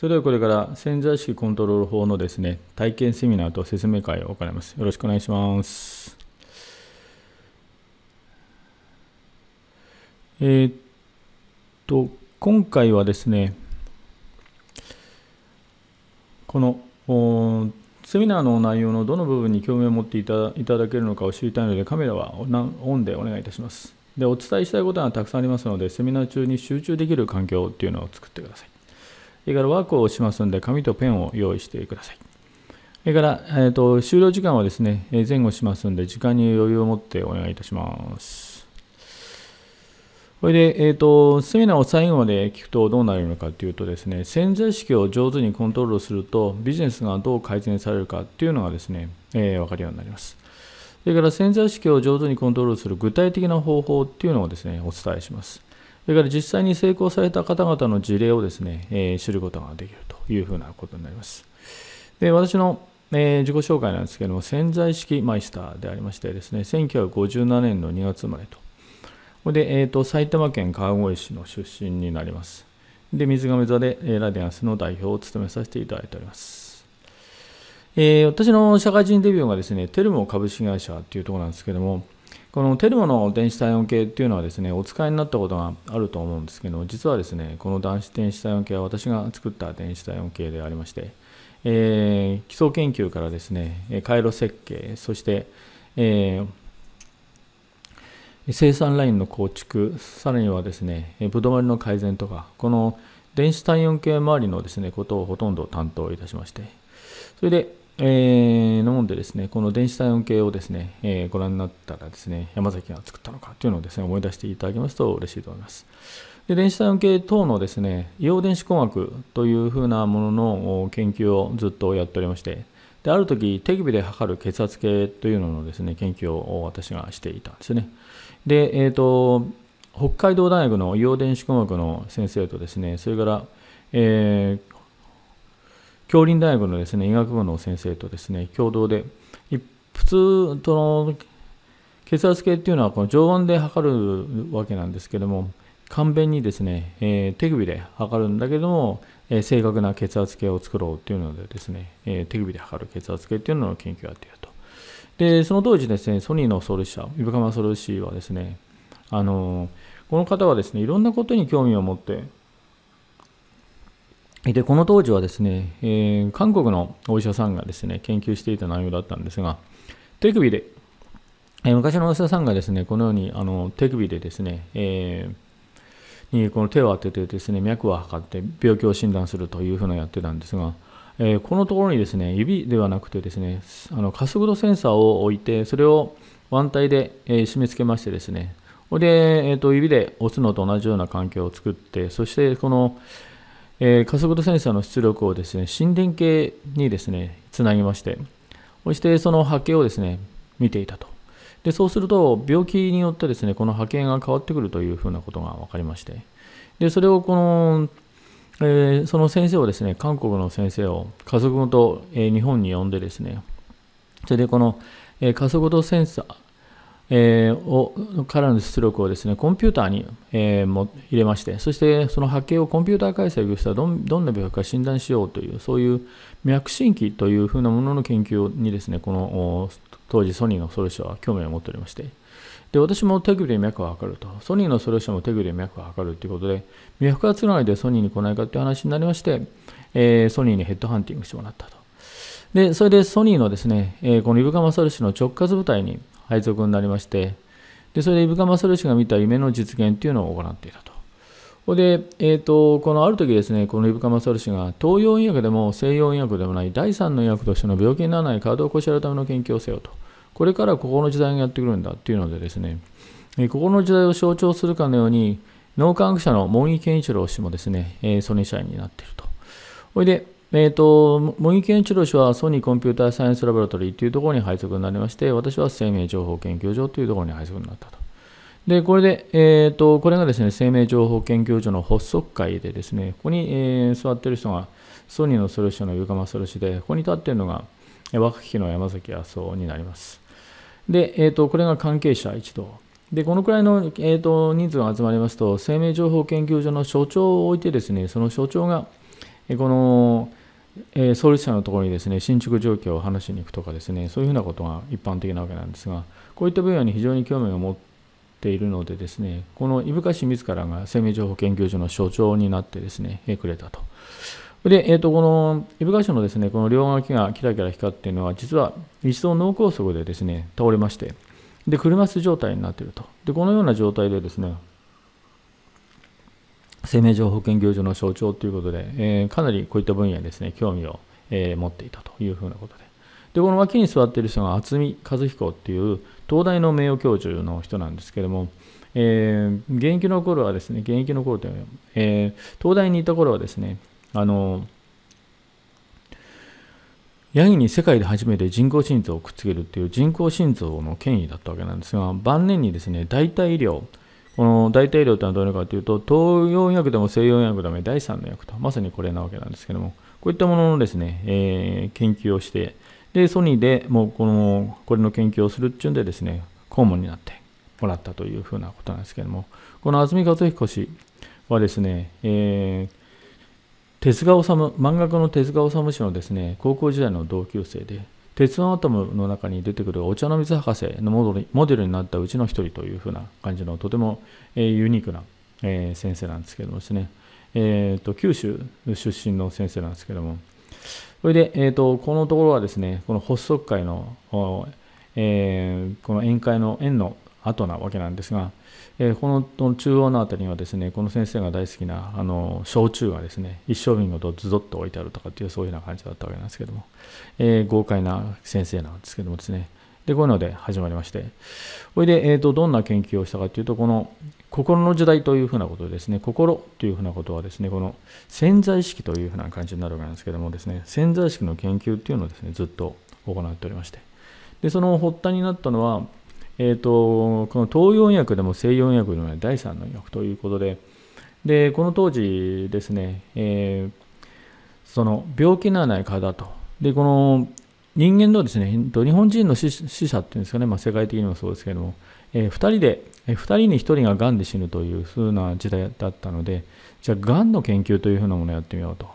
それではこれから潜在意識コントロール法のですね体験セミナーと説明会を行います。よろしくお願いします。えー、っと、今回はですね、このセミナーの内容のどの部分に興味を持っていただけるのかを知りたいので、カメラはオンでお願いいたします。で、お伝えしたいことはたくさんありますので、セミナー中に集中できる環境っていうのを作ってください。絵柄ワークをしますので、紙とペンを用意してください。それから、えーと、終了時間はですね、前後しますので、時間に余裕を持ってお願いいたします。これで、えーと、とセミナーを最後まで聞くとどうなるのかというとですね、潜在意識を上手にコントロールすると、ビジネスがどう改善されるかというのがですね、えー、分かるようになります。それから潜在意識を上手にコントロールする具体的な方法っていうのをですね、お伝えします。それから実際に成功された方々の事例をですね、え知ることができるというふうなことになります。で私のえ自己紹介なんですけれども潜在式マイスターでありましてですね1957年の2月生まれとで、えーと、埼玉県川越市の出身になりますで水亀座で、えラディアンスの代表を務めさせていただいております、えー、私の社会人デビューがですねテルモ株式会社というところなんですけれどもこのテルモの電子体温計っていうのはですねお使いになったことがあると思うんですけど実はですねこの電子体温計は私が作った電子体温計でありまして、えー、基礎研究からですね回路設計そして、えー、生産ラインの構築、さらにはですね、ぶどまりの改善とか、この電子体温計周りのですね、ことをほとんど担当いたしまして、それで、えー、のもんでですね、この電子体温計をですね、えー、ご覧になったらですね、山崎が作ったのかというのをですね、思い出していただけますと嬉しいと思います。で電子体温計等のですね、硫黄電子工学というふうなものの研究をずっとやっておりまして、である時手首で測る血圧計というののですね研究を私がしていたんですね。で、えーと、北海道大学の硫黄電子工学の先生とですねそれから、えー、京林大学のですね、医学部の先生とですね、共同で、普通、の、血圧計っていうのはこの常温で測るわけなんですけども、簡便にですね、えー、手首で測るんだけども、えー、正確な血圧計を作ろうっていうのでですね、えー、手首で測る血圧計っていうのを研究をやっていると。で、その当時ですね、ソニーのソルアイブカマソル氏はですね、あのこの方はですね、いろんなことに興味を持って、でこの当時はですね、えー、韓国のお医者さんがですね研究していた内容だったんですが手首で、えー、昔のお医者さんがですねこのようにあの手首でですね、えー、にこの手を当ててですね脈を測って病気を診断するというふうなやってたんですが、えこのところにですね指ではなくてですねあの加速度センサーを置いてそれを腕体で、え締め付けましてですねで、えー、と指で押すのと同じような環境を作ってそしてこの、えー、カスセンサーの出力をですね、心電計にですね、つなぎまして、そしてその波形をですね、見ていたと。で、そうすると、病気によってですね、この波形が変わってくるというふうなことが分かりまして、で、それをこの、えー、その先生をですね、韓国の先生を家族ごと、えー、日本に呼んでですね、それでこの、えー、家族センサー、えー、からの出力をですねコンピューターに、えー、も入れましてそしてその波形をコンピューター解析をしたらどんな病気か診断しようというそういう脈神器というふうなものの研究にですねこの当時ソニーのソルシャは興味を持っておりましてで私も手首で脈を測るとソニーのソリューションも手首で脈を測るということで脈がつかないでソニーに来ないかという話になりまして、えー、ソニーにヘッドハンティングしてもらったとでそれでソニーのですね、えー、このマサル義の直轄部隊に配属になりまして、でそれでイブカ・マサル氏が見た夢の実現というのを行っていたと。で、えーと、このある時ですね、このイブカ・マサル氏が東洋医学でも西洋医学でもない第三の医学としての病気にならない体をこしらるための研究をせよと。これからここの時代がやってくるんだというのでですね、ここの時代を象徴するかのように、脳科学者の門井健一郎氏もですね、えー、ソニー社員になっていると。ほいで、えーと、茂木健一郎氏はソニーコンピューターサイエンスラボラトリーというところに配属になりまして、私は生命情報研究所というところに配属になったと。で、これで、えーと、これがですね、生命情報研究所の発足会でですね、ここに、えー、座ってる人がソニーのソルシの床間ソルシで、ここに立ってるのが若き日の山崎康夫になります。で、えーと、とこれが関係者一同。で、このくらいの、えー、と人数が集まりますと、生命情報研究所の所長を置いてですね、その所長が、このえー、創立者のところにですね進捗状況を話しに行くとかですねそういうふうなことが一般的なわけなんですがこういった分野に非常に興味を持っているのでですねこの伊深氏自らが生命情報研究所の所長になってですね、えー、くれたと。で、えーと、この伊深氏のですねこの両脇がキラキラ光っているのは実は一度脳梗塞でですね倒れましてで車椅子状態になっているとでこのような状態でですね生命情報研究所の象徴ということで、えー、かなりこういった分野にですね興味を、えー、持っていたというふうなことででこの脇に座っている人が渥美和彦っていう東大の名誉教授の人なんですけれども、えー、現役の頃はですね現役の頃というのは、え東大にいた頃はですねあのヤギに世界で初めて人工心臓をくっつけるっていう人工心臓の権威だったわけなんですが晩年にですね代替医療この大定量というのはどれかというと、東洋医学でも西洋医学でも第3の薬と、まさにこれなわけなんですけども、こういったもののですね、えー、研究をして、で、ソニーでもうこの、これの研究をするっちゅうんでですね、顧問になってもらったというふうなことなんですけども、この渥美和彦氏はですね、えー、手塚治虫、漫画家の手塚治虫氏のですね、高校時代の同級生で、鉄のアトムの中に出てくるお茶の水博士のモデルになったうちの一人というふうな感じのとても、えユニークな、え先生なんですけどもですね、えーと、九州出身の先生なんですけどもそれで、えーと、とこのところはですねこの発足会の、えー、この宴会の縁の後なわけなんですがえこのこの中央の辺りにはですねこの先生が大好きなあの焼酎がですね一升瓶ごとずどっと置いてあるとかっていうそういうような感じだったわけなんですけども、えー、豪快な先生なんですけどもですねでこういうので始まりましてそれで、えーと、どんな研究をしたかというとこの心の時代というふうなことですね心というふうなことはですねこの潜在意識というふうな感じになるわけなんですけどもですね潜在意識の研究っていうのをですねずっと行っておりましてでその発端になったのはえーと、この東洋医でも西洋医でも第3の医ということででこの当時ですね、えー、その病気のない方とでこの人間のですね日本人の死者っていうんですかね、まあ、世界的にもそうですけども、えー、2人で、え2人に1人ががんで死ぬというふうな時代だったのでじゃあがんの研究というふうなものをやってみようと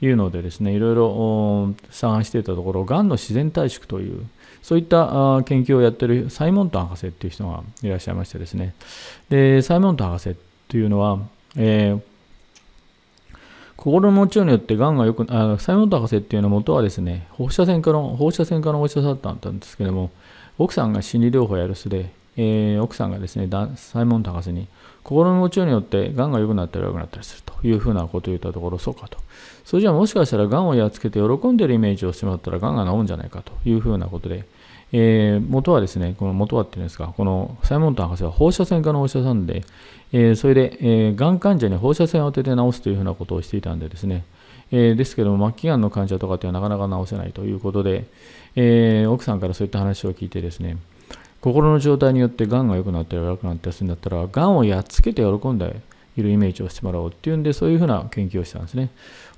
いうのでですねいろいろ探していたところがんの自然退縮というそういった研究をやっているサイモント博士という人がいらっしゃいましてですねでサイモント博士というのは、えー、心のようによってがんがよくあサイモント博士っていうのは元はですね放射線科の放射線科のお医者さんだったんですけども奥さんが心理療法をやるすでえー、奥さんがですねサイモン博士に心の持ちようによってがんが良くなったり悪くなったりするというふうなことを言ったところそうかとそれじゃあもしかしたらがんをやっつけて喜んでるイメージをしてもらったらがんが治るんじゃないかというふうなことでえー、元はですね、この元はっていうんですか、このサイモントン博士は放射線科のお医者さんで、えー、それで、えー、がん患者に放射線を当てて治すというふうなことをしていたんでですね、えー、ですけども、末期がんの患者とかってはなかなか治せないということで、えー、奥さんからそういった話を聞いてですね、心の状態によってがんが良くなったり悪くなったりするんだったら、がんをやっつけて喜んでいるイメージをしてもらおうっていうんで、そういうふうな研究をしたんですね。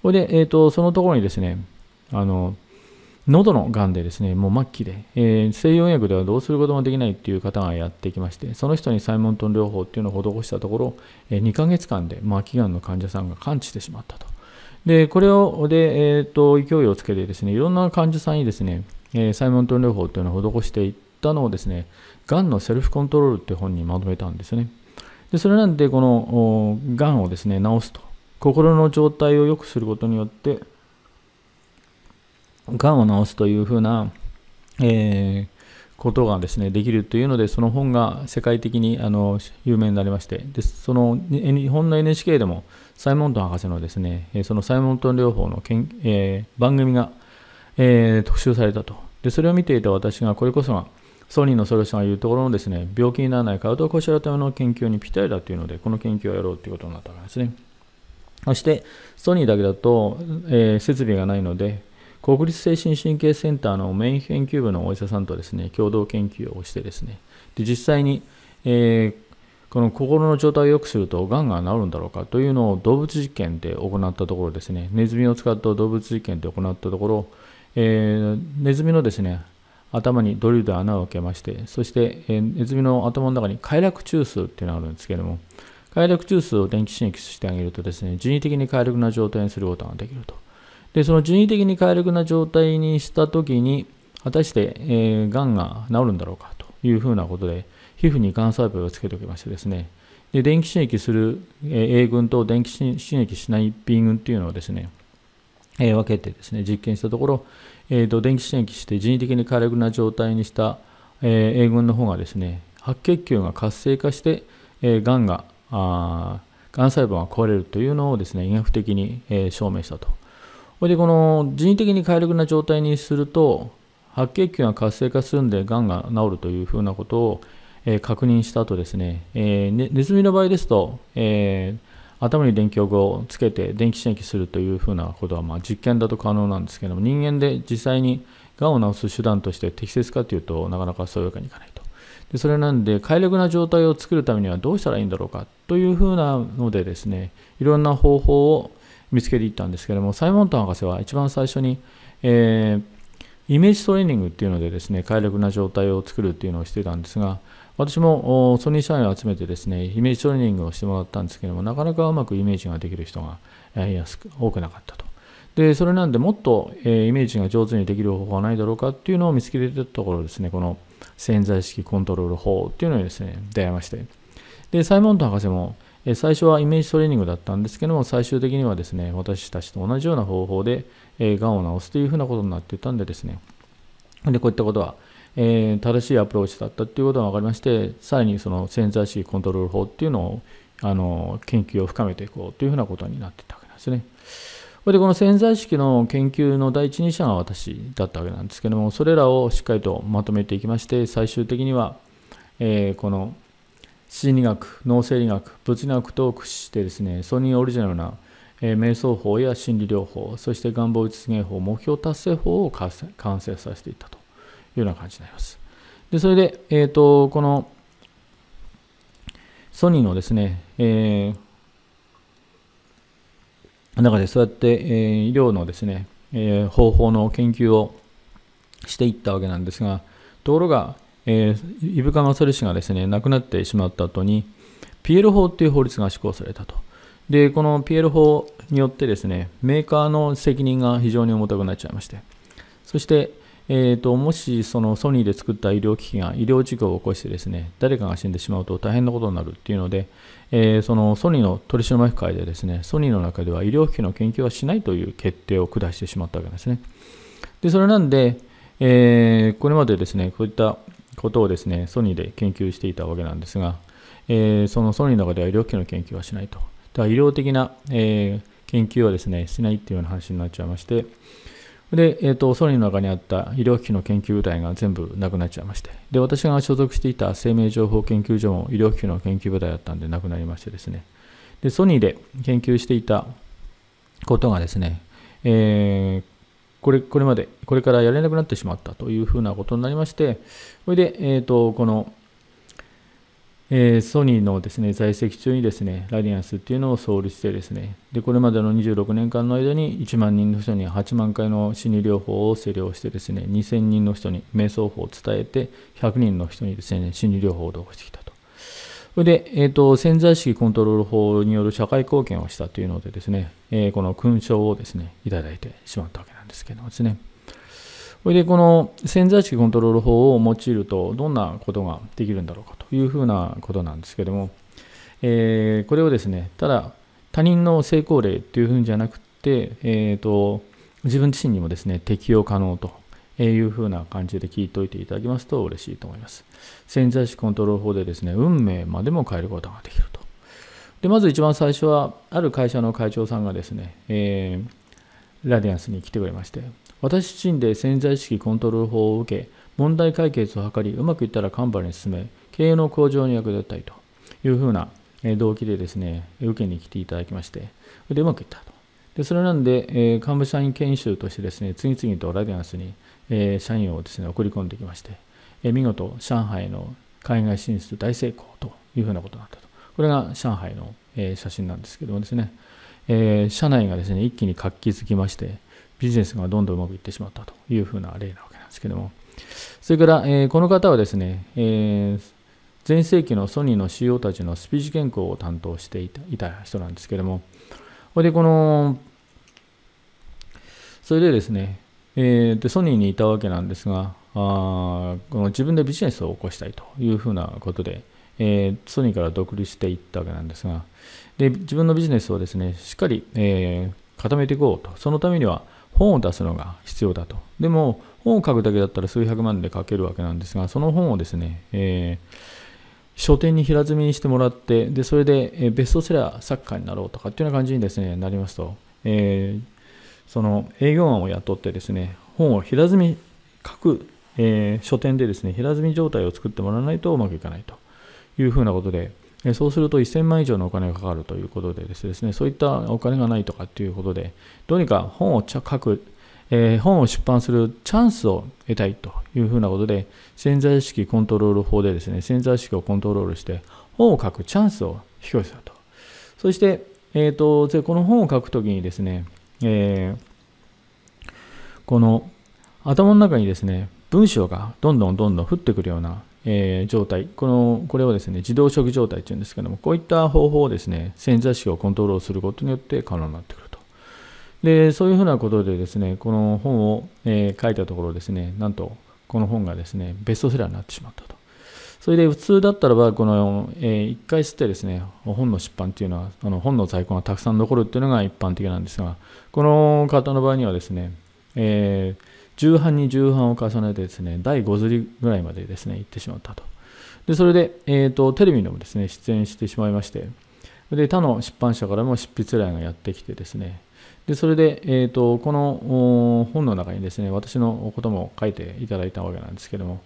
ほいで、えーと、とそのところにですね、あの喉のがんでですね、もう末期で、えー、西洋薬ではどうすることもできないっていう方がやってきまして、その人にサイモントン療法っていうのを施したところ、えー、2ヶ月間で末期がんの患者さんが完治してしまったと。で、これを、で、えー、っと、勢いをつけてですね、いろんな患者さんにですね、えー、サイモントン療法っていうのを施していったのをですね、がんのセルフコントロールっていう本にまとめたんですね。で、それなんで、この、がんをですね、治すと。心の状態を良くすることによって、がんを治すというふうな、えー、ことがですねできるというのでその本が世界的にあの有名になりましてでその日本の NHK でもサイモントン博士のですねそのサイモントン療法のけん、えー、番組が、えー、特集されたとでそれを見ていた私がこれこそがソニーのソリューションが言うところのですね病気にならない体をこしらうための研究にぴったりだというのでこの研究をやろうということになったわけですねそしてソニーだけだと、えー、設備がないので国立精神神経センターのメイン研究部のお医者さんとですね共同研究をしてですねで実際に、えー、この心の状態を良くするとがんが治るんだろうかというのを動物実験で行ったところですねネズミを使った動物実験で行ったところ、えー、ネズミのですね頭にドリルで穴を開けましてそして、えー、ネズミの頭の中に快楽中枢っていうのがあるんですけれども快楽中枢を電気刺激してあげるとですね人為的に快楽な状態にすることができるとでその順位的に快楽な状態にした時に果たして、えー、がんが治るんだろうかというふうなことで皮膚にがん細胞をつけておきましてですねで電気刺激する A 群と電気刺激しない B 群っていうのをですねえー、分けてですね実験したところ、えーと、電気刺激して人為的に快力な状態にした、え A 群の方がですね白血球が活性化して、えー、がんががん細胞が壊れるというのをですね医学的に、え証明したとこれでこの人為的に快力な状態にすると白血球が活性化するんでがんが治るというふうなことを、えー、確認した後ですね、えー、ね、ネズミの場合ですと、えー、頭に電極をつけて電気刺激するというふうなことは、まあ、実験だと可能なんですけども人間で実際にがんを治す手段として適切かというとなかなかそういうわけにいかないと。でそれなんで快楽な状態を作るためにはどうしたらいいんだろうかというふうなのでですねいろんな方法を見つけていったんですけどもサイモントン博士は一番最初に、えー、イメージトレーニングっていうのでですね快楽な状態を作るっていうのをしてたんですが私もソニー社員を集めてですねイメージトレーニングをしてもらったんですけどもなかなかうまくイメージができる人が多くなかったと。でそれなんでもっと、えイメージが上手にできる方法はないだろうかっていうのを見つけてたところですねこの潜在意識コントロール法っていうのにですね出会いましてでサイモント博士もえ最初はイメージトレーニングだったんですけども最終的にはですね私たちと同じような方法で、えがんを治すというふうなことになっていたんでですねでこういったことは、え正しいアプローチだったっていうことが分かりましてさらにその潜在意識コントロール法っていうのをあの研究を深めていこうというふうなことになっていたわけなんですね。それでこの潜在意識の研究の第一人者が私だったわけなんですけどもそれらをしっかりとまとめていきまして最終的には、えこの心理学脳生理学物理学と駆使してですねソニーオリジナルな、えー、瞑想法や心理療法そして願望実現法目標達成法を完成させていったというような感じになりますでそれで、えーと、とこのソニーのですね、えー、中でそうやって、えー、医療のですね、えー、方法の研究をしていったわけなんですがところがえー、イブカマソリ氏がですね、亡くなってしまった後に、ピエロ法っていう法律が施行されたと。で、このピエロ法によってですね、メーカーの責任が非常に重たくなっちゃいまして、そして、えーと、ともしそのソニーで作った医療機器が医療事故を起こしてですね誰かが死んでしまうと大変なことになるっていうので、えー、そのソニーの取締役会でですねソニーの中では医療機器の研究はしないという決定を下してしまったわけですねでそれなんで、えー、これまでですねこういったことをですね、ソニーで研究していたわけなんですが、えー、そのソニーの中では医療機器の研究はしないと。だから医療的な、えー、研究はですね、しないっていうような話になっちゃいまして、で、えーと、とソニーの中にあった医療機器の研究部隊が全部なくなっちゃいまして、で、私が所属していた生命情報研究所も医療機器の研究部隊だったんでなくなりましてですね、で、ソニーで研究していたことがですね、えー、これこれまで、これからやれなくなってしまったというふうなことになりまして、これで、えーと、この、えー、ソニーのですね在籍中にですねラディアンスっていうのを創立してですねでこれまでの26年間の間に1万人の人に8万回の心理療法を施療してですね2000人の人に瞑想法を伝えて100人の人にですね心理療法を施してきたと。それで、えーと、と潜在意識コントロール法による社会貢献をしたというのでですね、えー、この勲章をですねいただいてしまったわけです。んですけどですね。それでこの潜在意識コントロール法を用いるとどんなことができるんだろうかというふうなことなんですけども、えー、これをですねただ他人の成功例というふうじゃなくて、えーと、と自分自身にもですね適用可能というふうな感じで聞いておいていただきますと嬉しいと思います。潜在意識コントロール法でですね運命までも変えることができると。でまず一番最初はある会社の会長さんがですね、えーラディアンスに来てくれまして私自身で潜在意識コントロール法を受け問題解決を図りうまくいったらカンバラに進め経営の向上に役立ったいというふうな動機でですね受けに来ていただきましてでうまくいったとでそれなんで、え幹部社員研修としてですね次々とラディアンスに、え社員をですね送り込んできまして、え見事上海の海外進出大成功というふうなことになったとこれが上海の、え写真なんですけどもですねえー、社内がですね、一気に活気づきまして、ビジネスがどんどんうまくいってしまったというふうな例なわけなんですけども、それから、えー、この方はですね、えー、前世紀のソニーの CEO たちのスピーチ原稿を担当していた人なんですけども、それでこの、それでですね、えー、でソニーにいたわけなんですがあこの自分でビジネスを起こしたいというふうなことで、えー、ソニーから独立していったわけなんですがで自分のビジネスをですねしっかり、えー、固めていこうとそのためには本を出すのが必要だとでも本を書くだけだったら数百万で書けるわけなんですがその本をですね、えー書店に平積みにしてもらって、でそれでベストセラー作家になろうとかっていうような感じにです、ね、なりますと、えー、その営業マンを雇ってですね、本を平積み、く、えー、書店でですね、平積み状態を作ってもらわないとうまくいかないというふうなことで、えそうすると1000万以上のお金がかかるということでですね、そういったお金がないとかっていうことで、どうにか本を書く、えー、本を出版するチャンスを得たいというふうなことで、潜在意識コントロール法でですね、潜在意識をコントロールして、本を書くチャンスを引き寄せたと。そして、えーと、とこの本を書くときにですね、えー、この頭の中にですね、文章がどんどんどんどん降ってくるようなえー、状態この、これをですね自動食状態というんですけども、こういった方法をですね潜在意識をコントロールすることによって可能になってくると。でそういうふうなことでですねこの本を、えー、書いたところですねなんとこの本がですねベストセラーになってしまったと。それで普通だったらばこの、えー、1回吸ってですね本の出版っていうのはあの本の在庫がたくさん残るっていうのが一般的なんですがこの方の場合にはですね、えー重版に重版を重ねてですね、第5釣りぐらいまでですね、行ってしまったと。で、それで、えーと、テレビにもですね、出演してしまいまして、で、他の出版社からも執筆依頼がやってきてですね、でそれで、えーと、この本の中にですね、私のことも書いていただいたわけなんですけども、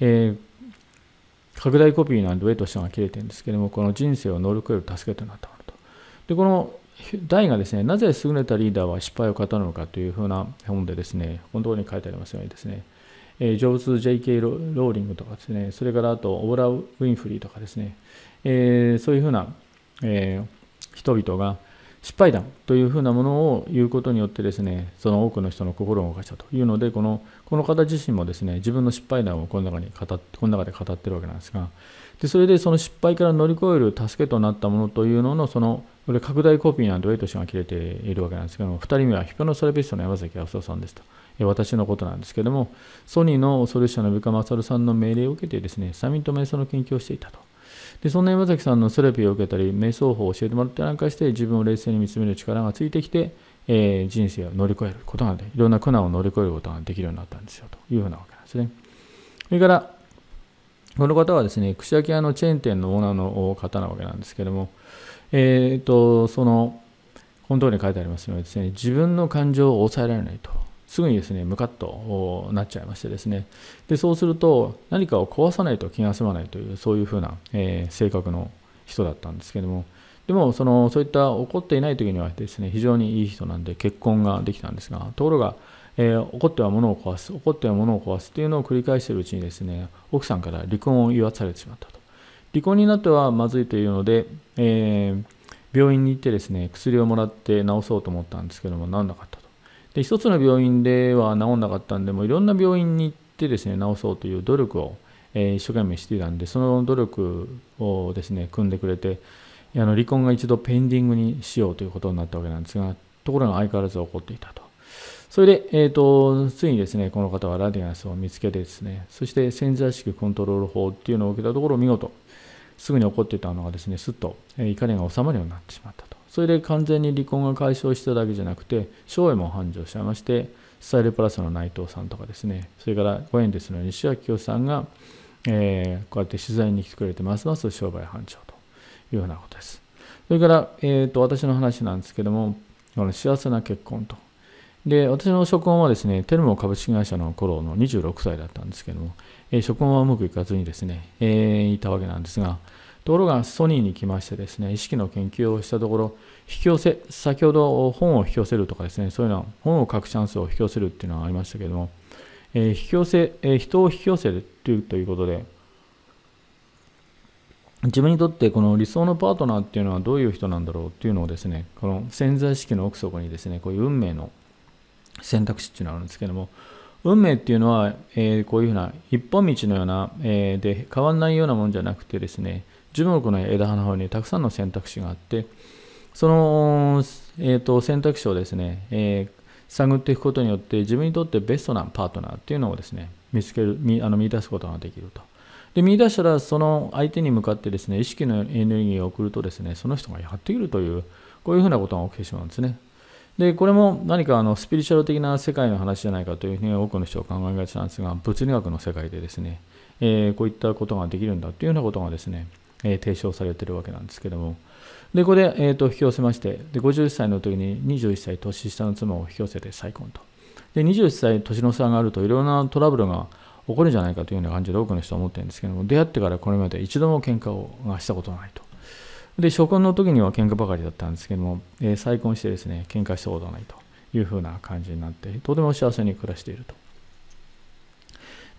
えー、拡大コピーなんウェイトしたが切れてるんですけども、この人生を能力より助けてなったものと。で、この大がですね、なぜ優れたリーダーは失敗を語るのかというふうな本でですね、このところに書いてありますようにですね、えー、ジョーズ・ J.K. ローリングとかですね、それからあとオーラ・ウィンフリーとかですね、えー、そういうふうな、えー、人々が失敗談というふうなものを言うことによってですね、その多くの人の心を動かしたというので、このこの方自身もですね、自分の失敗談をこの中に語ってこの中で語ってるわけなんですがで、それでその失敗から乗り越える助けとなったものというのの、そのこれ拡大コピーなんでウェイト氏が切れているわけなんですけども、2人目はヒプノセラピストの山崎康夫さんですと。私のことなんですけども、ソニーのソリューションの部下勝さんの命令を受けてですね、サミット瞑想の研究をしていたと。で、そんな山崎さんのセラピーを受けたり、瞑想法を教えてもらってなんかして、自分を冷静に見つめる力がついてきて、えー、人生を乗り越えることがで、いろんな苦難を乗り越えることができるようになったんですよというふうなわけなんですね。それから、この方はですね、串焼き屋のチェーン店のオーナーの方なわけなんですけども、えっ、ー、と、その、このりに書いてありますようにですね、自分の感情を抑えられないと。すぐにですね、ムカッとなっちゃいましてですね。で、そうすると、何かを壊さないと気が済まないという、そういうふうな、えー、性格の人だったんですけども、でもその、そういった怒っていない時にはですね、非常にいい人なんで結婚ができたんですが、ところが、えー、怒っては物を壊す、怒っては物を壊すっていうのを繰り返しているうちにですね、奥さんから離婚を言わされてしまったと。離婚になってはまずいというので、えー、病院に行ってですね、薬をもらって治そうと思ったんですけども、治んなかったと。で、1つの病院では治んなかったんで、もいろんな病院に行ってですね、治そうという努力を、えー、一生懸命していたんで、その努力をですね、組んでくれて、あの離婚が一度ペンディングにしようということになったわけなんですが、ところが相変わらず起こっていたと。それで、えーと、とついにですねこの方はラディアンスを見つけてですねそして潜在意識コントロール法っていうのを受けたところ見事すぐに起こってたのがですねすっと怒りが収まるようになってしまったとそれで完全に離婚が解消しただけじゃなくて賞与も繁盛しちゃいましてスタイルプラスの内藤さんとかですねそれからご縁ですの西脇清さんが、えー、こうやって取材に来てくれてますます商売繁盛というようなことですそれから、えーと、と私の話なんですけどもこの幸せな結婚とで私の職婚はですねテルモ株式会社の頃の26歳だったんですけどもえ職務はうまくいかずにですね、えー、いたわけなんですが、ところがソニーに来ましてですね、意識の研究をしたところ、引き寄せ、先ほど本を引き寄せるとかですね、そういうのは本を書くチャンスを引き寄せるっていうのがありましたけども、えー、引き寄せ、えー、人を引き寄せるということで、自分にとってこの理想のパートナーっていうのはどういう人なんだろうっていうのをですね、この潜在意識の奥底にですね、こういう運命の選択肢っていうのがあるんですけども、運命っていうのは、えー、こういうふうな一本道のような、えー、で変わらないようなもんじゃなくてですね樹木の枝葉の方にたくさんの選択肢があってその、えーと、選択肢をですね、えー、探っていくことによって自分にとってベストなパートナーっていうのをですね見つける見あの見出すことができると。で見出したらその相手に向かってですね意識のエネルギーを送るとですねその人がやってくるというこういうふうなことが起きてしまうんですね。でこれも何かあのスピリチュアル的な世界の話じゃないかというふうに多くの人は考えがちなんですが物理学の世界でですね、えー、こういったことができるんだというようなことがですね、えー、提唱されているわけなんですけどもでここで、えー、と引き寄せましてで50歳の時に21歳年下の妻を引き寄せて再婚とで21歳年の差があるといろんなトラブルが起こるんじゃないかというような感じで多くの人は思っているんですけども出会ってからこれまで一度も喧嘩をしたことがないとで、初婚の時には喧嘩ばかりだったんですけども、えー、再婚してですね、喧嘩したことはないというふうな感じになって、とても幸せに暮らしていると。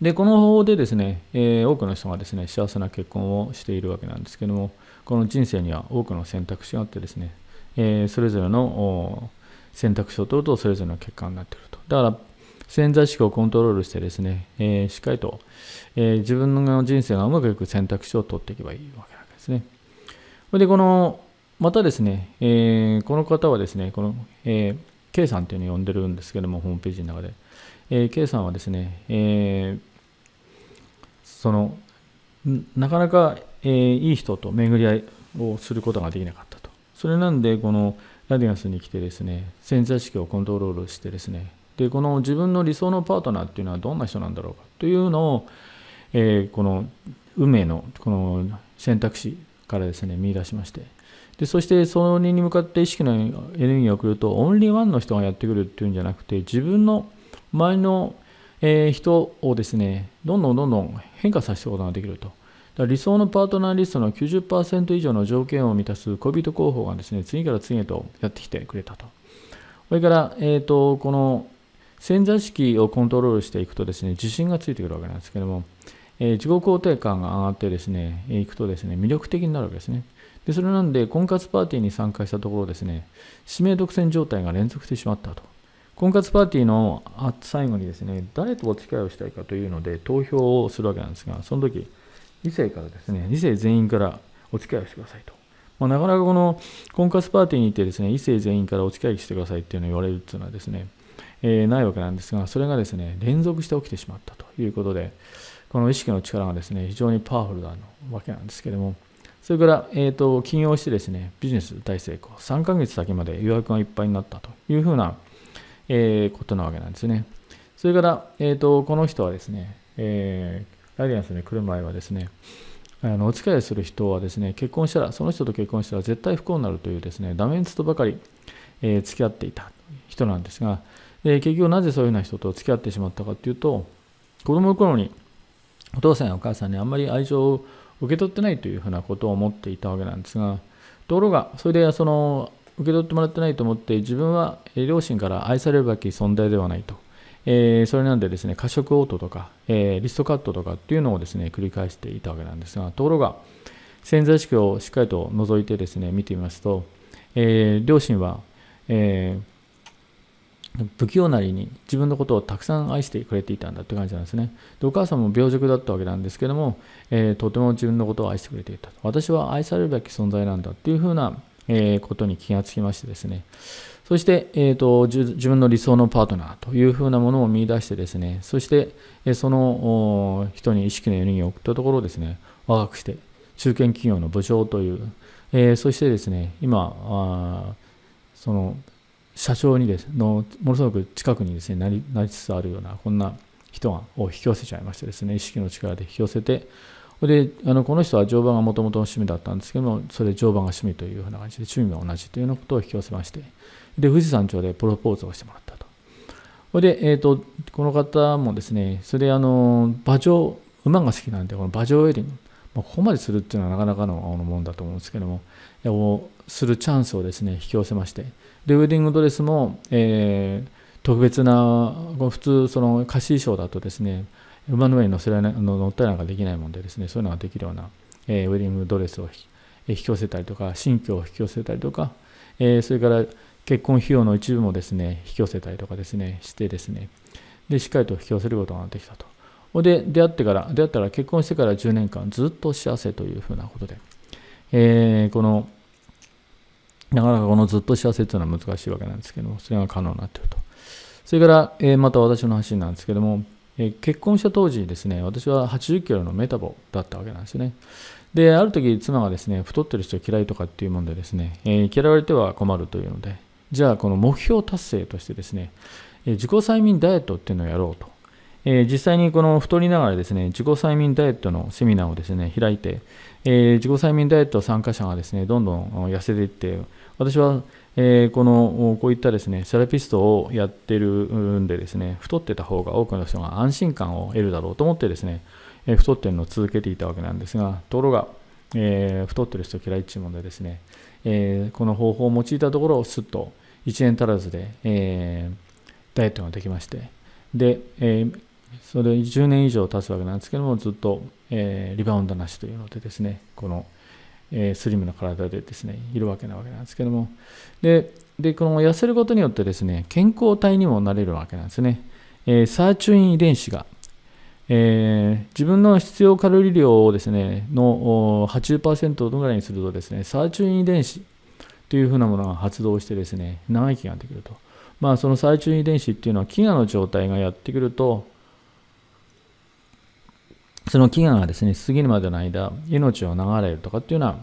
で、この方法でですね、えー、多くの人がですね、幸せな結婚をしているわけなんですけども、この人生には多くの選択肢があってですね、えー、それぞれの選択肢を取るとそれぞれの結果になっていると。だから潜在意識をコントロールしてですね、えー、しっかりと、えー、自分の人生がうまくいく選択肢を取っていけばいいわけなんですね。それでこのまたですね、えー、この方はですね、この、えー、K さんっていうのを呼んでるんですけども、ホームページの中で、えー、K さんはですね、えー、そのなかなか、えー、いい人と巡り合いをすることができなかったと。それなんで、このラディアンスに来てですね、潜在意識をコントロールしてですね、でこの自分の理想のパートナーっていうのはどんな人なんだろうかというのを、えー、この運命のこの選択肢からですね見出しましてでそしてその人に向かって意識のエネルギーを送るとオンリーワンの人がやってくるっていうんじゃなくて自分の周りの、え人をですねどんどんどんどん変化させることができるとだ理想のパートナーリストの90%以上の条件を満たす恋人候補がですね次から次へとやってきてくれたとそれから、えーとこの潜在意識をコントロールしていくとですね自信がついてくるわけなんですけどもえ自己肯定感が上がってですね、いくとですね、魅力的になるわけですね。で、それなんで、婚活パーティーに参加したところですね、指名独占状態が連続してしまったと。婚活パーティーの最後にですね、誰とお付き合いをしたいかというので、投票をするわけなんですが、その時、異性からですね、異性全員からお付き合いをしてくださいと。まあ、なかなかこの婚活パーティーに行ってですね、異性全員からお付き合いしてくださいっていうのを言われるっていうのはですね、えー、ないわけなんですが、それがですね、連続して起きてしまったということで、この意識の力がですね、非常にパワフルなわけなんですけども、それから、えーと、起業してですね、ビジネス大成功、3ヶ月先まで予約がいっぱいになったというふうな、えー、ことなわけなんですね。それから、えーと、この人はですね、えー、ライディアンスに来る前はですね、あのお付き合いする人はですね、結婚したら、その人と結婚したら絶対不幸になるというですね、ダメンツとばかり、えー、付き合っていた人なんですが、で結局なぜそういうような人と付き合ってしまったかというと、子供の頃にお父さんやお母さんにあんまり愛情を受け取ってないというふうなことを思っていたわけなんですがところがそれでその受け取ってもらってないと思って自分は両親から愛されるべき存在ではないと、えー、それなんでですね過食オートとか、えー、リストカットとかっていうのをですね繰り返していたわけなんですがところが潜在意識をしっかりと覗いてですね見てみますと、えー、両親は、えー不器用なりに自分のことをたくさん愛してくれていたんだって感じなんですね。でお母さんも病弱だったわけなんですけども、えー、とても自分のことを愛してくれていた。私は愛されるべき存在なんだっていうふうな、えー、ことに気がつきましてですね。そして、えーと、自分の理想のパートナーというふうなものを見出してですね、そして、えその人に意識のエネルギーを送ったところですね、若くして、中堅企業の部長という、えー、そしてですね、今、あその社長にですのものすごく近くにです、ね、なりなりつつあるようなこんな人がを引き寄せちゃいましてですね意識の力で引き寄せてであのこの人は乗馬がもともとの趣味だったんですけどもそれで乗馬が趣味というような感じで趣味が同じというようなことを引き寄せましてで富士山頂でプロポーズをしてもらったと。で、えーと、この方もですねそれであの馬上馬が好きなんでこの馬上エリン、まあ、ここまでするっていうのはなかなかのものだと思うんですけどもをするチャンスをですね引き寄せましてでウェディングドレスも、えー、特別な普通その貸し衣装だとですね馬の上に乗せられない乗ったりなんかできないもんでですねそういうのができるような、えー、ウェディングドレスを引き寄せたりとか新居を引き寄せたりとか、えー、それから結婚費用の一部もですね引き寄せたりとかですねしてですねでしっかりと引き寄せることができたと。で出会ってから出会ったら結婚してから10年間ずっと幸せというふうなことで、えー、このなかなかこのずっと幸せというのは難しいわけなんですけども、それが可能になっていると。それから、えー、また私の話なんですけども、えー、結婚した当時ですね、私は80キロのメタボだったわけなんですよね。で、ある時妻がですね、太ってる人嫌いとかっていうもんでですね、えー、嫌われては困るというので、じゃあこの目標達成としてですね、え自己催眠ダイエットっていうのをやろうと。え実際にこの太りながらですね、自己催眠ダイエットのセミナーをですね、開いて、えー、自己催眠ダイエット参加者がですね、どんどん痩せていって、私は、えー、この、こういったですね、セラピストをやってるんでですね、太ってた方が多くの人が安心感を得るだろうと思ってですね、えー、太ってるのを続けていたわけなんですが、ところが、えー、太ってる人嫌いっちゅうもんでですね、えー、この方法を用いたところをすっと1年足らずで、えー、ダイエットができまして、で、えー、それ10年以上経つわけなんですけども、ずっとえー、リバウンドなしというのでですねこの、えー、スリムな体でですねいるわけなわけなんですけどもででこの痩せることによってですね健康体にもなれるわけなんですね、えー、サーチュイン遺伝子が、え自分の必要カロリー量をですねの80%ぐらいにするとですねサーチュイン遺伝子というふうなものが発動してですね長生きができるとまあ、その最中遺伝子っていうのは飢餓の状態がやってくるとその飢餓がですね、過ぎるまでの間、命を流れるとかっていうような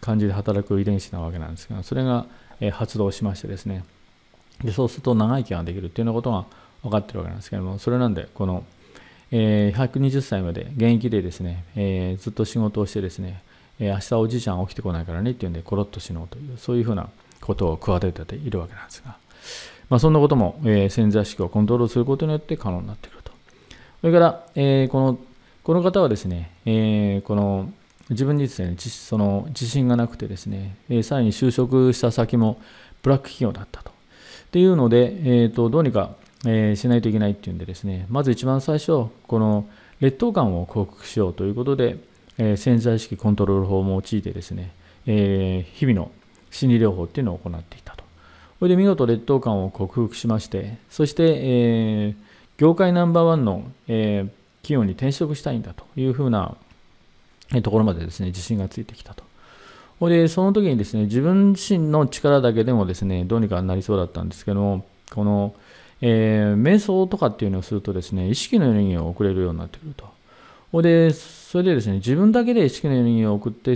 感じで働く遺伝子なわけなんですが、それが発動しましてですね、でそうすると長いきができるっていうようなことが分かってるわけなんですけども、それなんで、この、え120歳まで現役でですね、えずっと仕事をしてですね、え明日おじいちゃん起きてこないからねっていうんで、コロっと死のうという、そういうふうなことを企てているわけなんですが、まあ、そんなことも、え潜在意識をコントロールすることによって可能になってくると。それから、えこのこの方はですね、えー、この自分にですね、その自信がなくてですね、えさらに就職した先もブラック企業だったと。っていうので、えーと、どうにか、えー、しないといけないっていうんでですね、まず一番最初、この劣等感を克服しようということで、えー、潜在意識コントロール法を用いてですね、えー、日々の心理療法っていうのを行っていたと。それで見事劣等感を克服しまして、そして、え業界ナンバーワンの、え企業に転職したいんだというふうなところまでですね、自信がついてきたと。で、その時にですね、自分自身の力だけでもですね、どうにかなりそうだったんですけども、この、えー、瞑想とかっていうのをするとですね、意識のエネルギーを送れるようになってくると。ほで、それでですね、自分だけで意識のエネルギーを送って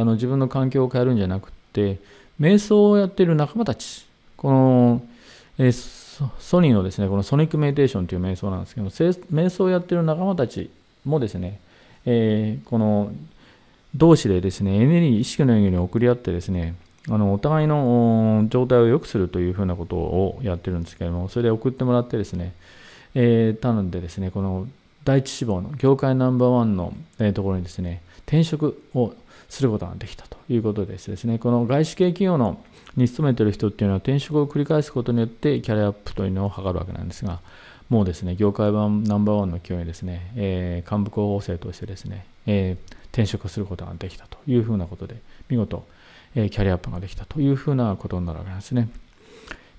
あの、自分の環境を変えるんじゃなくて、瞑想をやっている仲間たち、この、えーソニーのですねこのソニックメディテーションという瞑想なんですけど瞑想をやってる仲間たちもですね、えー、この同士でですねエネルギー意識のエネルギーに送り合ってですねあのお互いの状態を良くするというふうなことをやってるんですけれどもそれで送ってもらってですね、えー、たのでですねこの第一志望の業界ナンバーワンの、えところにですね転職をすることができたということですですねこの外資系企業のに勤めてる人っていうのは転職を繰り返すことによってキャリアアップというのを図るわけなんですがもうですね業界版ナンバーワンの企業にですね、えー、幹部候補生としてですね、えー、転職することができたというふうなことで見事、えー、キャリアアップができたというふうなことになるわけなんですね。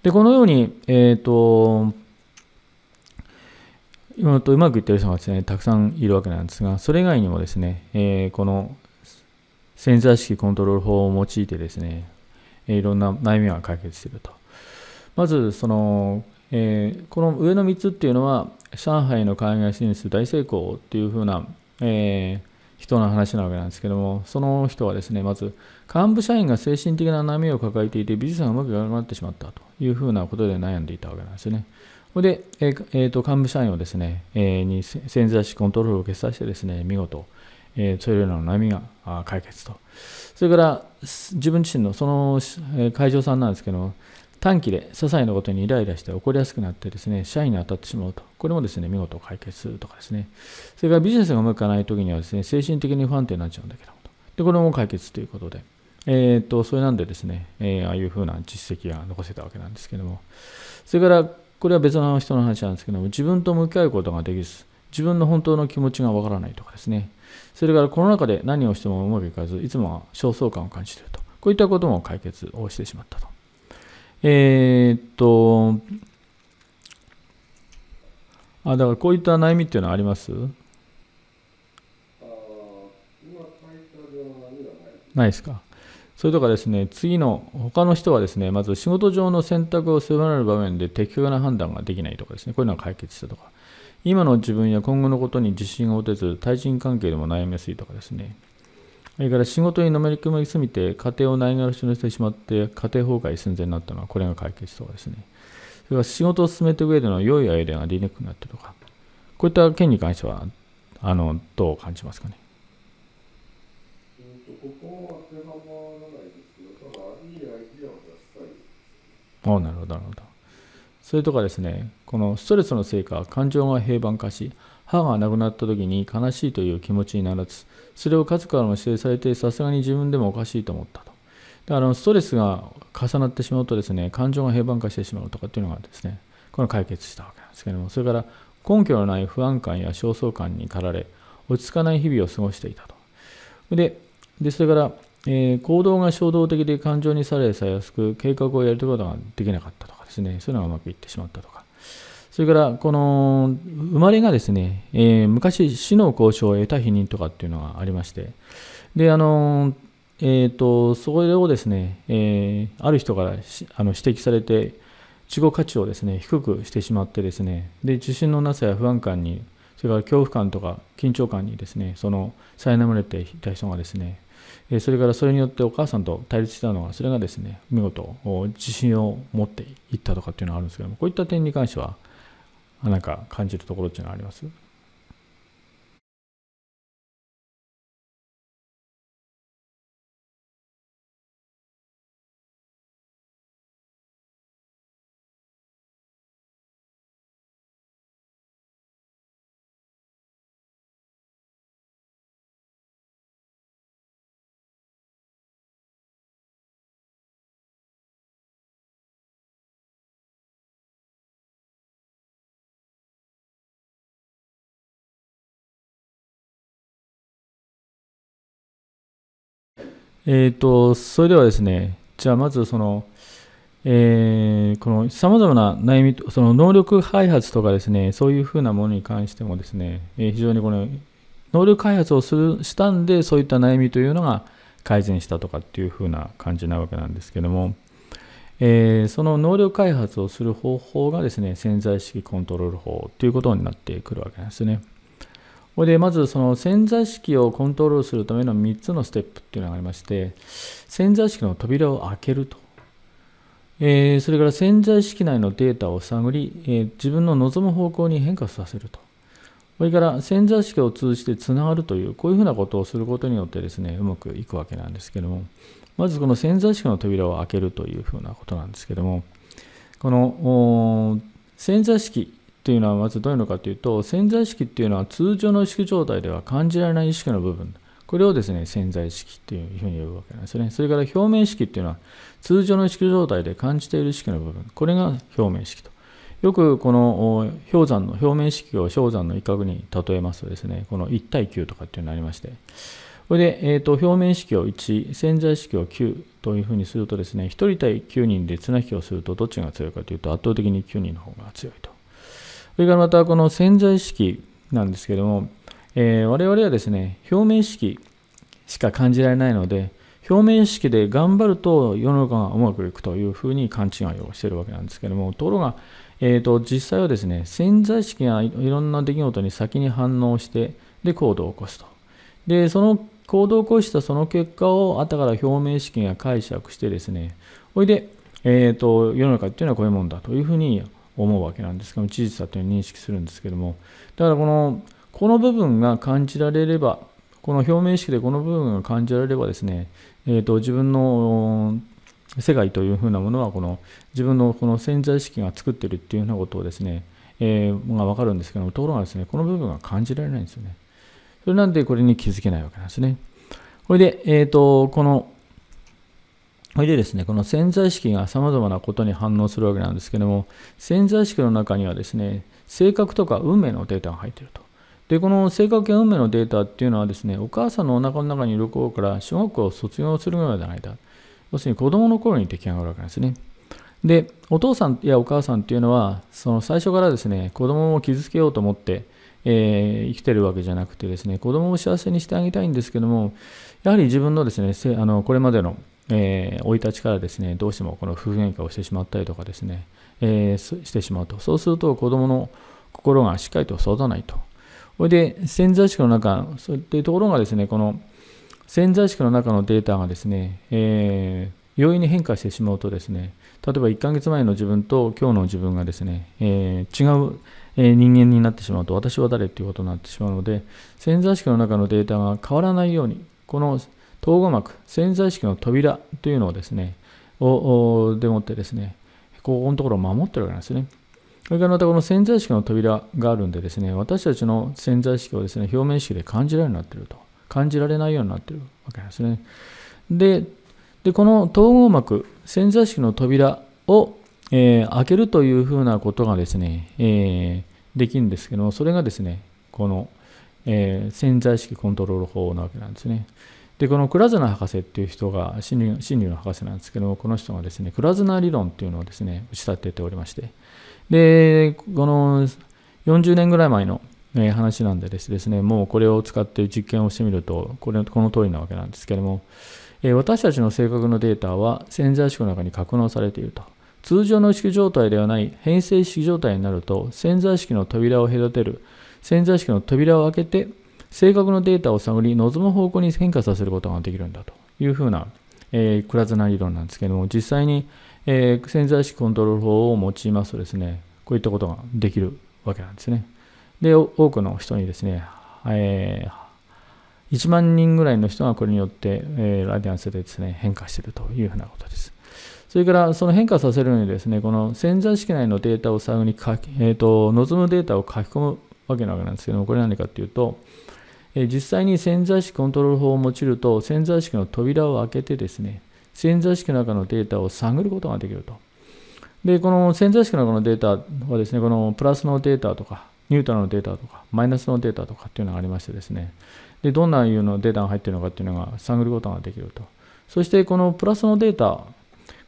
でこのように、えーと、今とうまくいってる人がですねたくさんいるわけなんですがそれ以外にもですね、えー、この潜在意識コントロール法を用いてですねいろんな悩みが解決すると。まずその、えー、この上の3つっていうのは上海の海外進出大成功っていうふうな、えー、人の話なわけなんですけどもその人はですねまず幹部社員が精神的な悩みを抱えていてビジネスがうまくいかなくなってしまったというふうなことで悩んでいたわけなんですね。それで、えーえーと、幹部社員をですね、えー、に潜在しコントロールを決済してですね見事、えー、それらの悩みが解決と。それから自分自身のその会場さんなんですけど短期で些細なことにイライラして起こりやすくなってですね、社員に当たってしまうと。これもですね、見事解決するとかですね。それからビジネスがうまくいかないときにはですね、精神的に不安定になっちゃうんだけどで、これも解決ということで。えー、っと、それなんでですね、えー、ああいうふうな実績が残せたわけなんですけども。それから、これは別の人の話なんですけども、自分と向き合うことができず、自分の本当の気持ちがわからないとかですね。それからコロナ禍で何をしてもうまくいかず、いつもは焦燥感を感じていると。こういったことも解決をしてしまったと。えー、っと、あだからこういった悩みっていうのはありますないですか。それとかですね、次の他の人はですね、まず仕事上の選択を迫られる場面で適格な判断ができないとかですね、こういうのが解決したとか、今の自分や今後のことに自信が持てず、対人関係でも悩みやすいとかですね。それから仕事にのめり込みすぎて、家庭をないがらしにしてしまって、家庭崩壊寸前になったのは、これが解決とかですね。それから仕事を進めて上での良いアイデアが出にくくなったとか、こういった件に関しては、あの、どう感じますかね。ここはあ、なるほど、なるほど。それとかですね、このストレスのせいか感情が平凡化し母が亡くなった時に悲しいという気持ちにならずそれを家族からも指定されてさすがに自分でもおかしいと思ったとだからストレスが重なってしまうとですね感情が平凡化してしまうとかっていうのがですねこの解決したわけなんですけどもそれから根拠のない不安感や焦燥感に駆られ落ち着かない日々を過ごしていたとででそれからえー、行動が衝動的で感情にされさやすく計画をやることができなかったとかですねそういうのがうまくいってしまったとかそれからこの生まれがですね、えー、昔死の交渉を得た否認とかっていうのがありましてであのえーと、それをですね、えー、ある人からあの指摘されて自己価値をですね低くしてしまってですねで自信のなさや不安感にそれから恐怖感とか緊張感にですねその苛まれていた人がですねそれからそれによってお母さんと対立したのがそれがですね見事自信を持っていったとかっていうのがあるんですけどもこういった点に関してはなんか感じるところっていうのはありますえーと、それではですねじゃあまずその、えこのさまざまな悩みその能力開発とかですねそういうふうなものに関してもですね、えー、非常にこの能力開発をするしたんでそういった悩みというのが改善したとかっていうふうな感じなわけなんですけども、えー、その能力開発をする方法がですね潜在意識コントロール法ということになってくるわけなんですね。これでまずその潜在意識をコントロールするための3つのステップっていうのがありまして潜在意識の扉を開けると、えそれから潜在意識内のデータを探り、え自分の望む方向に変化させるとそれから潜在意識を通じてつながるというこういうふうなことをすることによってですねうまくいくわけなんですけどもまずこの潜在意識の扉を開けるというふうなことなんですけどもこの潜在意識というのはまずどういうのかというと潜在意識っていうのは通常の意識状態では感じられない意識の部分これをですね潜在意識っていうふうに呼ぶわけなんですねそれから表面意識っていうのは通常の意識状態で感じている意識の部分これが表面意識とよくこの氷山の表面意識を氷山の一角に例えますとですねこの1対9とかっていうのがありましてこれで、えーと、表面式を1、潜在意識を9というふうにするとですね、1人対9人で綱引きをするとどっちが強いかというと圧倒的に9人の方が強いとそれからまたこの潜在意識なんですけども、えー、我々はですね、表面意識しか感じられないので、表面意識で頑張ると世の中がうまくいくというふうに勘違いをしているわけなんですけども、ところが、えーと、実際はですね、潜在意識がいろんな出来事に先に反応して、で、行動を起こすと。で、その行動を起こしたその結果を、あたから表面意識が解釈してですね、おいで、えーと、と世の中っていうのはこういうもんだというふうに思うわけなんですけども事実だという認識するんですけどもだからこのこの部分が感じられればこの表面意識でこの部分が感じられればですね、えーと、自分の世界というふうなものはこの自分のこの潜在意識が作ってるっていうようなことをですね、えー、が分かるんですけどもところがですねこの部分が感じられないんですよねそれなんでこれに気づけないわけなんですねこれで、えーとこのそれでですね、この潜在意識がさまざまなことに反応するわけなんですけども、潜在意識の中にはですね、性格とか運命のデータが入っていると。で、この性格や運命のデータっていうのはですね、お母さんのおなかの中にいる子から小学校を卒業するぐらいの要するに子供の頃に出来上がるわけですね。で、お父さんやお母さんっていうのは、その最初からですね、子供を傷つけようと思って、えー、生きてるわけじゃなくてですね、子供を幸せにしてあげたいんですけども、やはり自分のですね、あのこれまでのえー、生い立ちからですね、どうしてもこの夫婦喧嘩をしてしまったりとかですね、えー、してしまうと。そうすると子供の心がしっかりと育たないと。それで潜在意識の中、そういったところがですね、この潜在意識の中のデータがですね、えー、容易に変化してしまうとですね、例えば1ヶ月前の自分と今日の自分がですね、えー、違う人間になってしまうと、私は誰ということになってしまうので、潜在意識の中のデータが変わらないように、この統合膜、潜在意識の扉というのをですね、をでもってですね、ここのところを守ってるわけなんですね。それからまたこの潜在意識の扉があるんでですね、私たちの潜在意識をですね、表面意識で感じられるようになっていると。感じられないようになっているわけなんですね。で、でこの統合膜、潜在意識の扉を、えー、開けるというふうなことがですね、えー、できるんですけども、それがですね、この、えー、潜在意識コントロール法なわけなんですね。でこのラズナ博士っていう人が心理の博士なんですけどもこの人がですねラズナ理論っていうのをですね打ち立てておりましてでこの40年ぐらい前の話なんでですねもうこれを使って実験をしてみるとこれこの通りなわけなんですけども私たちの性格のデータは潜在意識の中に格納されていると通常の意識状態ではない変性意識状態になると潜在意識の扉を隔てる潜在意識の扉を開けて正確なデータを探り、望む方向に変化させることができるんだというふうな、えー、クラズナ理論なんですけども、実際に、えー、潜在意識コントロール法を用いますとですね、こういったことができるわけなんですね。で、多くの人にですね、えー、1万人ぐらいの人がこれによって、えー、ラディアンスでですね、変化しているというふうなことです。それからその変化させるのにですね、この潜在意識内のデータを探り、えーと、望むデータを書き込むわけなわけなんですけども、これ何かっていうと、実際に潜在意識コントロール法を用いると潜在意識の扉を開けてですね潜在意識の中のデータを探ることができるとでこの潜在意識の中のデータはですねこのプラスのデータとかニュートラルのデータとかマイナスのデータとかっていうのがありましてですねでどんないうのデータが入っているのかっていうのが探ることができるとそしてこのプラスのデータこ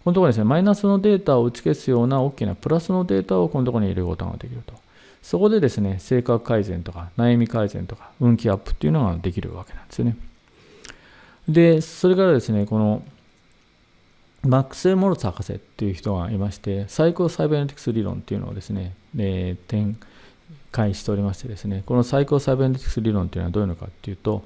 のところですねマイナスのデータを打ち消すような大きなプラスのデータをこのところに入れることができるとそこでですね、性格改善とか悩み改善とか運気アップっていうのができるわけなんですよね。で、それからですね、このマックス・モルツ博士っていう人がいまして、サイコサイベネティクス理論っていうのをですね、えー、展開しておりましてですね、このサイコサイベネティクス理論っていうのはどういうのかっていうと、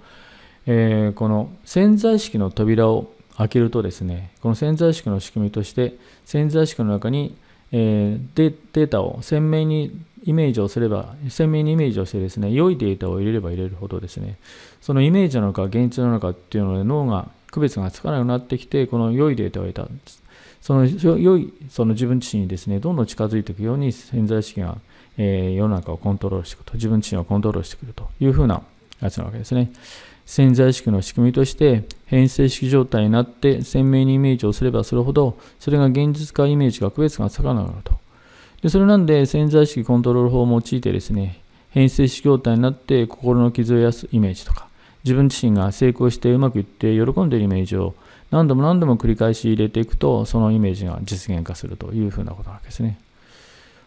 えー、この潜在意識の扉を開けるとですね、この潜在意識の仕組みとして、潜在意識の中に、えー、データを鮮明にイメージをすれば、鮮明にイメージをしてですね、良いデータを入れれば入れるほどですね、そのイメージなのか現実なのかっていうので脳が区別がつかなくなってきて、この良いデータを得たんです。その良い、その自分自身にですね、どんどん近づいていくように潜在意識が、えー、世の中をコントロールしていくと、自分自身をコントロールしてくるというふうなやつなわけですね。潜在意識の仕組みとして変性式状態になって鮮明にイメージをすればするほどそれが現実かイメージか区別がつかなくなるとでそれなんで潜在意識コントロール法を用いてですね変性思状体になって心の傷を癒すイメージとか自分自身が成功してうまくいって喜んでいるイメージを何度も何度も繰り返し入れていくとそのイメージが実現化するというふうなことなわけですね。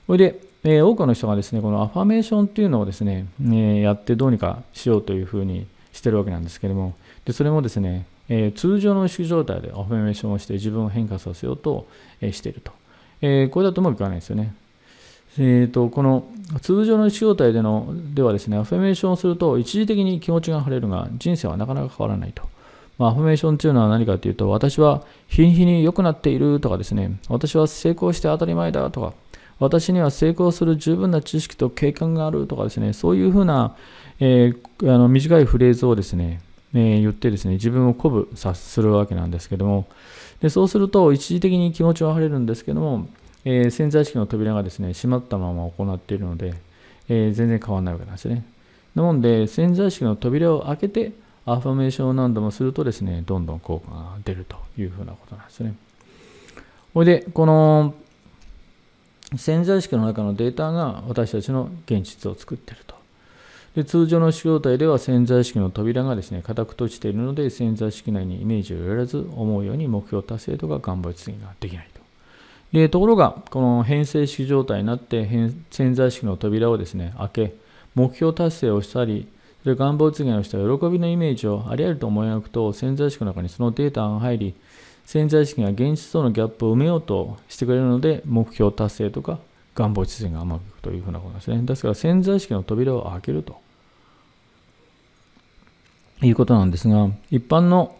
それで、えー、多くの人がですねこのアファメーションっていうのをですね、えー、やってどうにかしようというふうにしてるわけなんですけどもでそれもですね、えー、通常の意識状態でアファメーションをして自分を変化させようと、えしていると、えこれだとうまくいかないですよね。えーと、この通常の意思状態でのではですね、アファメーションをすると一時的に気持ちが晴れるが、人生はなかなか変わらないと。まあ、アファメーションというのは何かというと、私は日に日に良くなっているとかですね、私は成功して当たり前だとか、私には成功する十分な知識と経験があるとかですね、そういうふうな、えー、あの短いフレーズをですね、えー、言ってですね、自分を鼓舞さするわけなんですけども、でそうすると一時的に気持ちは晴れるんですけども、えー、潜在意識の扉がですね、閉まったまま行っているので、えー、全然変わらないわけなんですね。なので、潜在意識の扉を開けて、アファメーションを何度もするとですね、どんどん効果が出るというふうなことなんですね。ほいで、この潜在意識の中のデータが私たちの現実を作っていると。で通常の主体では潜在意識の扉がですね、固く閉じているので、潜在意識内にイメージを寄らず、思うように目標達成とか頑張りすぎができない。でところが、この変性式状態になって潜在意識の扉をですね開け、目標達成をしたり、それ願望実現をした喜びのイメージをありありと思い描くと潜在意識の中にそのデータが入り潜在意識が現実とのギャップを埋めようとしてくれるので目標達成とか願望実現がうまくいくというふうなことですねですから潜在意識の扉を開けるということなんですが一般の、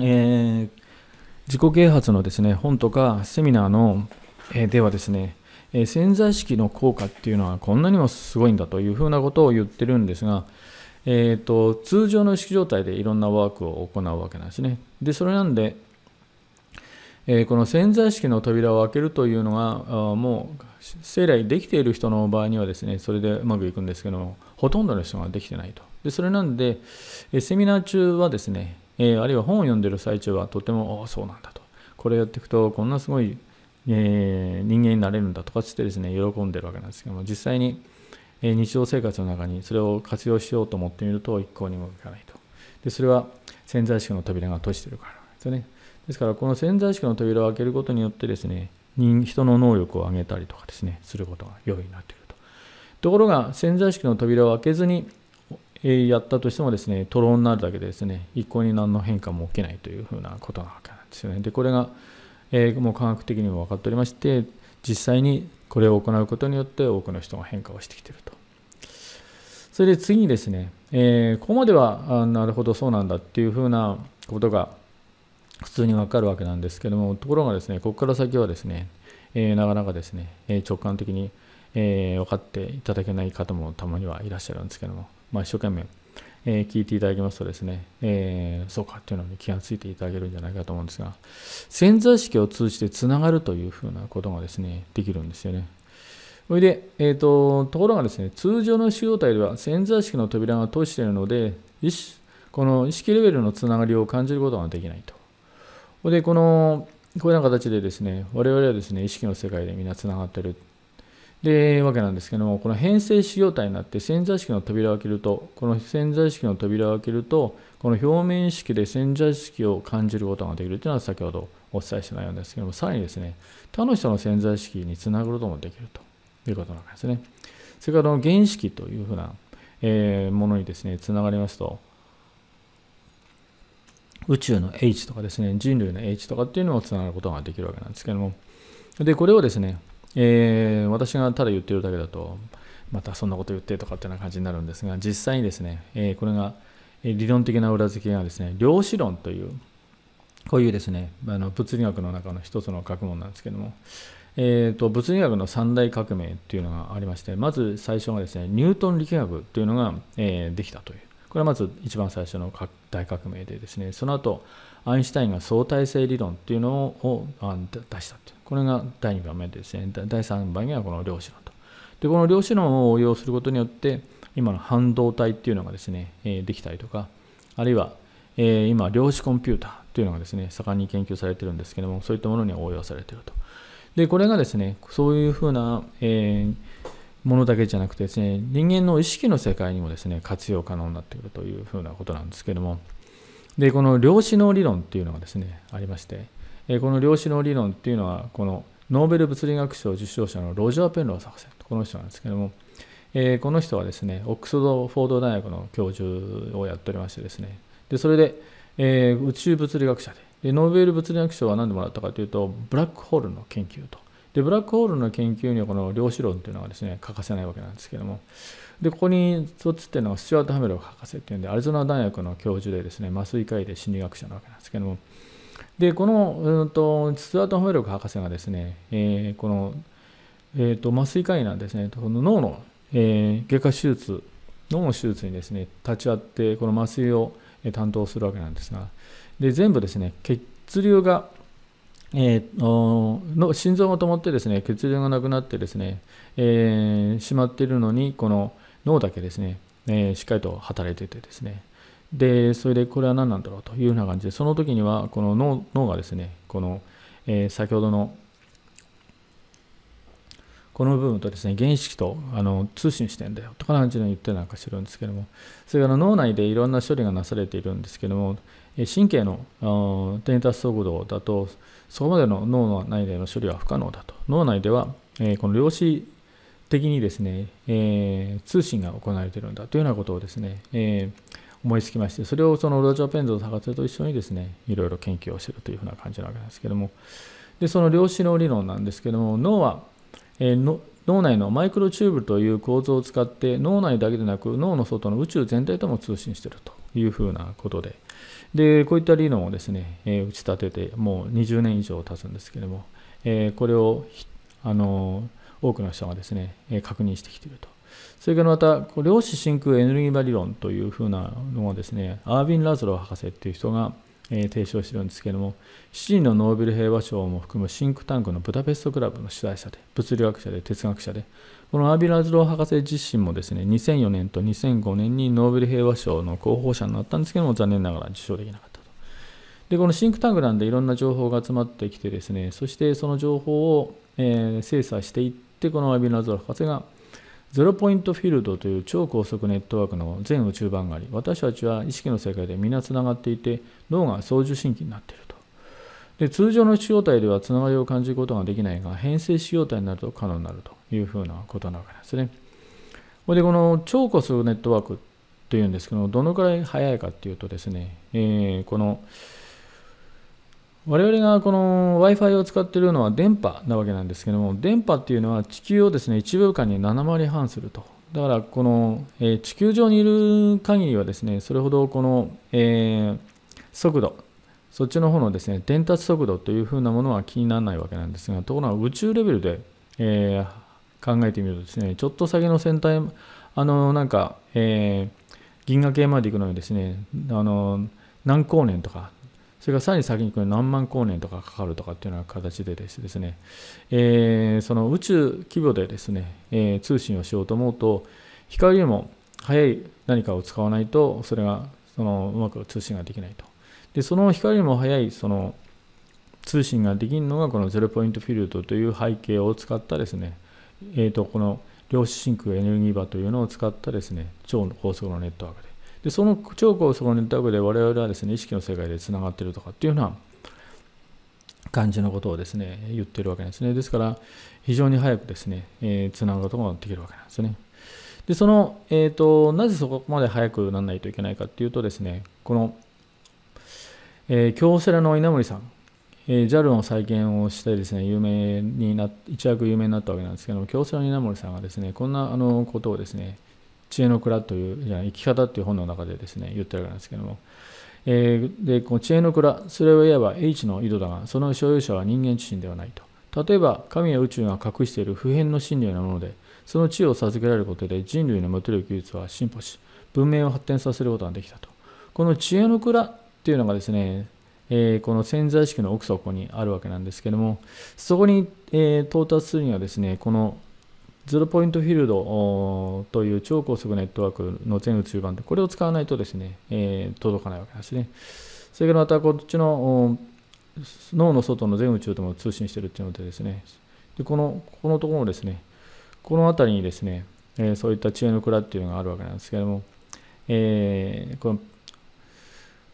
えー、自己啓発のですね本とかセミナーの、えではですね、え潜在意識の効果っていうのはこんなにもすごいんだというふうなことを言ってるんですが、えーと、通常の意識状態でいろんなワークを行うわけなんですね。でそれなんで、えー、この潜在意識の扉を開けるというのがもう生来できている人の場合にはですねそれでうまくいくんですけどもほとんどの人ができてないと。でそれなんで、えセミナー中はですねえー、あるいは本を読んでる最中はとても、そうなんだと。これやっていくと、こんなすごい、えー、人間になれるんだとかつってですね、喜んでるわけなんですけども、実際に、えー、日常生活の中にそれを活用しようと思ってみると、一向にもいかないと。で、それは潜在意識の扉が閉じてるからなんですよね。ですから、この潜在意識の扉を開けることによってですね、人の能力を上げたりとかですね、することが容易になっていると。ところが、潜在意識の扉を開けずに、やったとしてもですねトロになるだけでですね一向に何の変化も起きないというふうなことなわけなんですよね。でこれが、えー、もう科学的にも分かっておりまして実際にこれを行うことによって多くの人が変化をしてきていると。それで次にですね、えー、ここまではあなるほどそうなんだっていうふうなことが普通に分かるわけなんですけどもところがですねここから先はですね、えー、なかなかですね、え直感的に、え分かっていただけない方もたまにはいらっしゃるんですけども。まあ、一生懸命、えー、聞いていただきますとですね、えー、そうかっていうのに気がついていただけるんじゃないかと思うんですが、潜在意識を通じてつながるというふうなことがですね、できるんですよね。それで、えーと、ところがですね、通常の主要体では潜在意識の扉が閉じているので、この意識レベルのつながりを感じることができないと。で、この、こういうような形でですね、我々はですね、意識の世界でみんなつながってるでわけなんですけどもこの変性腫瘍体になって潜在意識の扉を開けるとこの潜在意識の扉を開けるとこの表面意識で潜在意識を感じることができるというのは先ほどお伝えした内容ですけどもさらにですね他の人の潜在意識につなぐこともできるということなんですねそれからの原意識というふうな、えものにですねつながりますと宇宙の H とかですね人類の H とかっていうのもつながることができるわけなんですけどもでこれをですねえー、私がただ言ってるだけだと、またそんなこと言ってとかってな感じになるんですが、実際にですね、えー、これが理論的な裏付けがですね、量子論という、こういうですね、あの物理学の中の一つの学問なんですけども、えーと、と物理学の三大革命というのがありまして、まず最初がですね、ニュートン力学というのが、えー、できたという。これはまず一番最初の大革命でですね、その後、アインシュタインが相対性理論というのを出したという。これが第2番目ですね。第3番目はこの量子論と。で、この量子論を応用することによって、今の半導体っていうのがですね、えできたりとか、あるいは、え今、量子コンピューターというのがですね、盛んに研究されてるんですけども、そういったものに応用されてると。で、これがですね、そういうふうな、えものだけじゃなくてですね、人間の意識の世界にもですね、活用可能になってくるというふうなことなんですけども、で、この量子の理論っていうのがですね、ありまして、えこの量子の理論っていうのはこのノーベル物理学賞受賞者のロジャー・ペンロー作戦この人なんですけども、えこの人はですねオックスフォードフォード大学の教授をやっておりましてですねでそれで、え宇宙物理学者ででノーベル物理学賞は何でもらったかというとブラックホールの研究とでブラックホールの研究にはこの量子論というのがですね欠かせないわけなんですけどもでここに一っっていうのはスチュワート・ハメル博士っていうんでアリゾナ大学の教授でですね麻酔科医で心理学者なわけなんですけどもでこの、うんと、スアート・ホイルク博士がですね、えー、この、えーと、麻酔科医なんですねこの脳の、えー、外科手術脳の手術にですね立ち会ってこの麻酔を担当するわけなんですがで全部ですね血流が、えー、の心臓が止まってですね血流がなくなってですね、えー、しまっているのにこの脳だけですね、えー、しっかりと働いててですねでそれでこれは何なんだろうというような感じでその時にはこの脳脳がですねこの、えー、先ほどのこの部分とですね原子とあの通信してんだよとかなんじの言ってなんかしてるんですけどもそれから脳内でいろんな処理がなされているんですけども神経の伝達速度だとそこまでの脳内での処理は不可能だと脳内では、えー、この量子的にですね、えー、通信が行われているんだというようなことをですね、えー思いつきましてそれをそのロジャー・ペンズ博士と一緒にですねいろいろ研究をしてるというふうな感じなわけですけどもでその量子の理論なんですけども脳は、えー、脳内のマイクロチューブという構造を使って脳内だけでなく脳の外の宇宙全体とも通信しているというふうなことででこういった理論をですね、えー、打ち立ててもう20年以上経つんですけども、えー、これをあの多くの人がですね、え確認してきているとそれからまた量子真空エネルギーバ理論というふうなのをですねアービン・ラズロー博士っていう人が提唱してるんですけども7人のノーベル平和賞も含むシンクタンクのブダペストクラブの主催者で物理学者で哲学者でこのアービン・ラズロー博士自身もですね2004年と2005年にノーベル平和賞の候補者になったんですけども残念ながら受賞できなかったとでこのシンクタンクなんでいろんな情報が集まってきてですねそしてその情報を、えー、精査していってこのアービラズロー博士がゼロポイントフィールドという超高速ネットワークの全宇宙版があり、私たちは意識の世界で皆つながっていて、脳が操縦神経になっていると。で通常の使用体ではつながりを感じることができないが、変性使用体になると可能になるというふうなことなわけですね。これでこの超高速ネットワークというんですけども、どのくらい速いかっていうとですね、えー、この、我々がこの Wi-Fi を使っているのは電波なわけなんですけども、電波っていうのは地球をですね、1秒間に7割半すると。だから、この、えー、地球上にいる限りはですね、それほどこの、えー、速度、そっちの方のですね、伝達速度というふうなものは気にならないわけなんですが、ところが宇宙レベルで、えー、考えてみるとですね、ちょっと先の先端、あの、なんか、え銀河系まで行くのにですね、あの、何光年とかそれからさらに先にこれ何万光年とかかかるとかっていうような形でですね、えー、その宇宙規模でですね、えー、通信をしようと思うと、光よりも速い何かを使わないと、それがそのうまく通信ができないと。で、その光よりも速いその通信ができるのが、このゼロポイントフィールドという背景を使ったですね、えっ、ー、と、この量子真空エネルギー場というのを使ったですね、超高速のネットワークです。でその超高速のネットワークで我々はですね意識の世界でつながっているとかっていうような感じのことをですね言ってるわけですねですから非常に早くですね、えー、つなぐことができるわけなんですねでその、えーと、となぜそこまで早くならないといけないかっていうとですねこの、えー、京セラの稲森さんえー、JAL の再建をしてですね、有名にな、一躍有名になったわけなんですけども、京セラの稲森さんがですね、こんなあのことをですね、知恵の蔵というじゃ生き方っていう本の中でですね言ってるわけなんですけども、えー、でこの知恵の蔵それを言えば H の井戸だがその所有者は人間自身ではないと例えば神や宇宙が隠している普遍の真理なものでその知恵を授けられることで人類の持てる技術は進歩し文明を発展させることができたとこの知恵の蔵っていうのがですねえー、この潜在意識の奥底にあるわけなんですけどもそこに、えー、到達するにはですねこのゼロポイントフィールドという超高速ネットワークの全宇宙版で、これを使わないとですね、えー、届かないわけですね。それからまたこっちの脳の外の全宇宙とも通信してるっていうのでですね、でこのここのところですね、この辺りにですね、えー、そういった知恵の蔵っていうのがあるわけなんですけれども、えー、この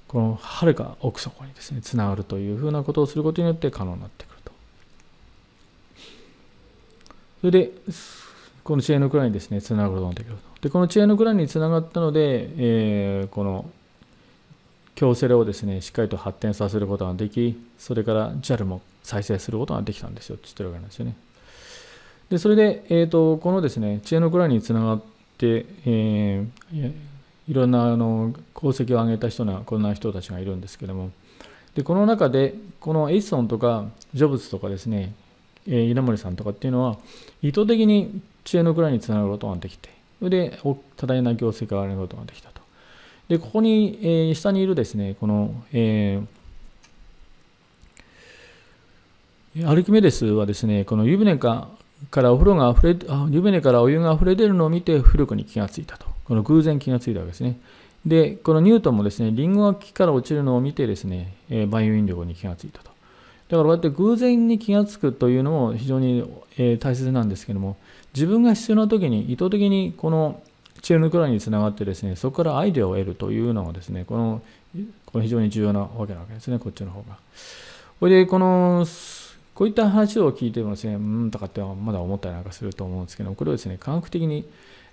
このはるか奥底にですね、つながるというふうなことをすることによって可能になってくると。それで、この知恵の蔵にですね、つながることができると。で、この知恵の蔵につながったので、えー、この京セラをですね、しっかりと発展させることができ、それから JAL も再生することができたんですよって言ってるわけなんですよね。で、それで、えーと、このですね、知恵の蔵につながって、えー、いろんなあの功績を上げた人はこんな人たちがいるんですけども、で、この中で、このエイソンとか、ジョブズとかですね、え稲森さんとかっていうのは、意図的に知恵の蔵につなぐことができて、それで、多大な業績が上がることができたと。で、ここに、えー、下にいるですね、この、えー、アルキメデスはですね、この湯船かからお風呂が溢れあ、湯船からお湯が溢れ出るのを見て浮力に気がついたと。この偶然気がついたわけですね。で、このニュートンもですね、リンゴが木から落ちるのを見てですね、えー、バイオ引力に気がついたと。だからこうやって偶然に気が付くというのも非常に、え大切なんですけども自分が必要な時に意図的にこのチル恵クラにつながってですねそこからアイデアを得るというのがですねこのこの非常に重要なわけなわけですねこっちの方が。これでこのこういった話を聞いてもですねうんとかってまだ思ったりなんかすると思うんですけどもこれをですね科学的に、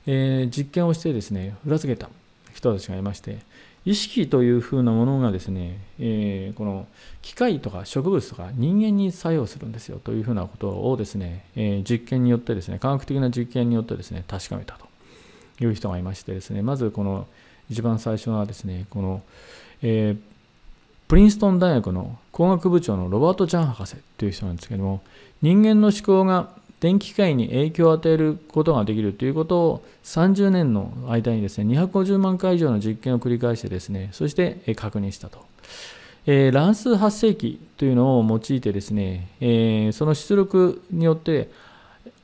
え実験をしてですね裏付けた人たちがいまして意識というふうなものがですね、えー、この機械とか植物とか人間に作用するんですよというふうなことをですね、えー、実験によってですね科学的な実験によってですね確かめたという人がいましてですねまずこの一番最初はですねこの、えー、プリンストン大学の工学部長のロバート・ジャン博士という人なんですけども人間の思考が電気機械に影響を与えることができるということを30年の間にですね250万回以上の実験を繰り返してですねそして確認したと。え乱数発生器というのを用いてですね、えその出力によって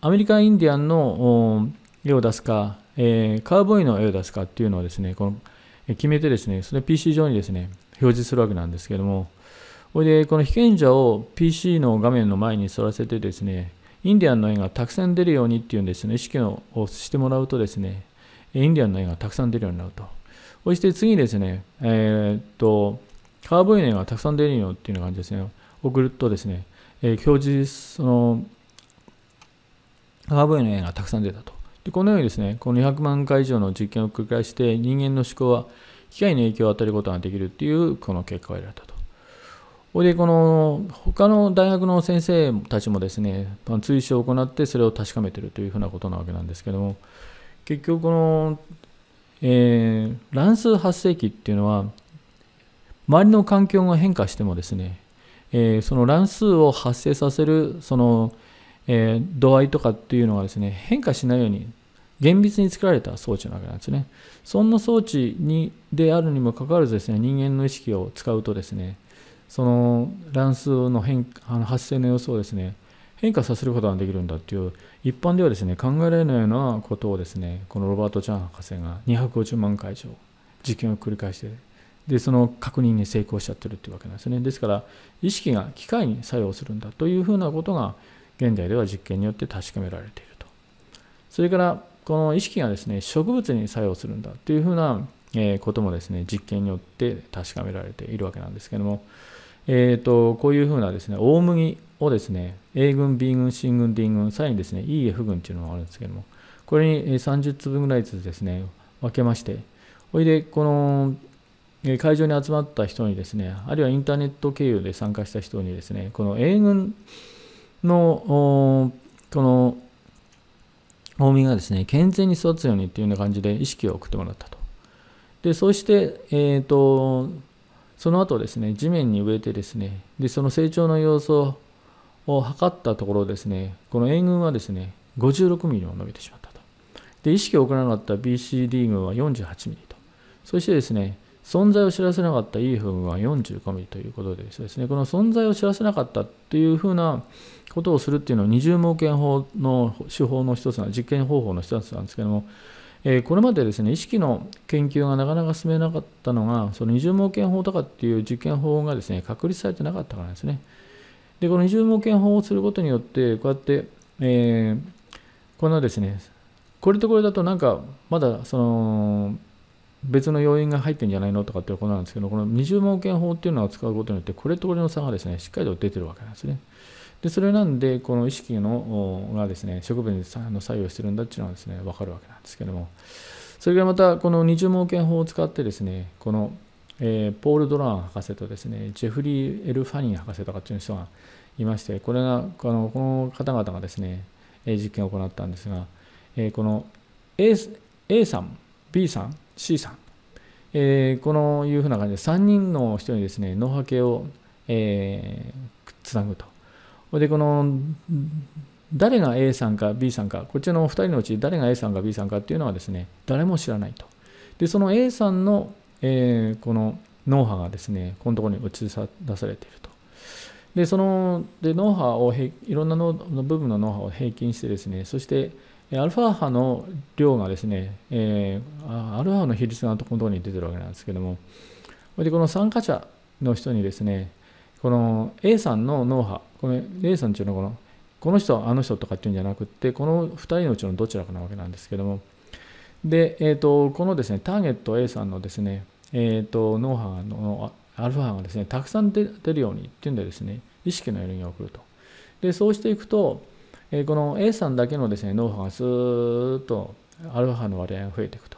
アメリカインディアンの絵を出すか、えカウボーイの絵を出すかっていうのをですねこの決めてですねそれ PC 上にですね表示するわけなんですけどもこれでこの被験者を PC の画面の前に反らせてですねインディアンの絵がたくさん出るようにっていうんですね、意識をしてもらうとですね、インディアンの絵がたくさん出るようになると。そして次にですね、えー、っと、カーボイの絵がたくさん出るよっていう感じですね、送るとですね、えー、表示、その、カーボイの絵がたくさん出たと。でこのようにですね、この200万回以上の実験を繰り返して、人間の思考は機械に影響を与えることができるっていう、この結果を得られたと。ほいで、この他の大学の先生たちもですね、追試を行ってそれを確かめてるというふうなことなわけなんですけども、結局この、えー、乱数発生期っていうのは、周りの環境が変化してもですね、えー、その乱数を発生させるその、えー、度合いとかっていうのはですね変化しないように厳密に作られた装置なわけなんですねそんな装置にであるにもかかわらずですね人間の意識を使うとですねその乱数の変あの発生の様子をですね変化させることができるんだっていう一般ではですね考えられないようなことをですねこのロバート・チャン博士が250万回以上実験を繰り返してでその確認に成功しちゃってるっていうわけなんですねですから意識が機械に作用するんだというふうなことが現代では実験によって確かめられているとそれからこの意識がですね植物に作用するんだというふうなこともですね実験によって確かめられているわけなんですけどもえーと、こういうふうなですね大麦をですね A 軍 B 軍 C 軍 D 軍さらにですね EF 軍っていうのがあるんですけどもこれに30粒ぐらいずつですね分けましておいでこの会場に集まった人にですねあるいはインターネット経由で参加した人にですねこの A 軍のこの大麦がですね健全に育つようにっていうような感じで意識を送ってもらったとでそして、えーとその後ですね、地面に植えてですね、で、その成長の様子を測ったところですね、この A 群はですね、56ミリも伸びてしまったと。で、意識を送らなかった BCD 群は48ミリと。そしてですね、存在を知らせなかった E 群は45ミリということでですね、この存在を知らせなかったっていうふうなことをするっていうのは二重盲検法の手法の一つな、実験方法の一つなんですけども、えー、これまでですね意識の研究がなかなか進めなかったのがその二重盲検法とかっていう実験法がですね確立されてなかったからですねでこの二重盲検法をすることによってこうやって、えー、このですねこれとこれだとなんかまだその別の要因が入ってんじゃないのとかっていうことなんですけどこの二重盲検法っていうのを使うことによってこれとこれの差がですねしっかりと出てるわけなんですね。でそれなんでこの意識のがですね植物に作用してるんだっていうのはですね分かるわけなんですけどもそれからまたこの二重盲検法を使ってですねこの、えポール・ドラン博士とですねジェフリー・エル・ファニー博士とかっていう人がいましてこれがこのこの方々がですね実験を行ったんですが、えこの A, A さん B さん C さん、えこのいうふうな感じで3人の人にですね脳波計を、えつなぐと。でこの誰が A さんか B さんかこっちのお二人のうち誰が A さんか B さんかっていうのはですね誰も知らないとでその A さんの、えー、この脳波がですねこのところに映ち出されているとでそので脳波をいろんな脳の部分の脳波を平均してですねそしてアルファ波の量がですね、えー、アルファ波の比率がこのところに出てるわけなんですけどもでこの参加者の人にですねこの A さんの脳波この A さんっていうのはこのこの人あの人とかっていうんじゃなくてこの2人のうちのどちらかなわけなんですけどもで、えーと、このですねターゲット A さんのですね、えーと、脳波のアルファ波がですねたくさん出るようにっていうんでですね意識のギーに送るとでそうしていくと、えー、この A さんだけのですね脳波がずっとアルファ波の割合が増えていくと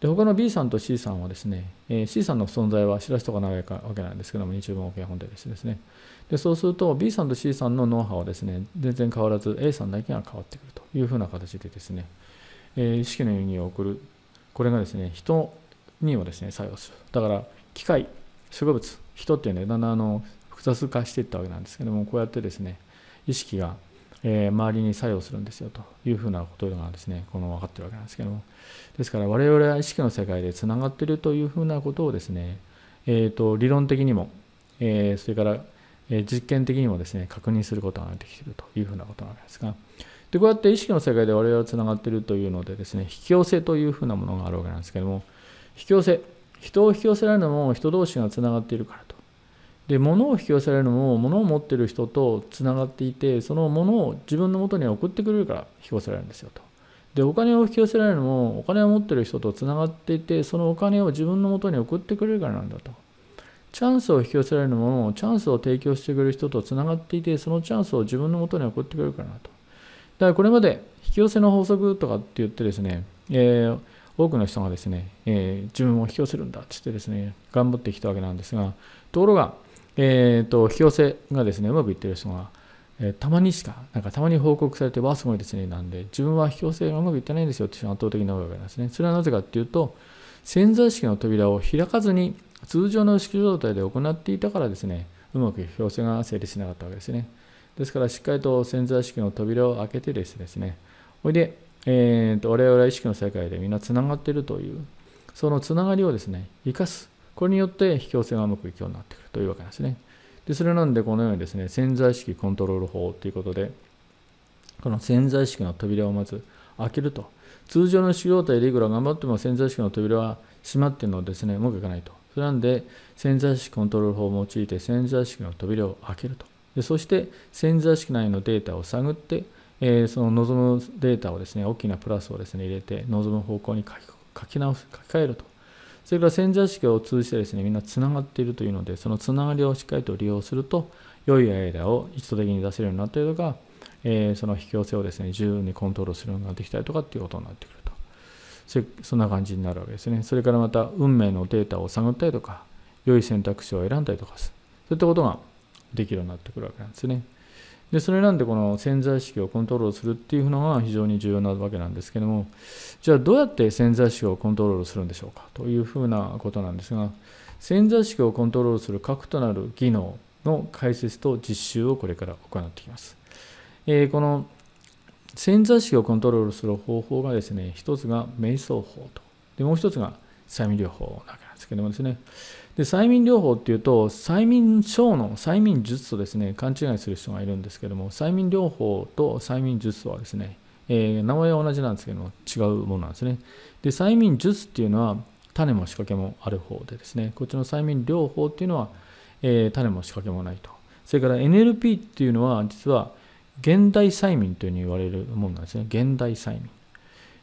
で他の B さんと C さんはですね、えー、C さんの存在は知らすとかないわけなんですけども、日文保険本でですね。で、そうすると B さんと C さんのノウハウはですね、全然変わらず A さんだけが変わってくるというふうな形でですね、えー、意識の輸入を送る。これがですね、人にはですね、作用する。だから、機械、植物、人っていうのはだんだんあの複雑化していったわけなんですけども、こうやってですね、意識がえー、周りに作用するんですよというふうなことがですねこの分かってるわけなんですけどもですから我々は意識の世界でつながっているというふうなことをですね、えーと、理論的にも、えー、それから、え実験的にもですね確認することができているというふうなことなわけですがでこうやって意識の世界で我々はつながっているというのでですね引き寄せというふうなものがあるわけなんですけども引き寄せ人を引き寄せられるのも人同士がつながっているからとで物を引き寄せられるのも物を持ってる人とつながっていてその物を自分の元に送ってくれるから引き寄せられるんですよと。でお金を引き寄せられるのもお金を持ってる人とつながっていてそのお金を自分の元に送ってくれるからなんだと。チャンスを引き寄せられるのもチャンスを提供してくれる人とつながっていてそのチャンスを自分の元に送ってくれるからなと。だからこれまで引き寄せの法則とかって言ってですね、えー、多くの人がですね、えー、自分を引き寄せるんだって言ってですね頑張ってきたわけなんですがところがえー、と、引き寄せがですね、うまくいってる人が、えー、たまにしか、なんかたまに報告されて、わあ、すごいですね、なんで、自分は引き寄せがうまくいってないんですよっていう人が圧倒的に多いわけなんですね。それはなぜかっていうと、潜在意識の扉を開かずに、通常の意識状態で行っていたからですね、うまく引き寄せが成立しなかったわけですね。ですから、しっかりと潜在意識の扉を開けてですね、ほいで、えーと、と我々意識の世界でみんなつながっているという、そのつながりをですね、生かすこれによって卑怯性がうまくいくようになってくるというわけなんですね。でそれなんでこのようにですね潜在意識コントロール法ということでこの潜在意識の扉をまず開けると通常の修行体でいくら頑張っても潜在意識の扉は閉まっているのですねうまくいかないとそれなんで潜在意識コントロール法を用いて潜在意識の扉を開けるとでそして潜在意識内のデータを探ってえー、その望むデータをですね大きなプラスをですね入れて望む方向に書き直す書き換えるとそれから潜在意識を通じてですね、みんなつながっているというので、そのつながりをしっかりと利用すると、良いアイデアを一度的に出せるようになったりとか、えー、その引き寄せをですね、十分にコントロールするようになってきたりとかっていうことになってくると。そそんな感じになるわけですね。それからまた、運命のデータを探ったりとか、良い選択肢を選んだりとかする。そういったことができるようになってくるわけなんですね。でそれなんでこの潜在意識をコントロールするっていうのが非常に重要なわけなんですけどもじゃあどうやって潜在意識をコントロールするんでしょうかというふうなことなんですが潜在意識をコントロールする核となる技能の解説と実習をこれから行っていきます、えー、この潜在意識をコントロールする方法がですね一つが瞑想法とでもう一つが催眠療法なわけなんですけどもですねで催眠療法っていうと催眠症の催眠術とですね勘違いする人がいるんですけども催眠療法と催眠術とはですね、えー、名前は同じなんですけども違うものなんですねで催眠術っていうのは種も仕掛けもある方でですねこっちの催眠療法っていうのは、えー、種も仕掛けもないとそれから NLP っていうのは実は現代催眠というふうに言われるものなんですね現代催眠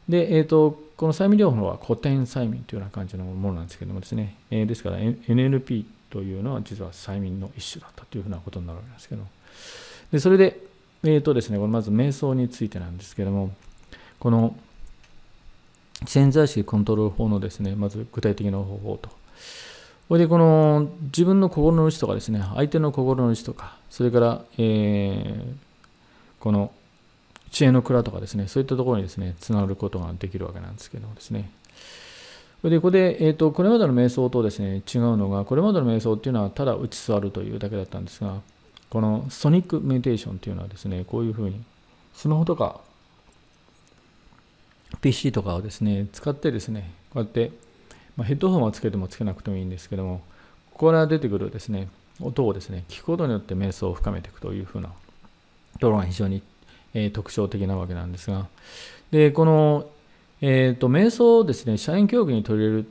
で、えーと、この催眠療法は古典催眠というような感じのものなんですけどもですね、えー、ですから NLP というのは実は催眠の一種だったというふうなことになるわけですけどでそれで,、えーとですね、これまず瞑想についてなんですけどもこの潜在意識コントロール法のですねまず具体的な方法とそれでこの自分の心の内とかですね相手の心の内とかそれから、えー、この知恵の蔵とかですね、そういったところにですね、つながることができるわけなんですけどもですね。で、ここで、えーと、とこれまでの瞑想とですね、違うのが、これまでの瞑想っていうのはただ打ち座るというだけだったんですが、このソニックメディテーションっていうのはですね、こういうふうに、スマホとか PC とかをですね、使ってですね、こうやって、まあ、ヘッドホンはつけてもつけなくてもいいんですけども、ここから出てくるですね、音をですね、聞くことによって瞑想を深めていくというふうなところが非常にえー、特徴的なわけなんですがでこの、えーと、瞑想をですね社員教育に取り入れる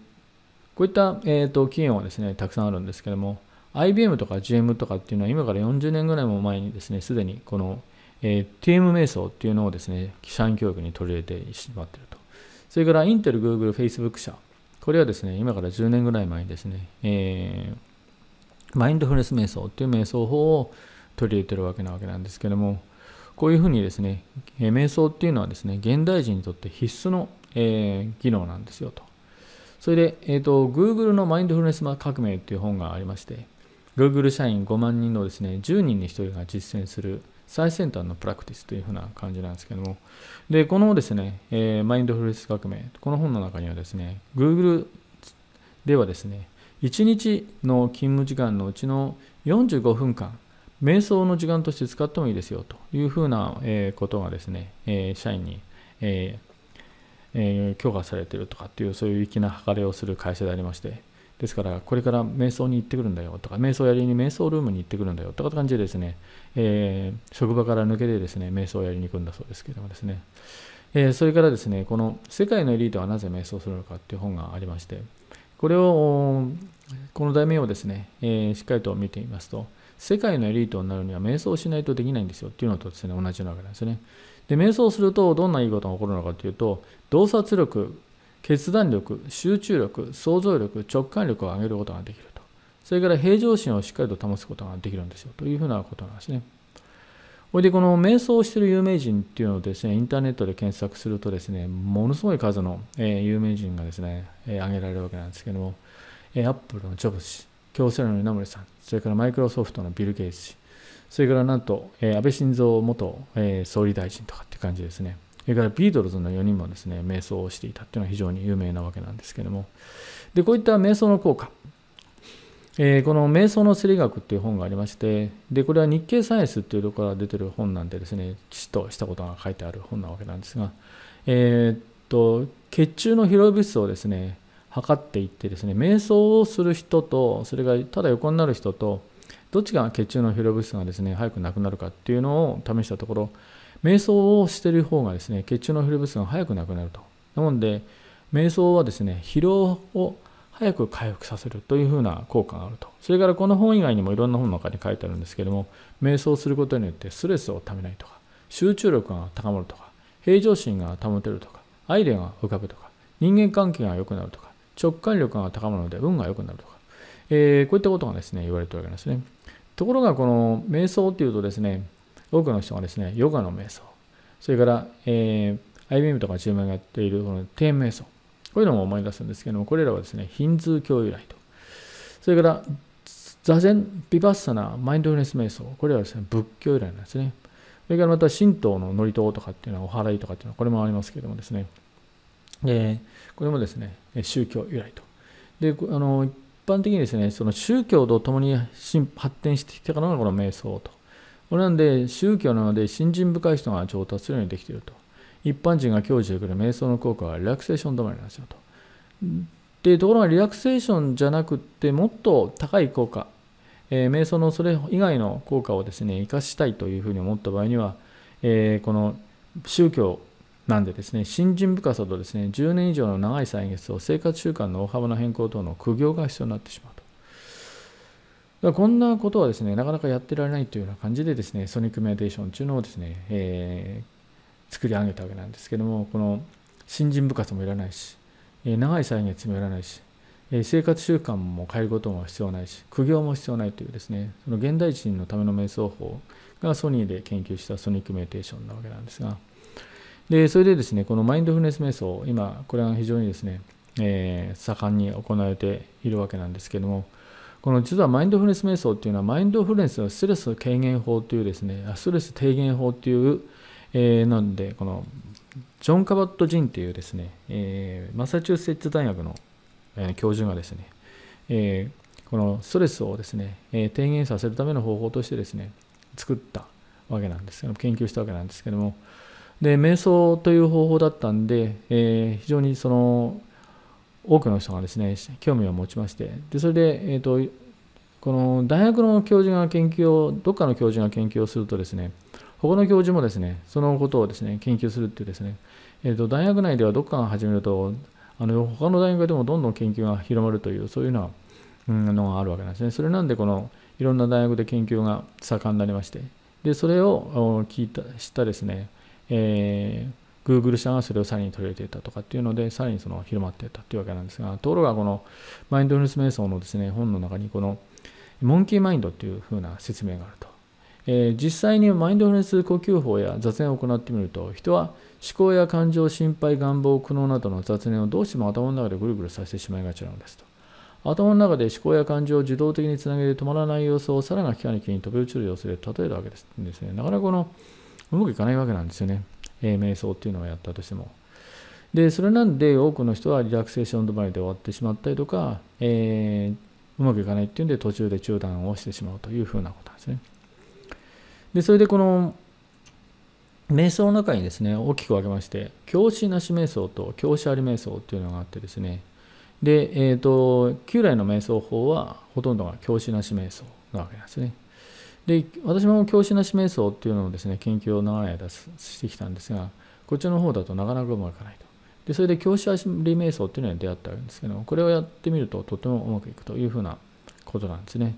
こういった、えーと、企業はですねたくさんあるんですけども IBM とか GM とかっていうのは今から40年ぐらいも前にですねすでにこの、えー、TM 瞑想っていうのをですね社員教育に取り入れてしまっているとそれからインテル、Google、Facebook 社これはですね今から10年ぐらい前にですね、えー、マインドフルネス瞑想っていう瞑想法を取り入れてるわけなわけなんですけども、こういうふうにですね、瞑想っていうのはですね、現代人にとって必須の、えー、技能なんですよと。それで、えーと、Google のマインドフルネス革命っていう本がありまして、Google 社員5万人のですね、10人に1人が実践する最先端のプラクティスというふうな感じなんですけども、で、このですね、えー、マインドフルネス革命、この本の中にはですね、Google ではですね、1日の勤務時間のうちの45分間瞑想の時間として使ってもいいですよというふうな、えことがですね、え社員に、ええされてるとかっていうそういう粋な計れをする会社でありましてですからこれから瞑想に行ってくるんだよとか瞑想やりに瞑想ルームに行ってくるんだよとかって感じでですね、え職場から抜けてですね瞑想をやりに行くんだそうですけどもですね、えそれからですねこの「世界のエリートはなぜ瞑想するのか」っていう本がありましてこれをこの題名をですね、えしっかりと見てみますと、世界のエリートになるには瞑想しないとできないんですよっていうのとですね同じなわけなんですねで瞑想するとどんないいことが起こるのかというと洞察力決断力集中力想像力直感力を上げることができるとそれから平常心をしっかりと保つことができるんですよというふうなことなんですねほいでこの瞑想をしている有名人っていうのをですねインターネットで検索するとですねものすごい数の、え有名人がですね、え挙げられるわけなんですけども、えアップルのジョブズ京セラの稲森さん、それからマイクロソフトのビル・ゲイツ氏、それからなんと、えー、安倍晋三元、えー、総理大臣とかって感じですね。それからビートルズの4人もですね、瞑想をしていたっていうのは非常に有名なわけなんですけども。で、こういった瞑想の効果。えー、この瞑想の生理学っていう本がありまして、で、これは日経サイエンスっていうところから出てる本なんでですね、きちっとしたことが書いてある本なわけなんですが、えー、っと、血中の疲労物質をですね、測っていってですね瞑想をする人とそれがただ横になる人とどっちが血中の疲労物質がですね早くなくなるかっていうのを試したところ瞑想をしてる方がですね血中の疲労物質が早くなくなるとなので瞑想はですね疲労を早く回復させるというふうな効果があるとそれからこの本以外にもいろんな本の中に書いてあるんですけども瞑想することによってストレスをためないとか集中力が高まるとか平常心が保てるとかアイデアが浮かぶとか人間関係が良くなるとか直感力が高まるので運が良くなるとか、えー、こういったことがですね言われてるわけですねところがこの瞑想っていうとですね多くの人がですねヨガの瞑想それから、えー、IBM とか注文がやっているこの低瞑想こういうのも思い出すんですけどもこれらはですねヒンズー教由来とそれから座禅ビバッサナマインドフルネス瞑想これはですね仏教由来なんですねそれからまた神道の祝詞とかっていうのはお祓いとかっていうのはこれもありますけどもですね、えーこれもですね、宗教由来と。で、あの一般的にですね、その宗教と共に発展してきたのがこの瞑想と。これなんで、宗教なので信心深い人が上達するようにできていると。一般人が享受できる瞑想の効果はリラクセーション止まりなんですよと。で、ところがリラクセーションじゃなくて、もっと高い効果、えー、瞑想のそれ以外の効果をですね、生かしたいというふうに思った場合には、えー、この宗教なんでですね、新人深さとですね、10年以上の長い歳月と生活習慣の大幅な変更等の苦行が必要になってしまうと。だからこんなことはですね、なかなかやってられないというような感じでですね、ソニックメディテーションというのをですね、えー、作り上げたわけなんですけども、この新人深さもいらないし、長い歳月もいらないし、生活習慣も変えることも必要ないし、苦行も必要ないというですね、その現代人のための瞑想法がソニーで研究したソニックメディテーションなわけなんですが、でそれでですねこのマインドフルネス瞑想今これは非常にですね、えー、盛んに行われているわけなんですけどもこの実はマインドフルネス瞑想っていうのはマインドフルネスのストレス軽減法というですねストレス低減法という、えー、なんでこのジョン・カバット・ジンっていうですね、えー、マサチューセッツ大学の、え教授がですね、えー、このストレスをですね、え低減させるための方法としてですね作ったわけなんです研究したわけなんですけどもで瞑想という方法だったんで、えー、非常にその多くの人がですね興味を持ちましてでそれで、えーと、この大学の教授が研究をどっかの教授が研究をするとですね他の教授もですねそのことをですね研究するっていうですね、えーと、大学内ではどっかが始めるとあの他の大学でもどんどん研究が広まるというそういうのは、うん、のがあるわけなんですねそれなんでこのいろんな大学で研究が盛んになりましてでそれを聞いた知ったですねえー、Google 社がそれをさらに取り入れていたとかっていうので、さらにその広まっていたというわけなんですが、ところがこのマインドフルネス瞑想のですね、本の中にこのモンキーマインドっていうふうな説明があると。え実際にマインドフルネス呼吸法や雑念を行ってみると、人は思考や感情、心配、願望、苦悩などの雑念をどうしても頭の中でぐるぐるさせてしまいがちなのですと。頭の中で思考や感情を自動的につなげて止まらない様子をさらな機械に気に飛び移る様子で例えるわけですですね。なかなかこのうまくいかないわけなんですよね、えー、瞑想っていうのをやったとしても。でそれなんで多くの人はリラクセーション止まりで終わってしまったりとか、えー、うまくいかないっていうんで途中で中断をしてしまうというふうなことなんですね。でそれでこの瞑想の中にですね大きく分けまして教師なし瞑想と教師あり瞑想っていうのがあってですねで、えーと旧来の瞑想法はほとんどが教師なし瞑想なわけなんですね。で私も教師なし瞑想っていうのをですね研究を長い間してきたんですがこっちの方だとなかなかうまくいかないとでそれで教師足瞑想っていうのに出会ってあるんですけどもこれをやってみるととてもうまくいくというふうなことなんですね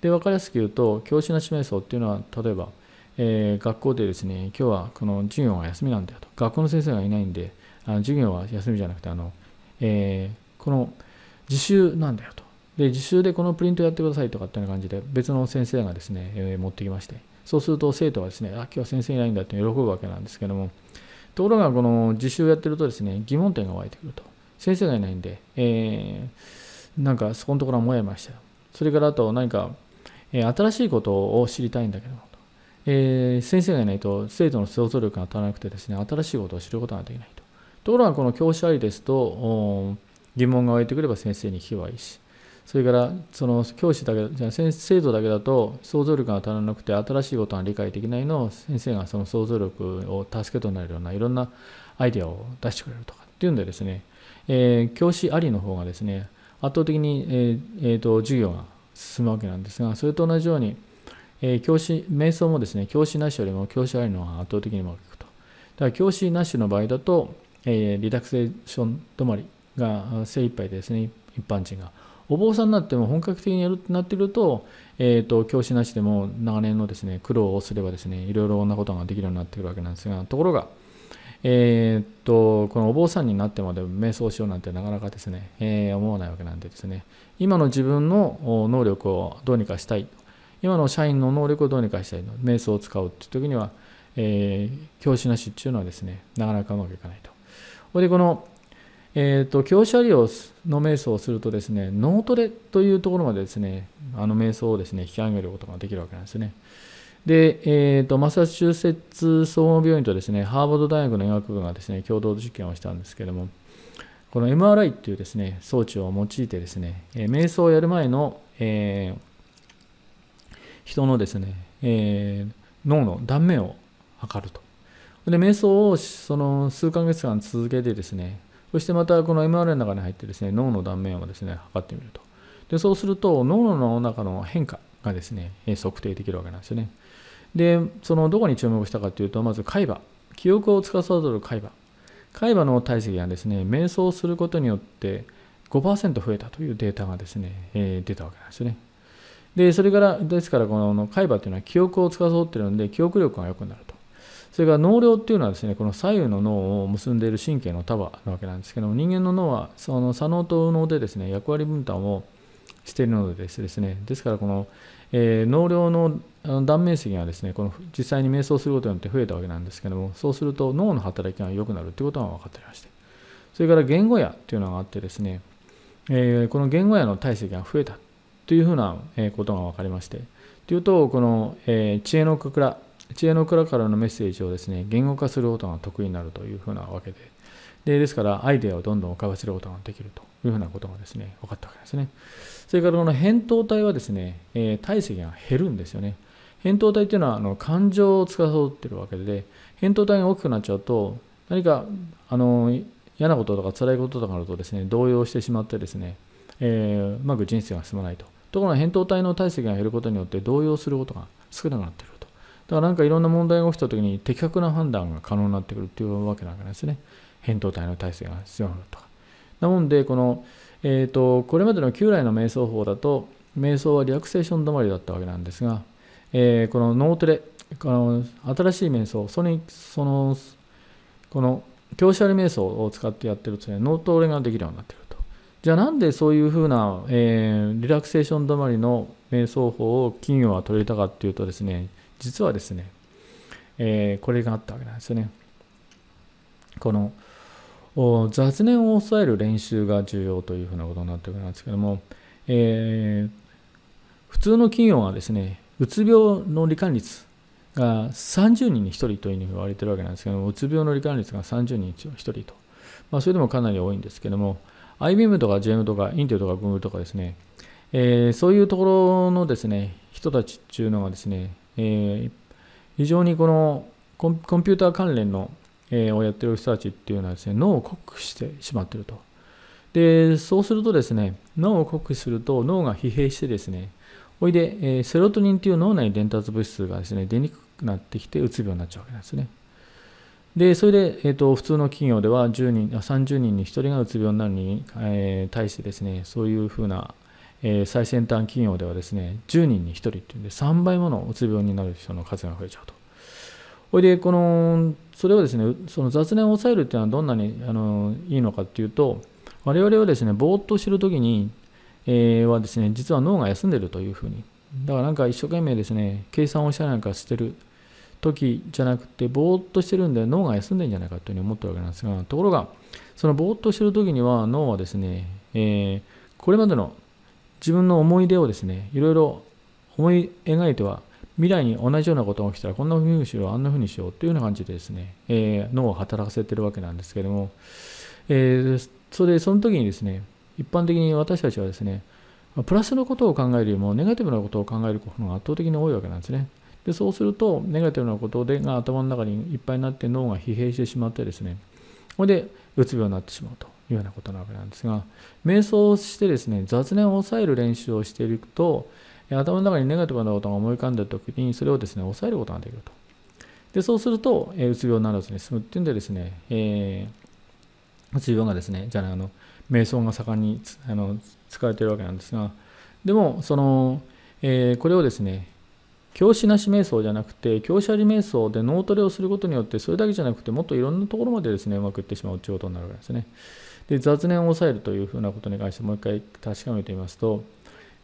で分かりやすく言うと教師なし瞑想っていうのは例えば、えー、学校でですね今日はこの授業が休みなんだよと学校の先生がいないんであの授業は休みじゃなくてあの、えー、この自習なんだよとで、自習でこのプリントやってくださいとかっていう感じで、別の先生がですね、えー、持ってきまして、そうすると生徒はですね、あ、今日は先生いないんだって喜ぶわけなんですけども、ところが、この自習やってるとですね、疑問点が湧いてくると。先生がいないんで、えー、なんかそこのところはもやもやしたよ。それからあと何か、えー、新しいことを知りたいんだけども、えー、先生がいないと生徒の想像力が足らなくてですね、新しいことを知ることができないと。ところがこの教師ありですと、疑問が湧いてくれば先生に聞けばいいし、それからその教師だけじゃあ生徒だけだと想像力が足らなくて新しいことが理解できないのを先生がその想像力を助けとなるようないろんなアイデアを出してくれるとかっていうんでですね、えー、教師ありの方がですね圧倒的に、えーえーと、授業が進むわけなんですがそれと同じように、えー、教師瞑想もですね教師なしよりも教師ありの方が圧倒的にうまくいくとだから教師なしの場合だと、えー、リダクセーション止まりが精一杯ですね一般人がお坊さんになっても本格的にやるってなってくると,、えーと、教師なしでも長年のですね苦労をすればですねいろいろなことができるようになってくるわけなんですがところが、えーと、このお坊さんになってまで瞑想しようなんてなかなかですね、えー、思わないわけなんでですね今の自分の能力をどうにかしたい今の社員の能力をどうにかしたい瞑想を使うっていう時には、えー、教師なしっていうのはですねなかなかうまくいかないと。でこのえーと、と強車両の瞑想をするとですね脳トレというところまでですねあの瞑想をですね引き上げることができるわけなんですね。で、えーと、マサチューセッツ総合病院とですねハーバード大学の医学部がですね共同実験をしたんですけれどもこの MRI というですね装置を用いてですね、え瞑想をやる前の、えー、人のですね、えー、脳の断面を測ると。で瞑想をその数ヶ月間続けてですねそしてまたこの MRI の中に入ってですね脳の断面をですね測ってみるとでそうすると脳の中の変化がですね測定できるわけなんですよねでそのどこに注目したかというとまず海馬記憶を司る海馬海馬の体積がですね瞑想することによって5%増えたというデータがですね、えー、出たわけなんですよねでそれからですからこの海馬というのは記憶を司っているので記憶力が良くなるとそれから脳量っていうのはですねこの左右の脳を結んでいる神経の束なわけなんですけども人間の脳はその左脳と右脳でですね役割分担をしているのでですねですからこの、えー、脳量の断面積がですねこの実際に瞑想することによって増えたわけなんですけどもそうすると脳の働きが良くなるということが分かっていましてそれから言語野というのがあってですね、えー、この言語やの体積が増えたというふうなことが分かりましてというとこの、えー、知恵のかくら知恵の蔵からのメッセージをですね、言語化することが得意になるというふうなわけで、でですから、アイデアをどんどん浮かばせることができるというふうなことがですね、分かったわけですね。それから、この扁桃体はですね、えー、体積が減るんですよね。扁桃体っていうのはあの感情を司ってるわけで、扁桃体が大きくなっちゃうと、何かあの嫌なこととか辛いこととかあるとですね、動揺してしまってですね、えー、うまく人生が進まないと。ところが扁桃体の体積が減ることによって動揺することが少なくなっている。だからなんかいろんな問題が起きた時に的確な判断が可能になってくるっていうわけなんですね。扁桃体の体制が必要なのとか。なもんで、この、えっ、ー、と、これまでの旧来の瞑想法だと、瞑想はリラクセーション止まりだったわけなんですが、えー、この脳トレ、この新しい瞑想、それに、その、この教師あり瞑想を使ってやってるとね、脳トレができるようになってくると。じゃあなんでそういうふうな、えー、リラクセーション止まりの瞑想法を企業は取り入れたかっていうとですね、実はですね、えー、これがあったわけなんですよね。この雑念を抑える練習が重要というふうなことになってくるんですけども、えー、普通の企業はですね、うつ病の罹患率が30人に1人というふうに言われてるわけなんですけども、うつ病の罹患率が30人に1人と、まあ、それでもかなり多いんですけども、IBM とか JM とかインテルとか Google とかですね、えー、そういうところのですね、人たちっていうのがですね、えー、非常にこのコンピューター関連の、えー、をやってる人たちっていうのはですね脳を酷使してしまってるとでそうするとですね脳を酷使すると脳が疲弊してですねおいで、えー、セロトニンという脳内伝達物質がですね出にくくなってきてうつ病になっちゃうわけなんですねでそれで、えーと、と普通の企業では10人30人に1人がうつ病になるに、えー、対してですねそういうふうなえー、最先端企業ではですね10人に1人っていうんで3倍ものうつ病になる人の数が増えちゃうと。ほいでこのそれはですねその雑念を抑えるっていうのはどんなにあのいいのかっていうと我々はですねぼーっとしてる時に、えー、はですね実は脳が休んでるというふうにだからなんか一生懸命ですね計算をしたりなんかしてる時じゃなくてぼーっとしてるんで脳が休んでんじゃないかというふうに思ったわけなんですがところがそのぼーっとしてる時には脳はですね、えー、これまでの自分の思い出をですね、いろいろ思い描いては、未来に同じようなことが起きたら、こんなふうにしよう、あんなふうにしようというような感じでですね、えー、脳を働かせてるわけなんですけども、えー、それでその時にですね、一般的に私たちはですね、プラスのことを考えるよりも、ネガティブなことを考えることが圧倒的に多いわけなんですね。でそうすると、ネガティブなことでが頭の中にいっぱいになって脳が疲弊してしまってですね、これでうつ病になってしまうと。いうようなことなわけなんですが瞑想をしてですね雑念を抑える練習をしていると頭の中にネガティブなことが思い浮かんだ時にそれをですね抑えることができるとでそうすると、うつ病にならずに済むっていうんでですね、えー、うつ病がですねじゃあ,、ね、あの瞑想が盛んにあの使われているわけなんですがでもその、えー、これをですね教師なし瞑想じゃなくて教師あり瞑想で脳トレをすることによってそれだけじゃなくてもっといろんなところまでですねうまくいってしまうということになるわけですね。で雑念を抑えるというふうなことに関してもう一回確かめてみますと、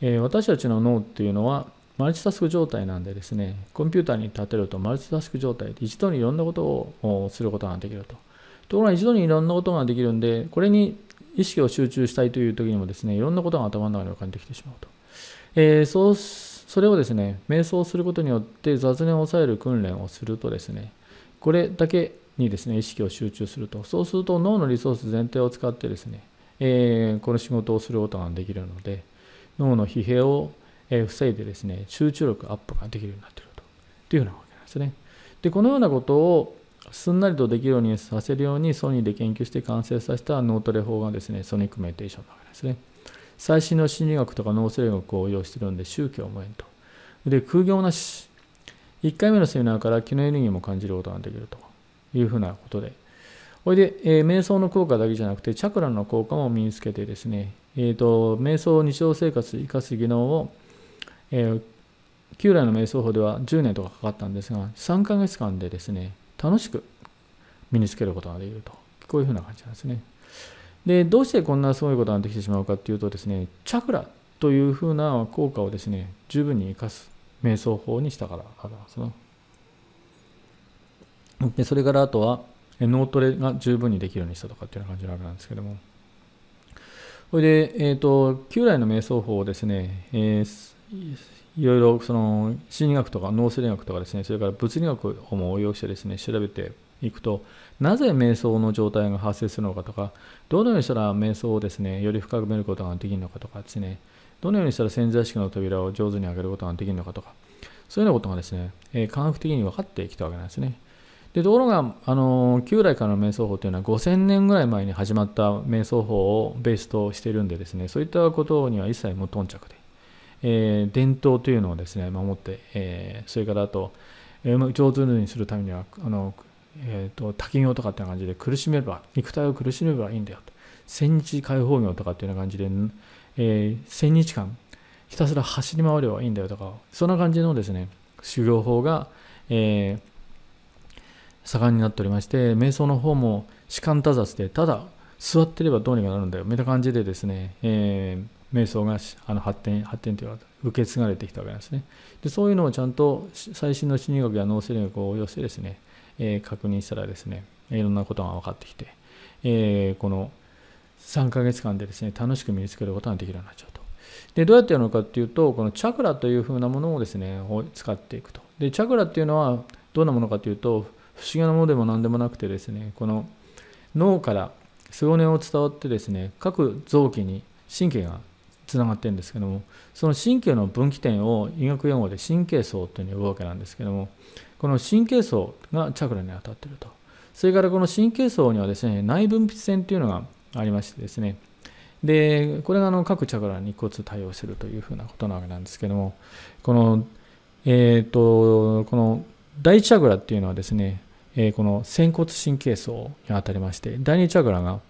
えー、私たちの脳っていうのはマルチタスク状態なんでですねコンピューターに立てるとマルチタスク状態で一度にいろんなことをすることができるとところが一度にいろんなことができるんでこれに意識を集中したいという時にもですねいろんなことが頭の中に浮かんできてしまうと、えー、そうそれをですね瞑想することによって雑念を抑える訓練をするとですねこれだけにですね意識を集中するとそうすると脳のリソース全体を使ってですね、えー、この仕事をすることができるので脳の疲弊を、え防いでですね集中力アップができるようになっているというようなわけなんですねでこのようなことをすんなりとできるようにさせるようにソニーで研究して完成させた脳トレ法がですねソニックメディテーションなわけですね最新の心理学とか脳性学を応用してるんで宗教も縁とで空行なし1回目のセミナーから気のエネルギーも感じることができるというふうなことで。これで、えー、瞑想の効果だけじゃなくて、チャクラの効果も身につけてですね、えーと、瞑想を日常生活に生かす技能を、えー、旧来の瞑想法では10年とかかかったんですが、3ヶ月間でですね、楽しく身につけることができると。こういうふうな感じなんですね。で、どうしてこんなすごいことができてしまうかっていうとですね、チャクラというふうな効果をですね、十分に生かす瞑想法にしたからなんですね。でそれからあとは脳トレが十分にできるようにしたとかっていうような感じのあるなんですけどもそれで、えーと、旧来の瞑想法をですね、えー、いろいろその心理学とか脳生理学とかですねそれから物理学をも応用してですね調べていくとなぜ瞑想の状態が発生するのかとかどのようにしたら瞑想をですねより深く見ることができるのかとかですねどのようにしたら潜在意識の扉を上手に上げることができるのかとかそういうようなことがですね、え科学的に分かってきたわけなんですね。でところがあの旧来からの瞑想法というのは5000年ぐらい前に始まった瞑想法をベースとしているんでですねそういったことには一切無頓着で、えー、伝統というのをですね守って、えー、それからあと、えー、上手にするためにはあの、えーと、滝行とかっていう感じで苦しめば肉体を苦しめばいいんだよと千日解放業とかっていうような感じで、えー、千日間ひたすら走り回ればいいんだよとかそんな感じのですね修行法が、えー、盛んになっておりまして瞑想の方も士官多雑でただ座ってればどうにかなるんだよみたいな感じでですね、えー、瞑想があの発展発展というか受け継がれてきたわけなんですねでそういうのをちゃんと最新の心理学や脳性理学を応用してですね、えー、確認したらですねいろんなことが分かってきて、えー、この3ヶ月間でですね楽しく身につけることができるようになっちゃうとでどうやってやるのかっていうとこのチャクラというふうなものをですね使っていくとでチャクラっていうのはどんなものかというと不思議なものでも何でもなくてですねこの脳から背骨を伝わってですね各臓器に神経がつながってるんですけどもその神経の分岐点を医学用語で神経層というふうに呼ぶわけなんですけどもこの神経層がチャクラに当たってるとそれからこの神経層にはですね内分泌腺というのがありましてですねでこれがあの各チャクラに一個ずつ対応するというふうなことなわけなんですけどもこのえっ、ー、とこの第1チャグラっていうのはですね、えー、この仙骨神経層にあたりまして第2チャグラが、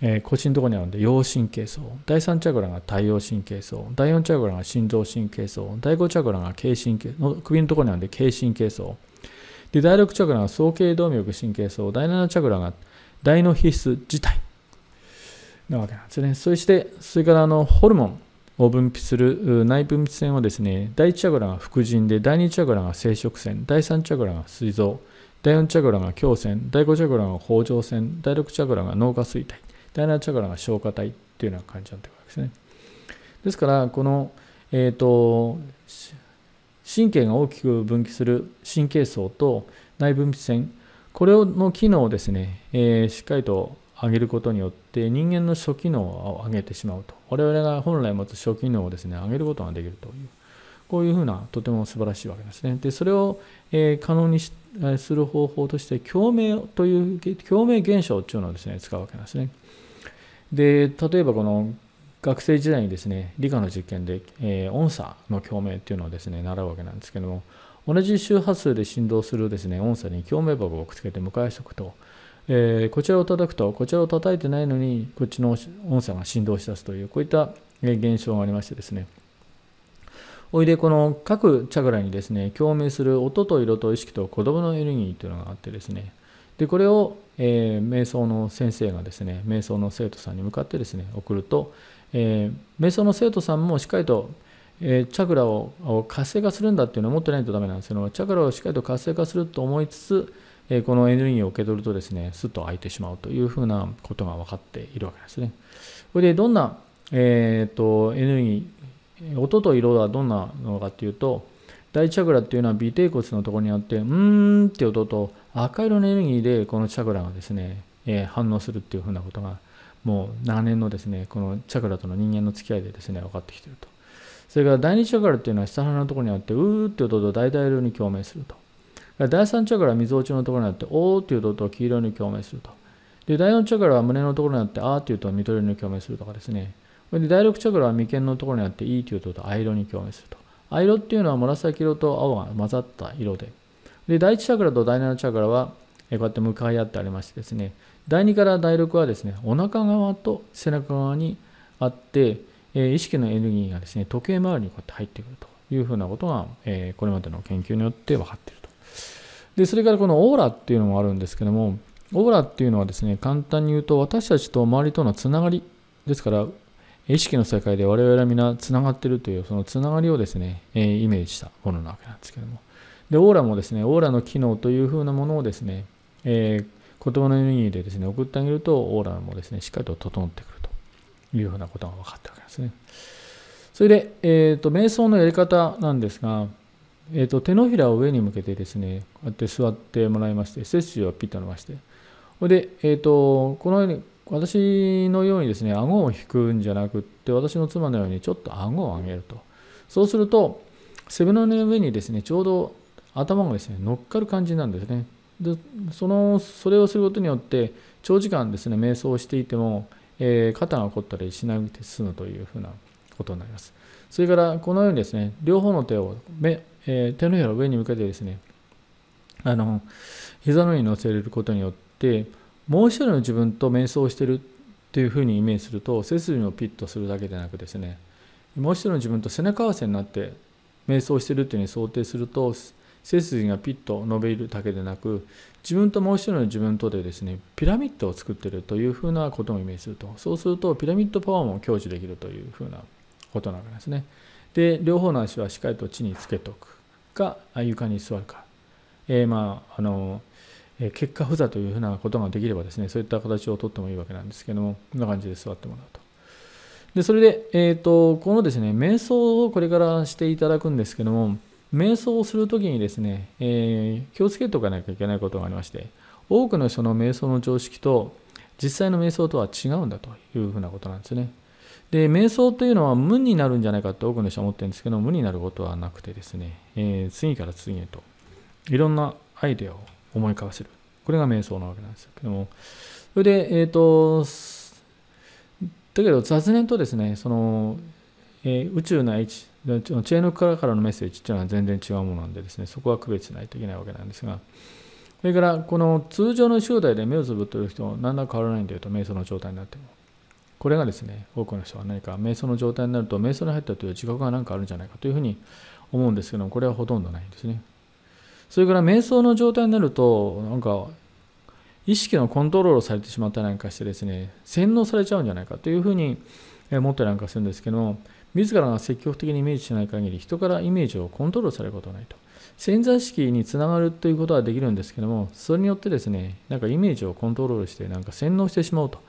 えー、腰のところにあるので腰神経層第3チャグラが太陽神経層第4チャグラが心臓神経層第5チャグラが頸神経の首のところにあるので頸神経層で第6チャグラが総頸動脈神経層第7チャグラが大脳皮質自体なわけなんですねそしてそれからあのホルモンを分泌する内分泌腺はですね第1チャクラが副腎で第2チャクラが生殖腺第3チャクラが膵臓第4チャクラが胸腺第5チャクラが甲状腺第6チャクラが脳下垂体第7チャクラが消化体っていうような感じになってくるわけですねですからこの、えーと、神経が大きく分岐する神経層と内分泌腺これの機能をですね、えー、しっかりと上げることによって人間の初機能を上げてしまうと我々が本来持つ賞金能をですね、上げることができるという、こういうふうな、とても素晴らしいわけですね。で、それを、え可能にする方法として、共鳴という、共鳴現象っていうのをですね、使うわけなんですね。で、例えばこの、学生時代にですね、理科の実験で、えー、音差の共鳴っていうのをですね、習うわけなんですけども、同じ周波数で振動するですね、音差に共鳴箱をくっつけて迎えしておくと、えー、こちらを叩くとこちらを叩いてないのにこっちの音声が振動しだすというこういった現象がありましてですねおいでこの各チャクラにですね共鳴する音と色と意識と子供のエネルギーというのがあってですねでこれを、えー、瞑想の先生がですね瞑想の生徒さんに向かってですね送ると、えー、瞑想の生徒さんもしっかりとえチャクラを活性化するんだっていうのを持ってないとダメなんですけどチャクラをしっかりと活性化すると思いつつえこのエネルギーを受け取るとですね、すっと開いてしまうというふうなことが分かっているわけですね。これでどんな、えーと、エネルギー、音と色はどんなのかっていうと、第一チャクラっていうのは尾低骨のところにあって、うーんって音と赤色のエネルギーでこのチャクラがですね、えー、反応するっていうふうなことが、もう長年のですね、このチャクラとの人間の付き合いでですね、分かってきていると。それから第二チャクラっていうのは下腹のところにあって、うーって音と大々色に共鳴すると。第3チャクラは水落ちのところにあって、おーっていう音黄色に共鳴すると。で、第4チャクラは胸のところにあって、あーっていうと緑に共鳴するとかですね。で、第6チャクラは眉間のところにあって、いいというと藍色に共鳴すると。藍色っていうのは紫色と青が混ざった色で。で、第1チャクラと第7チャクラは、こうやって向かい合ってありましてですね、第2から第6はですね、お腹側と背中側にあって、意識のエネルギーがですね、時計回りにこうやって入ってくるというふうなことが、これまでの研究によって分かっている。でそれからこのオーラっていうのもあるんですけどもオーラっていうのはですね簡単に言うと私たちと周りとのつながりですから意識の世界で我々は皆つながってるというそのつながりをですね、えー、イメージしたものなわけなんですけどもでオーラもですねオーラの機能というふうなものをですね、えー、言葉の意味でですね送ってあげるとオーラもですねしっかりと整ってくるというふうなことが分かったわけですねそれで、えーと瞑想のやり方なんですがえーと、手のひらを上に向けてですねこうやって座ってもらいまして背筋をピッと伸ばしてそれで、えーと、とこのように私のようにですね顎を引くんじゃなくって私の妻のようにちょっと顎を上げるとそうすると背骨の上にですねちょうど頭がですね乗っかる感じなんですねでそのそれをすることによって長時間ですね瞑想をしていても、えー、肩が凝ったりしなくて済むというふうなことになりますそれからこのようにですね両方の手を目えー、手のひらの上に向けてですねあの膝の上に乗せることによってもう一人の自分と瞑想しているというふうにイメージすると背筋をピッとするだけでなくですねもう一人の自分と背中合わせになって瞑想しているというふうに想定すると背筋がピッと伸びるだけでなく自分ともう一人の自分とでですねピラミッドを作ってるというふうなこともイメージするとそうするとピラミッドパワーも享受できるというふうなことなわけですねで両方の足はしっかりと地につけておくか床に座るか、えー、まああの結果不座というふうなことができればですねそういった形をとってもいいわけなんですけどもこんな感じで座ってもらうと。でそれで、えーと、とこのですね瞑想をこれからしていただくんですけども瞑想をするときにですね、えー、気をつけておかなきゃいけないことがありまして多くの人の瞑想の常識と実際の瞑想とは違うんだというふうなことなんですね。で瞑想というのは無になるんじゃないかって多くの人は思ってるんですけど無になることはなくてですね、えー、次から次へといろんなアイデアを思い浮かばせるこれが瞑想なわけなんですけどもそれでえっ、ー、とだけど雑念とですねその、えー、宇宙の位置知恵の力からのメッセージっていうのは全然違うものなんでですねそこは区別しないといけないわけなんですがそれからこの通常の集大で目をつぶっている人は何ら変わらないんだよと瞑想の状態になってもこれがですね多くの人は何か瞑想の状態になると瞑想に入ったという自覚が何かあるんじゃないかというふうに思うんですけどもこれはほとんどないんですねそれから瞑想の状態になるとなんか意識のコントロールをされてしまったりなんかしてですね洗脳されちゃうんじゃないかというふうに思ったりなんかするんですけども自らが積極的にイメージしない限り人からイメージをコントロールされることはないと潜在意識につながるということはできるんですけどもそれによってですねなんかイメージをコントロールしてなんか洗脳してしまうと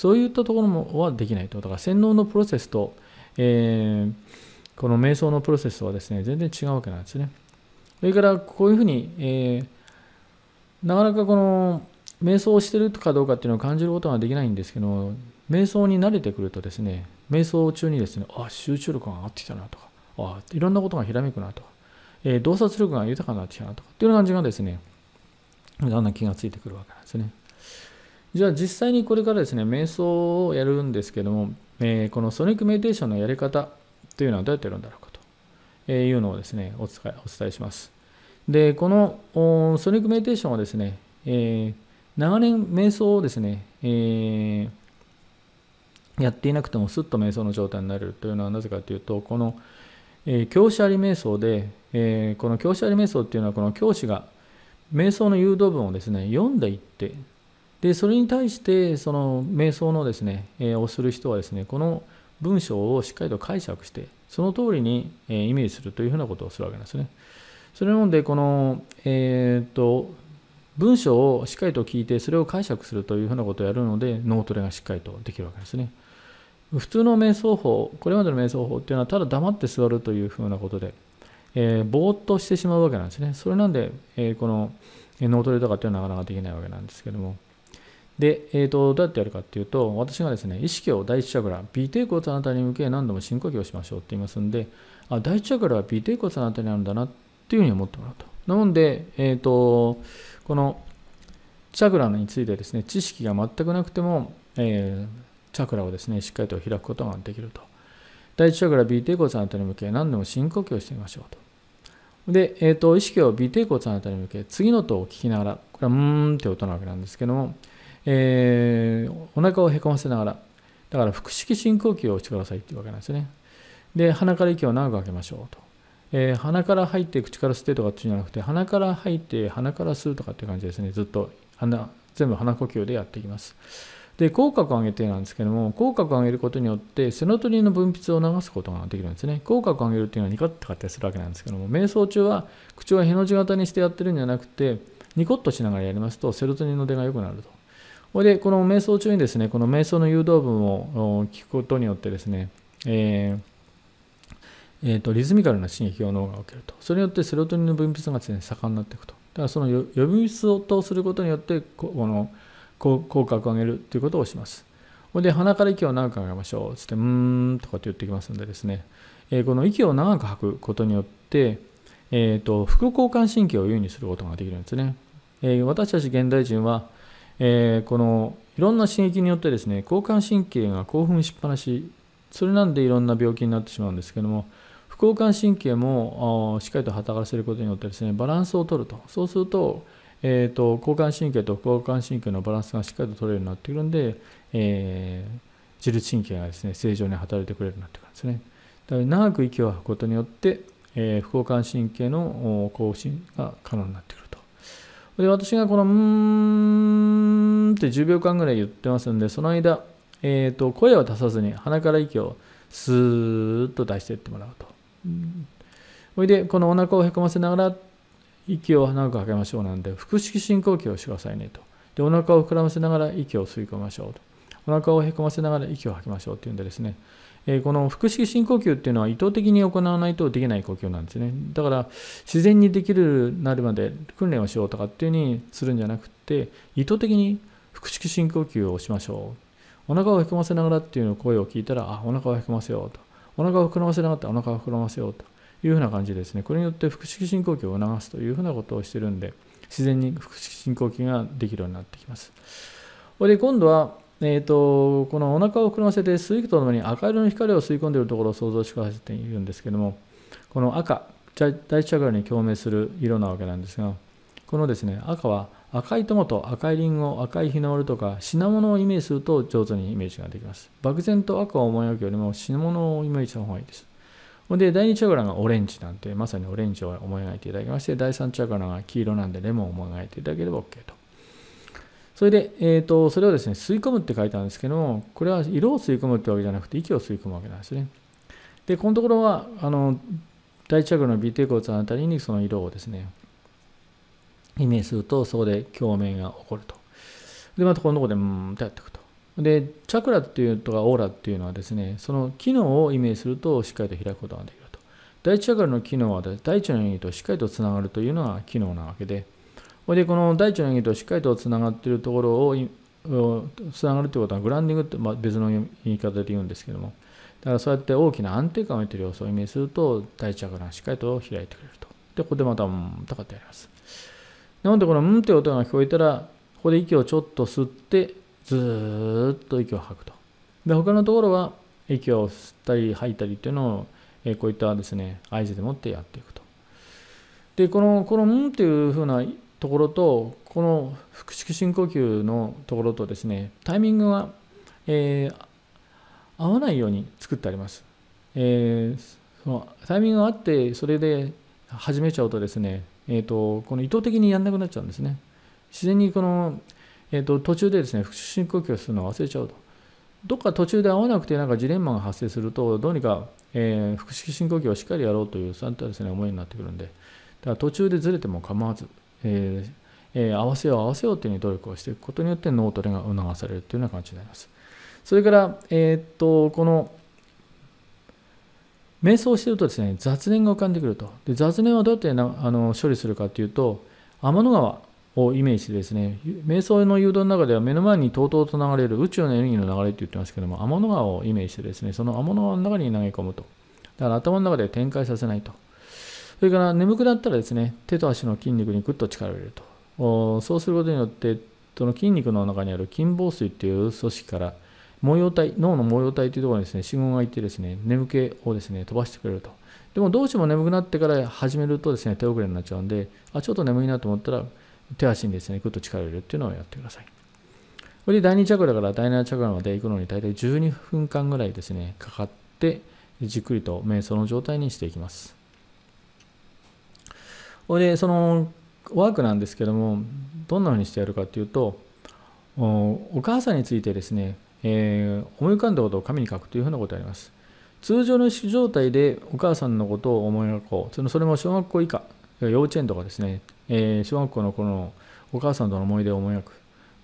そういったところもはできないと。だから洗脳のプロセスと、えー、この瞑想のプロセスはですね、全然違うわけなんですね。それからこういうふうに、えー、なかなかこの瞑想をしてるかどうかっていうのを感じることはできないんですけど、瞑想に慣れてくるとですね、瞑想中にですね、あ、集中力が上がってきたなとか、あ、いろんなことがひらめくなとか、えー、洞察力が豊かになってきたなとかっていう感じがですね、だんだん気がついてくるわけなんですね。じゃあ実際にこれからですね、瞑想をやるんですけども、えー、このソニックメディテーションのやり方というのはどうやってやるんだろうかというのをですね、お伝えお伝えします。で、このソニックメディテーションはですね、えー、長年瞑想をですね、えー、やっていなくてもすっと瞑想の状態になれるというのはなぜかというと、この、え教師あり瞑想で、えこの教師あり瞑想っていうのは、この教師が瞑想の誘導文をですね、読んでいって、でそれに対してその瞑想のですね、えー、をする人はですねこの文章をしっかりと解釈してその通りに、えー、イメージするというふうなことをするわけなんですね。それなのでこの、えーと、と文章をしっかりと聞いてそれを解釈するというふうなことをやるので脳トレがしっかりとできるわけですね。普通の瞑想法これまでの瞑想法っていうのはただ黙って座るというふうなことで、えー、ぼーっとしてしまうわけなんですね。それなんで、えー、この脳トレとかっていうのはなかなかできないわけなんですけども。で、えーと、どうやってやるかっていうと私がですね意識を第一チャクラ B 低骨あなたに向け何度も深呼吸をしましょうって言いますんであ第一チャクラは B 低骨あなたにあるんだなっていうふうに思ってもらうとなので、えーと、このチャクラについてですね知識が全くなくても、えー、チャクラをですねしっかりと開くことができると第一チャクラ B 低骨あなたに向け何度も深呼吸をしてみましょうとで、えーと、意識を B 低骨あなたに向け次の音を聞きながらこれはうーんって音なわけなんですけどもえー、お腹をへこませながら、だから腹式深呼吸をしてくださいっていうわけなんですね。で、鼻から息を長く開けましょうと。えー、鼻から入って口から吸ってとかっていうんじゃなくて、鼻から入って鼻から吸うとかっていう感じですね。ずっと鼻、全部鼻呼吸でやっていきます。で、口角を上げてなんですけども、口角を上げることによってセロトニンの分泌を促すことができるんですね。口角を上げるっていうのはニコッとかってするわけなんですけども、瞑想中は口をへの字型にしてやってるんじゃなくて、ニコッとしながらやりますとセロトニンの出が良くなると。ほいでこの瞑想中にですねこの瞑想の誘導文を聞くことによってですね、えーえーと、リズミカルな刺激を脳が受けるとそれによってセロトニンの分泌が常に盛んになっていくとだからその呼び水をすることによってこの口角を上げるということをしますほで鼻から息を長く上げましょうつって「うーん」とかって言ってきますのでですね、えー、この息を長く吐くことによって、えーと、と副交感神経を優位にすることができるんですね、えー、私たち現代人はえー、このいろんな刺激によってですね交感神経が興奮しっぱなしそれなんでいろんな病気になってしまうんですけども副交感神経もしっかりと働かせることによってですねバランスを取るとそうすると,、えーと、と交感神経と副交感神経のバランスがしっかりと取れるようになってくるんで、えー、自律神経がですね正常に働いてくれるようになってくるんですねだから長く息を吐くことによって、えー、副交感神経の更新が可能になってくるで私がこの「うーん」って10秒間ぐらい言ってますんでその間、えーと、声を出さずに鼻から息をスーッと出していってもらうと。そ、う、れ、いでこのお腹をへこませながら息を長く吐きましょうなんで腹式深呼吸をしてくださいねと。でお腹を膨らませながら息を吸い込みましょうと。お腹をへこませながら息を吐きましょうっていうんでですねえこの腹式深呼吸っていうのは意図的に行わないとできない呼吸なんですねだから自然にできるなるまで訓練をしようとかっていうふうにするんじゃなくて意図的に腹式深呼吸をしましょうお腹をへこませながらっていうの声を聞いたらあお腹をへこませようとお腹を膨らませながらお腹を膨らませようというふうな感じですねこれによって腹式深呼吸を促すというふうなことをしてるんで自然に腹式深呼吸ができるようになってきますで今度はえーと、このお腹を膨らませて水液とともに赤色の光を吸い込んでいるところを想像しかせているんですけれどもこの赤第一チャクラに共鳴する色なわけなんですがこのですね赤は赤いトマト赤いリンゴ赤い日の丸とか品物をイメージすると上手にイメージができます漠然と赤を思い描くよりも品物をイメージした方がいいですほんで第2チャクラがオレンジなんてまさにオレンジを思い描いていただきまして第3チャクラが黄色なんでレモンを思い描いていただければ OK とそれで、えーと、それをですね吸い込むって書いてあるんですけどもこれは色を吸い込むってわけじゃなくて息を吸い込むわけなんですねでこのところはあの第一チャクラの微低骨のあたりにその色をですねイメージするとそこで共鳴が起こるとでまたこのところでうんてやっていくとでチャクラっていうとかオーラっていうのはですねその機能をイメージするとしっかりと開くことができると第一チャクラの機能は第一の意味としっかりとつながるというのが機能なわけででこの大地の意味としっかりとつながっているところをつながるということはグランディングってまあ別の言い方で言うんですけどもだからそうやって大きな安定感を得ている様子を意味すると大チャがしっかりと開いてくれると。でここでまたうんとかってやります。なのでこのうんって音が聞こえたらここで息をちょっと吸ってずーっと息を吐くと。で他のところは息を吸ったり吐いたりっていうのをえこういったですね合図でもってやっていくと。でこのこの「ん」っていうふうなところとこの腹式深呼吸のところとですねタイミングが、えー、合わないように作ってあります、えー、そのタイミングがあってそれで始めちゃうとですね、えーと、この意図的にやんなくなっちゃうんですね自然にこの、えーと、途中でですね腹式深呼吸をするのを忘れちゃうとどっか途中で合わなくてなんかジレンマが発生するとどうにか、えー、腹式深呼吸をしっかりやろうというそういったですね思いになってくるんでだから途中でずれても構わずえーえー、合わせよう合わせようといううに努力をしていくことによって脳トレが促されるというような感じになります。それから、えー、っとこの瞑想してるとですね雑念が浮かんでくるとで雑念はどうやってなあの処理するかというと天の川をイメージしてですね瞑想の誘導の中では目の前にとうとうと流れる宇宙のエネルギーの流れって言ってますけども天の川をイメージしてですねその天の川の中に投げ込むとだから頭の中で展開させないとそれから眠くなったらですね、手と足の筋肉にぐっと力を入れると。そうすることによって、その筋肉の中にある筋房水っていう組織から、模様体、脳の模様体というところにですね、信号がいってですね、眠気をですね、飛ばしてくれると。でもどうしても眠くなってから始めるとですね、手遅れになっちゃうんで、あ、ちょっと眠いなと思ったら、手足にですね、ぐっと力を入れるっていうのをやってください。これで第2チャクラから第7チャクラまで行くのに大体12分間ぐらいですね、かかって、じっくりと瞑想の状態にしていきます。ほいでそのワークなんですけどもどんなふうにしてやるかっていうとお母さんについてですね、えー、思い浮かんだことを紙に書くというふうなことがあります通常の意識状態でお母さんのことを思い描こうそれも小学校以下幼稚園とかですね、えー、小学校の頃のお母さんとの思い出を思い描く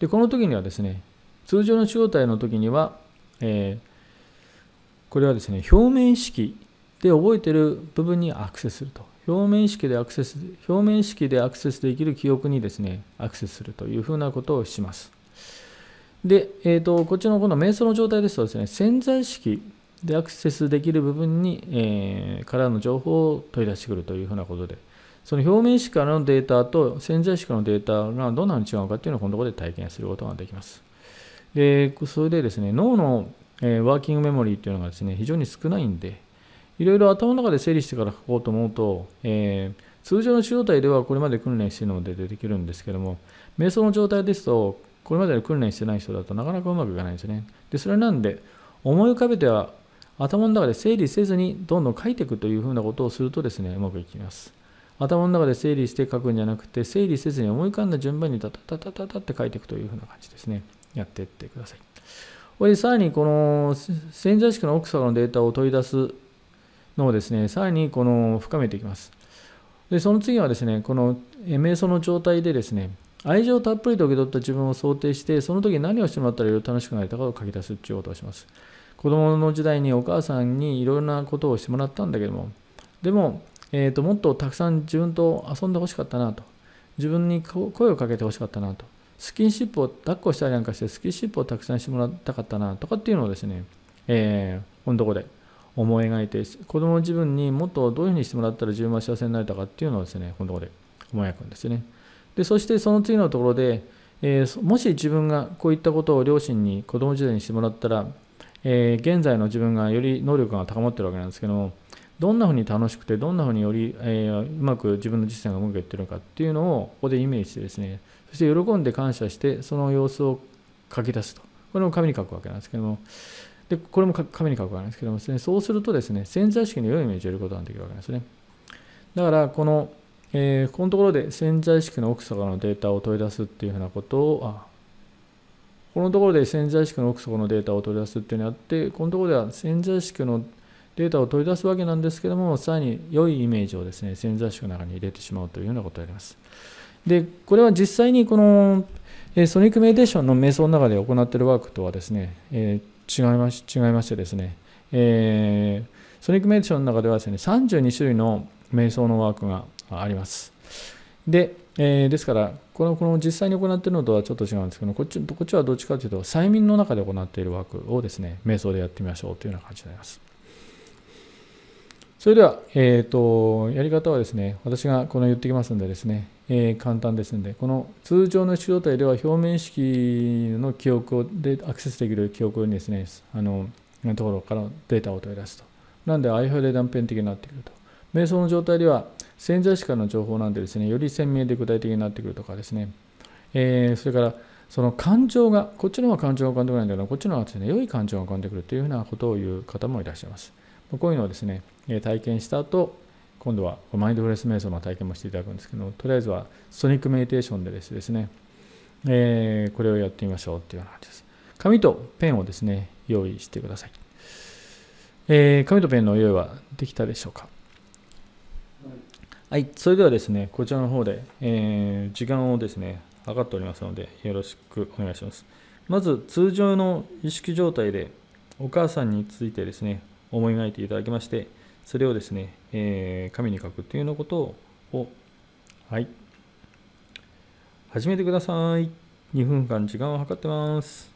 でこの時にはですね通常の状態の時には、えー、これはですね表面式で覚えてる部分にアクセスすると表面意識でアクセス表面意識でアクセスできる記憶にですねアクセスするというふうなことをしますで、えーと、こっちのこの瞑想の状態ですとですね潜在意識でアクセスできる部分に、えー、からの情報を取り出してくるというふうなことでその表面意識からのデータと潜在意識からのデータがどんなに違うのかっていうのをこのところで体験することができますでそれでですね脳の、えワーキングメモリーっていうのがですね非常に少ないんでいろいろ頭の中で整理してから書こうと思うと、えー、通常の手動体ではこれまで訓練しているのでできるんですけども、瞑想の状態ですと、これまで訓練してない人だとなかなかうまくいかないですね。で、それなんで、思い浮かべては頭の中で整理せずにどんどん書いていくというふうなことをするとですね、うまくいきます。頭の中で整理して書くんじゃなくて、整理せずに思い浮かんだ順番にタタタタタって書いていくというふうな感じですね。やっていってください。これでさらにこの潜在意識の奥さんのデータを取り出すのをですねさらにこの深めていきますでその次はですねこの瞑想の状態でですね愛情をたっぷりと受け取った自分を想定してその時何をしてもらったらより楽しくなれたかを書き出すっていうことをします子供の時代にお母さんにいろいろなことをしてもらったんだけどもでも、えーと、もっとたくさん自分と遊んでほしかったなと自分に声をかけてほしかったなとスキンシップを抱っこしたりなんかしてスキンシップをたくさんしてもらいたかったなとかっていうのをですね、えー、このとこで思い描いて子供の自分にもっとどういうふうにしてもらったら自分は幸せになれたかっていうのをですねこのところで思い描くんですねでそしてその次のところで、えー、もし自分がこういったことを両親に子供時代にしてもらったら、えー、現在の自分がより能力が高まってるわけなんですけどもどんなふうに楽しくてどんなふうにより、えー、うまく自分の実践がうまくいってるのかっていうのをここでイメージしてですねそして喜んで感謝してその様子を書き出すとこれも紙に書くわけなんですけどもでこれも紙に書くわけですけどもです、ね、そうするとですね潜在意識の良いイメージを得ることができるわけですねだからこの、えー、このところで潜在意識の奥底のデータを取り出すっていうふうなことをあこのところで潜在意識の奥底のデータを取り出すっていうのがあってこのところでは潜在意識のデータを取り出すわけなんですけどもさらに良いイメージをですね潜在意識の中に入れてしまうというようなことをやりますでこれは実際にこのソニックメディテーションの瞑想の中で行っているワークとはですね、えー違いまし違いましてですね、えー、ソニックメディションの中ではですね32種類の瞑想のワークがありますで、えー、ですからこのこの実際に行っているのとはちょっと違うんですけどこっちこっちはどっちかというと催眠の中で行っているワークをですね瞑想でやってみましょうというような感じになりますそれでは、えーと、やり方はですね私がこの言ってきますのでですねえ簡単ですので、この通常の主導体では表面式の記憶をでアクセスできる記憶にですね、あのところからデータを取り出すと。なんで、相反で断片的になってくると。瞑想の状態では潜在意識からの情報なんでですね、より鮮明で具体的になってくるとかですね、えー、それからその感情が、こっちの方が感情が浮かんでくるんだけど、こっちの方がですね、良い感情が浮かんでくるというふうなことを言う方もいらっしゃいます。こういうのをですね、体験した後、今度はマインドフルネス瞑想の体験もしていただくんですけどとりあえずはソニックメディテーションでですね、えー、これをやってみましょうっていうような感じです紙とペンをですね用意してください、えー、紙とペンの用意はできたでしょうかはい、それではですね、こちらの方で、えー、時間をですね、測っておりますので、よろしくお願いします。まず、通常の意識状態で、お母さんについてですね、思い描いていただきまして、それをですね、えー、紙に書くというようなことを、はい、始めてください。2分間時間を計ってます。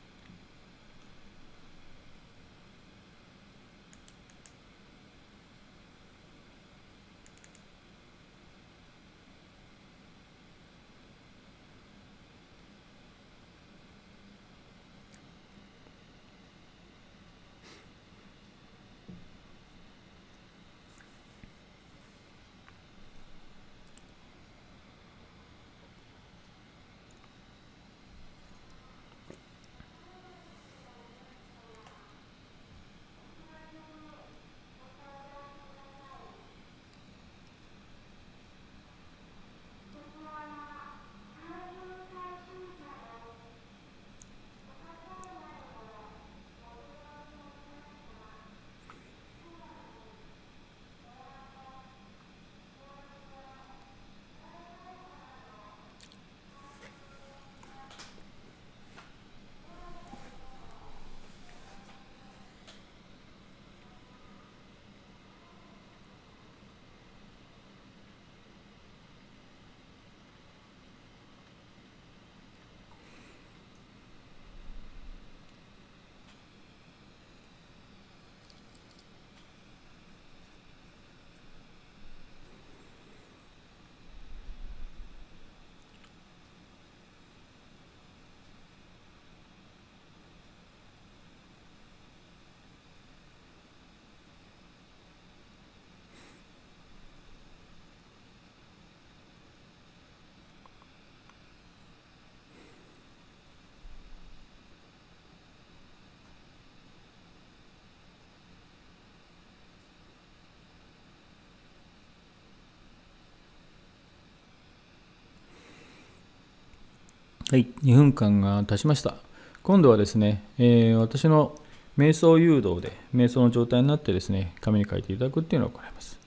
はい、2分間が経ちました。今度はですね、えー、私の瞑想誘導で、瞑想の状態になってですね、紙に書いていただくっていうのを行います。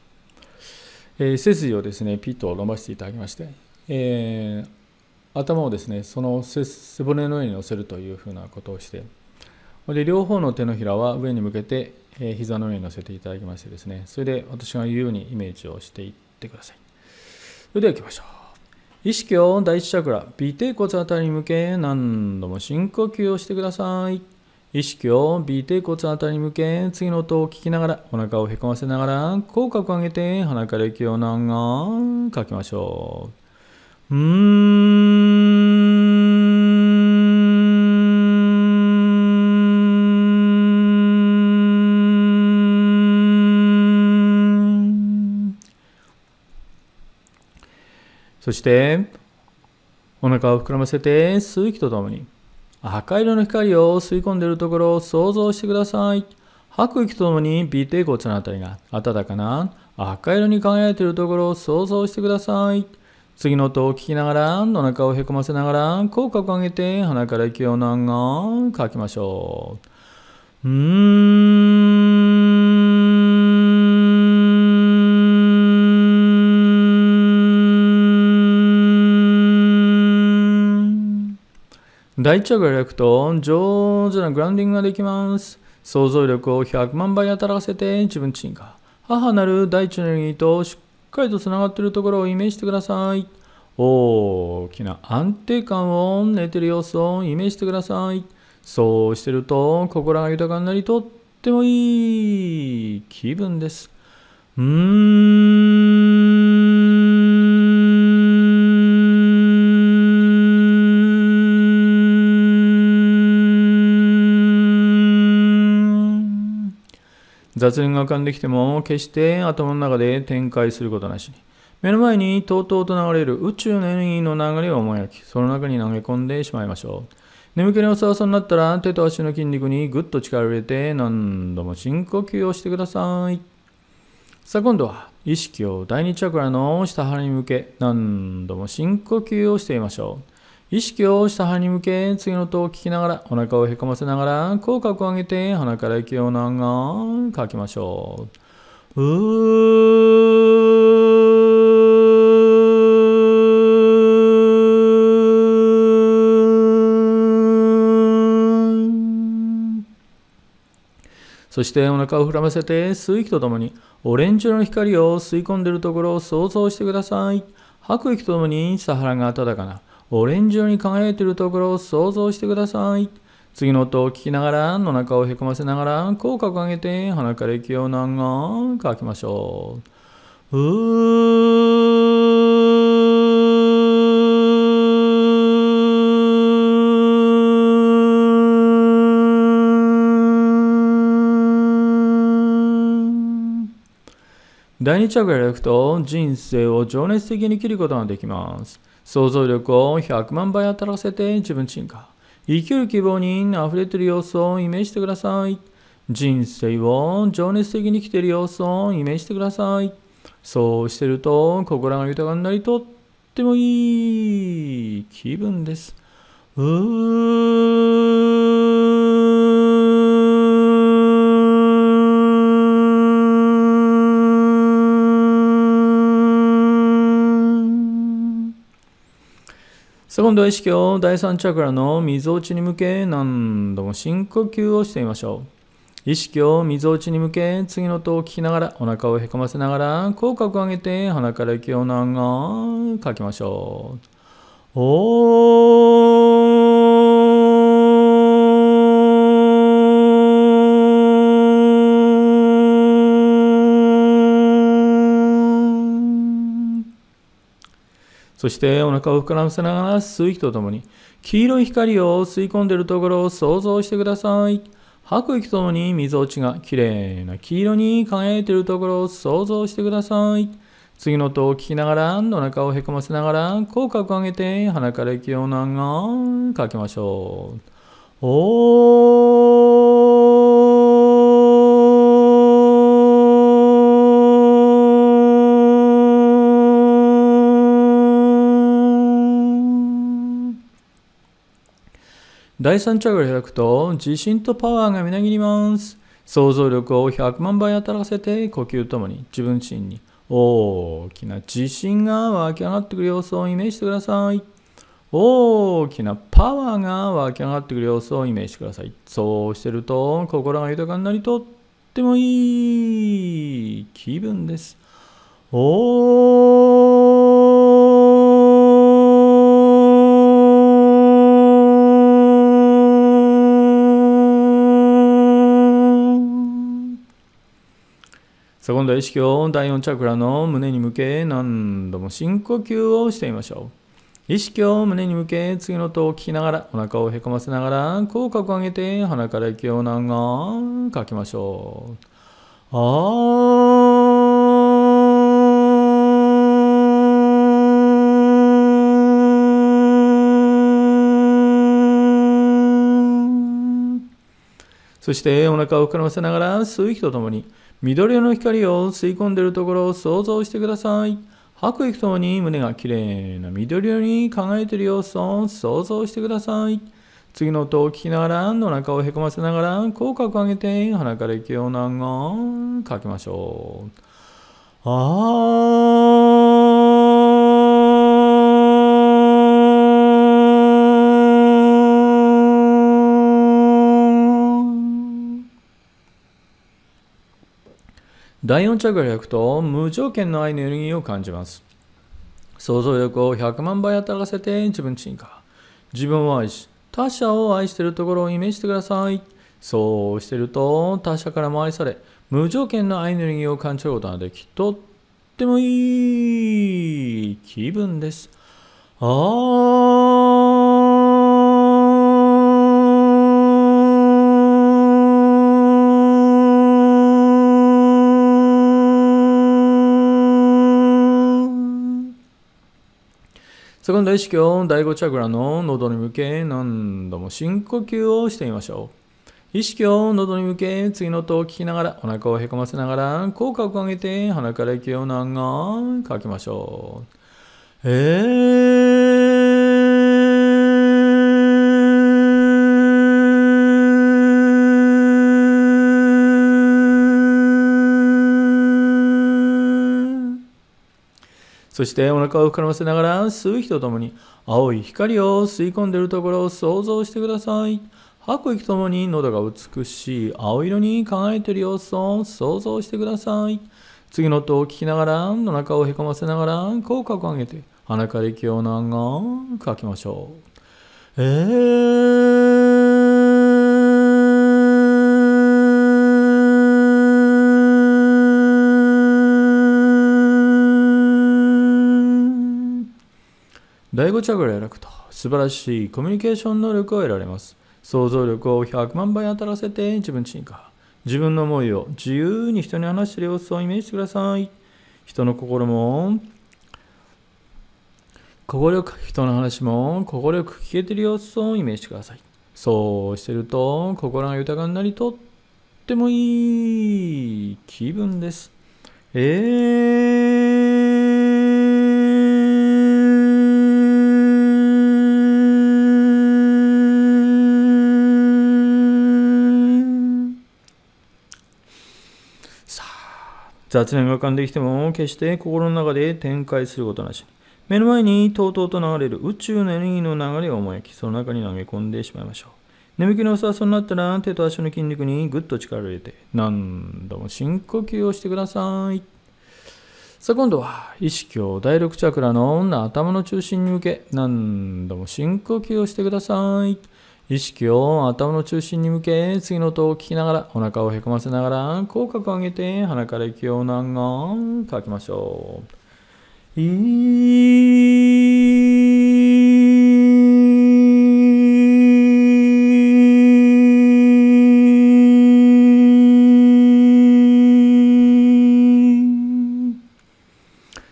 えー、背筋をですね、ピッと伸ばしていただきまして、えー、頭をですね、その背骨の上に乗せるというふうなことをして、で両方の手のひらは上に向けて、えー、膝の上に乗せていただきましてですね、それで私が言うようにイメージをしていってください。それでは行きましょう。意識を第一チャクラ、尾低骨あたりに向け何度も深呼吸をしてください。意識を尾低骨あたりに向け次の音を聞きながらお腹をへこませながら口角を上げて鼻から息を長くかきましょう。うーん。そしてお腹を膨らませて吸気とともに赤色の光を吸い込んでいるところを想像してください。吐く息とともに鼻底骨のあたりが暖かな赤色に輝いているところを想像してください。次の音を聞きながら、お腹をへこませながら、口角を上げて鼻から息を長く吐きましょう。うーん。大着くと上手なグランディングができます。想像力を100万倍働かせて自分自身が母なる大地のエネルギーとしっかりとつながっているところをイメージしてください。大きな安定感を寝てる様子をイメージしてください。そうしてると心が豊かになりとってもいい気分です。うーん雑念が浮かんできても決して頭の中で展開することなしに目の前にとうとうと流れる宇宙のエネルギーの流れを思い描きその中に投げ込んでしまいましょう眠気のさわさになったら手と足の筋肉にぐっと力を入れて何度も深呼吸をしてくださいさあ今度は意識を第2チャクラの下腹に向け何度も深呼吸をしてみましょう意識を下半に向け、次の音を聞きながら、お腹をへこませながら、口角を上げて、鼻から息を長く吐きましょう。うそしてお腹を膨らませて吸気とともにオレンジ色の光を吸い込んでいるところを想像してください。吐く息とともにサハラが暖かなオレンジ色に輝いているところを想像してください。次の音を聞きながら、の中をへこませながら、口角を上げて、鼻から息を長く吐きましょう。う第二チャクラでいくと人生を情熱的に切ることができます。想像力を100万倍働かせて自分自身生きる希望に溢れている様子をイメージしてください。人生を情熱的に生きている様子をイメージしてください。そうしてると心が豊かになりとってもいい気分です。うーセコは意識を第3チャクラの溝落ちに向け何度も深呼吸をしてみましょう。意識をみぞおちに向け、次の音を聞きながら、お腹をへこませながら、口角を上げて、鼻から息を長くかきましょう。おーそしてお腹を膨らませながら吸う息とともに、黄色い光を吸い込んでいるところを想像してください。吐く息とともに水落ちがきれいな黄色に輝いているところを想像してください。次の音を聞きながら、お腹をへこませながら、口角を上げて、鼻から息を長くかけましょう。おー第3チャクラ開くと、自信とパワーがみなぎります。想像力を100万倍働かせて、呼吸ともに自分自身に大きな自信が湧き上がってくる様子をイメージしてください。大きなパワーが湧き上がってくる様子をイメージしてください。そうしてると、心が豊かになりとってもいい気分です。おーさあ今度は意識を第4チャクラの胸に向け何度も深呼吸をしてみましょう。意識を胸に向け次の音を聞きながらお腹をへこませながら口角を上げて鼻から息を長く吐きましょう。あーそしてお腹を膨らませながら吸う息とともに緑色の光を吸い込んでいるところを想像してください。吐く息ともに胸がきれいな緑色に輝いている様子を想像してください。次の音を聞きながら、お腹をへこませながら、口角を上げて、鼻から息を長くかけましょう。あ第4チャクラ開くと無条件の愛のエネルギーを感じます。想像力を100万倍働かせて自分進化。自分を愛し、他者を愛しているところをイメージしてください。そうしてると他者からも愛され、無条件の愛のエネルギーを感じることができ、とってもいい気分です。あそこの意識を第5チャクラの喉に向け何度も深呼吸をしてみましょう。意識を喉に向け、次の音を聞きながら、お腹をへこませながら、口角を上げて、鼻から息を長く吐きましょう。えーそしてお腹を膨らませながら吸う人とともに青い光を吸い込んでいるところを想像してください。吐く息ともに喉が美しい青色に輝いている様子を想像してください。次の音を聞きながら、お腹をへこませながら、口角を上げて、鼻から息を長く吐きましょう。えー第5チャクラーを開くと素晴らしいコミュニケーション能力を得られます。想像力を100万倍当たらせて自分進化。自分の思いを自由に人に話している様子をイメージしてください。人の心も心よく人の話も心よく聞けている様子をイメージしてください。そうしてると心が豊かになりとってもいい気分です。えー雑念が浮かんできても決して心の中で展開することなし目の前にとうとうと流れる宇宙のエネルギーの流れを思いきその中に投げ込んでしまいましょう眠気のさそうになったら手と足の筋肉にぐっと力を入れて何度も深呼吸をしてくださいさあ今度は意識を第6チャクラの頭の中心に向け何度も深呼吸をしてください。意識を頭の中心に向け、次の音を聞きながら、お腹をへこませながら、口角を上げて、鼻から息を何んかきましょう。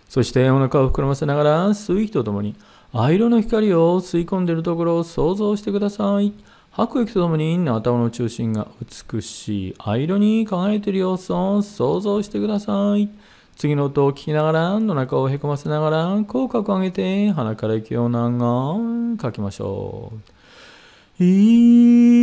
そしてお腹を膨らませながら、吸う息とともに、藍色の光を吸い込んでいるところを想像してください。吐く息とともに頭の中心が美しい藍色に輝いている様子を想像してください。次の音を聞きながら、の中をへこませながら、口角を上げて、鼻から息を長く吐きましょう。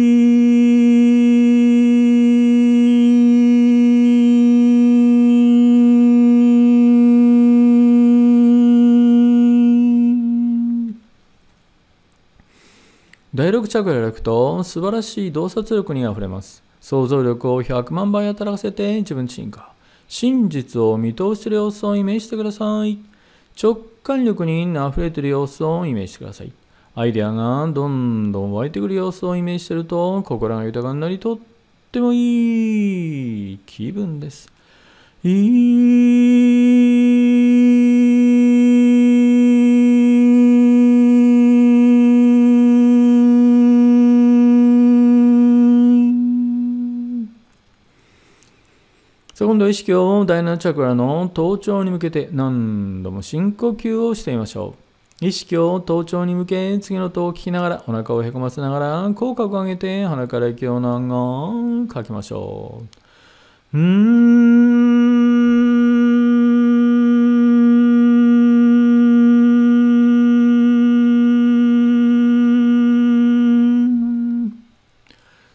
第6チャクラを開くと素晴らしい洞察力にあふれます。想像力を100万倍働かせて自分自身が真実を見通している様子をイメージしてください。直感力に溢れている様子をイメージしてください。アイデアがどんどん湧いてくる様子をイメージしてると心が豊かになりとってもいい気分です。いい今度は意識を第7チャクラの頭頂に向けて何度も深呼吸をしてみましょう。意識を頭頂に向け、次の音を聞きながら、お腹をへこませながら、口角を上げて、鼻から息を長く吐きましょう。うーん。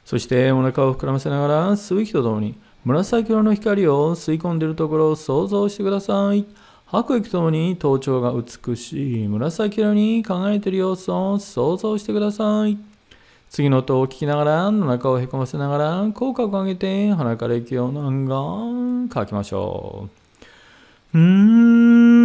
そしてお腹を膨らませながら吸う息とともに紫色の光を吸い込んでいるところを想像してください。白く息ともに頭頂が美しい紫色に輝いている様子を想像してください。次の音を聞きながら、お腹をへこませながら、口角を上げて、鼻から息を何がかきましょう。うーん。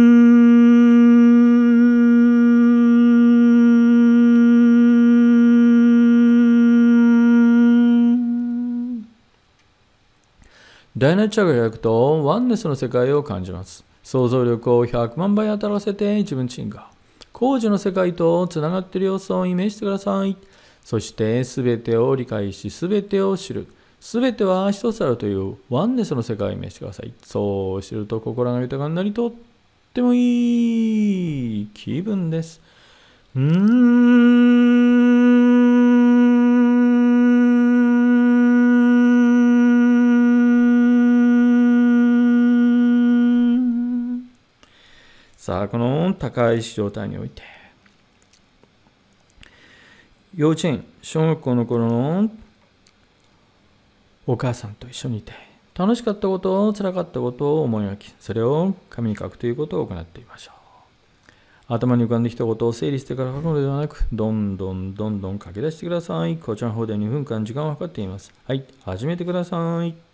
大な力が開くと、ワンネスの世界を感じます。想像力を100万倍たらせて自分チンが工事の世界とつながっている様子をイメージしてください。そして全てを理解し全てを知る。全ては一つあるというワンネスの世界をイメージしてください。そう知ると心が豊かになりとってもいい気分です。うーん。さあ、この高い状態において、幼稚園、小学校の頃のお母さんと一緒にいて、楽しかったことを、らかったことを思い描き、それを紙に書くということを行ってみましょう。頭に浮かんできたことを整理してから書くのではなく、どんどんどんどん書き出してください。こちらの方で2分間時間を計っています。はい、始めてください。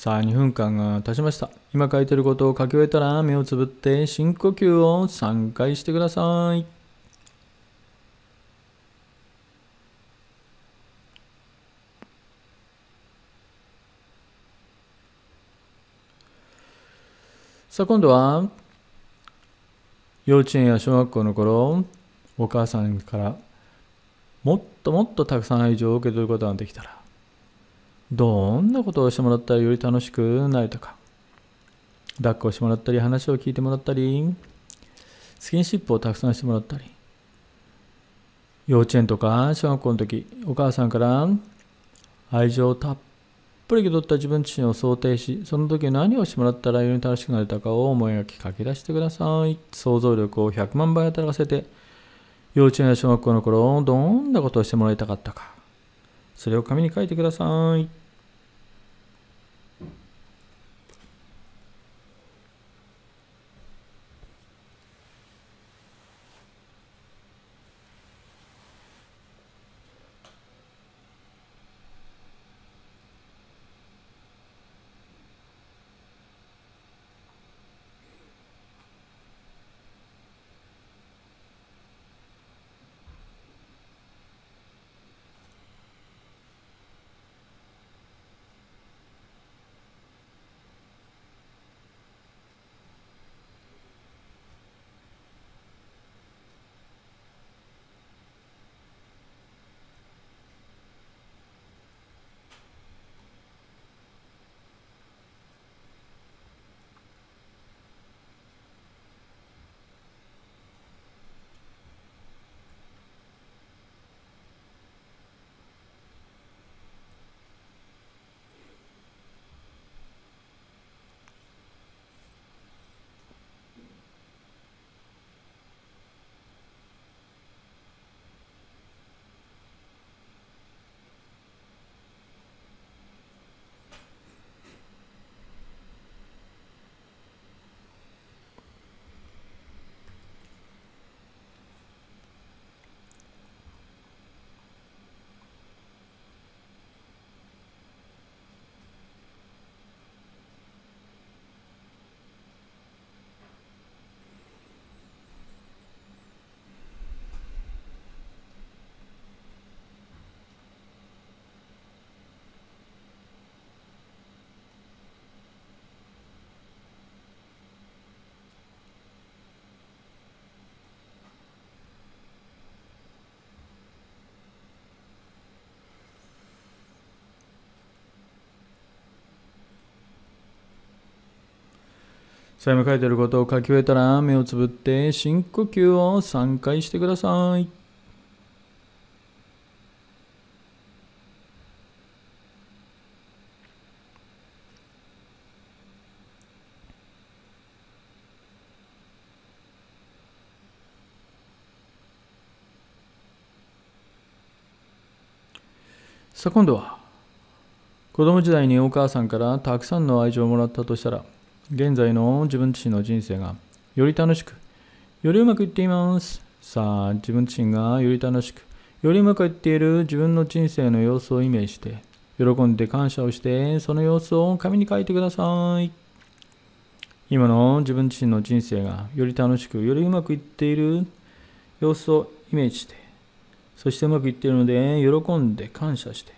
さあ2分間が経ちました今書いてることを書き終えたら目をつぶって深呼吸を3回してくださいさあ今度は幼稚園や小学校の頃お母さんからもっともっとたくさん愛情を受け取ることができたらどんなことをしてもらったらより楽しくなれとか抱っこしてもらったり話を聞いてもらったりスキンシップをたくさんしてもらったり幼稚園とか小学校の時お母さんから愛情をたっぷり受け取った自分自身を想定しその時何をしてもらったらより楽しくなれたかを思い描き書き出してください想像力を100万倍働かせて幼稚園や小学校の頃どんなことをしてもらいたかったかそれを紙に書いてください。さや書いてることを書き終えたら目をつぶって深呼吸を3回してください。さあ今度は子供時代にお母さんからたくさんの愛情をもらったとしたら現在の自分自身の人生がより楽しく、よりうまくいっています。さあ、自分自身がより楽しく、よりうまくいっている自分の人生の様子をイメージして、喜んで感謝をして、その様子を紙に書いてください。今の自分自身の人生がより楽しく、よりうまくいっている様子をイメージして、そしてうまくいっているので、喜んで感謝して、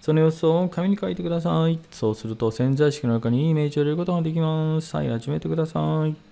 その様子を紙に書いてください。そうすると潜在意識の中にいいイメージを入れることができます。はい、始めてください。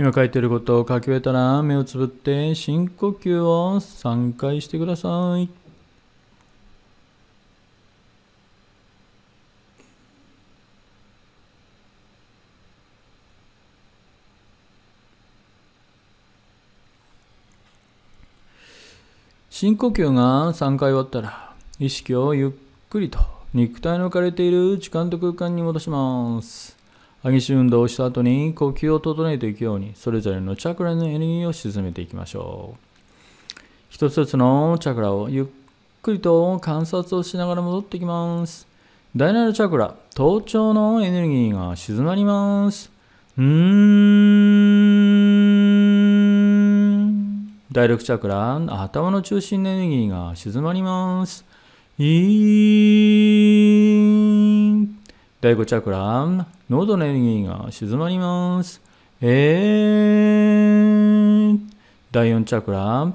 今書いてることを書き終えたら目をつぶって深呼吸を3回してください。深呼吸が3回終わったら意識をゆっくりと肉体の置かれている時間と空間に戻します。激しい運動をした後に呼吸を整えていくようにそれぞれのチャクラのエネルギーを沈めていきましょう一つ一つのチャクラをゆっくりと観察をしながら戻ってきます第7チャクラ頭頂のエネルギーが静まりますうーん第6チャクラ頭の中心のエネルギーが静まりますい第5チャクラ、喉のエネルギーが静まります。えー、第4チャクラ、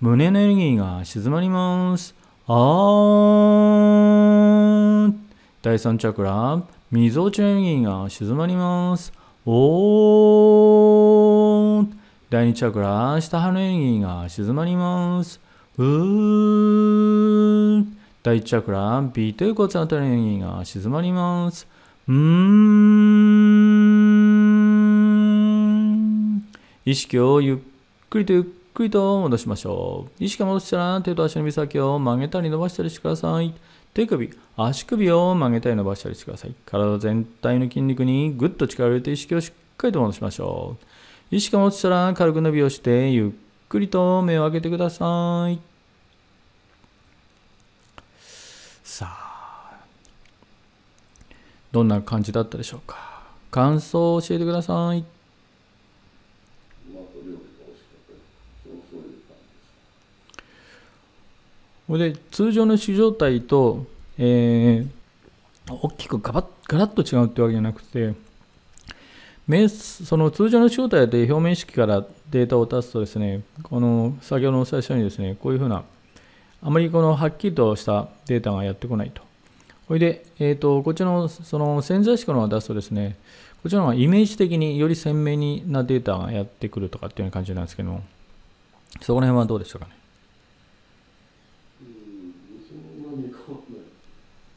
胸のエネルギーが静まります。あー、第3チャクラ、みぞおちのエネルギーが静まります。おー、第2チャクラ、下腹のエネルギーが静まります。うー第1チャクラ、尾という骨あたりの息が静まります。うーん。意識をゆっくりとゆっくりと戻しましょう。意識を戻したら手と足の指先を曲げたり伸ばしたりしてください。手首、足首を曲げたり伸ばしたりしてください。体全体の筋肉にぐっと力を入れて意識をしっかりと戻しましょう。意識を戻したら軽く伸びをしてゆっくりと目を開けてください。さあどんな感じだったでしょうか感想を教えてくださいこれで通常の主状態と、えー、大きくガバッガラッと違うってわけじゃなくてその通常の主状態で表面式からデータを出すとですねこの先ほどお伝えしたようにですねこういうふうなあまりこのはっきりとしたデータがやってこないと。それで、えーと、こちらのその潜在意識のを出すとですね、こちらのはイメージ的により鮮明になデータがやってくるとかっていうような感じなんですけども、そこら辺はどうでしょうかね。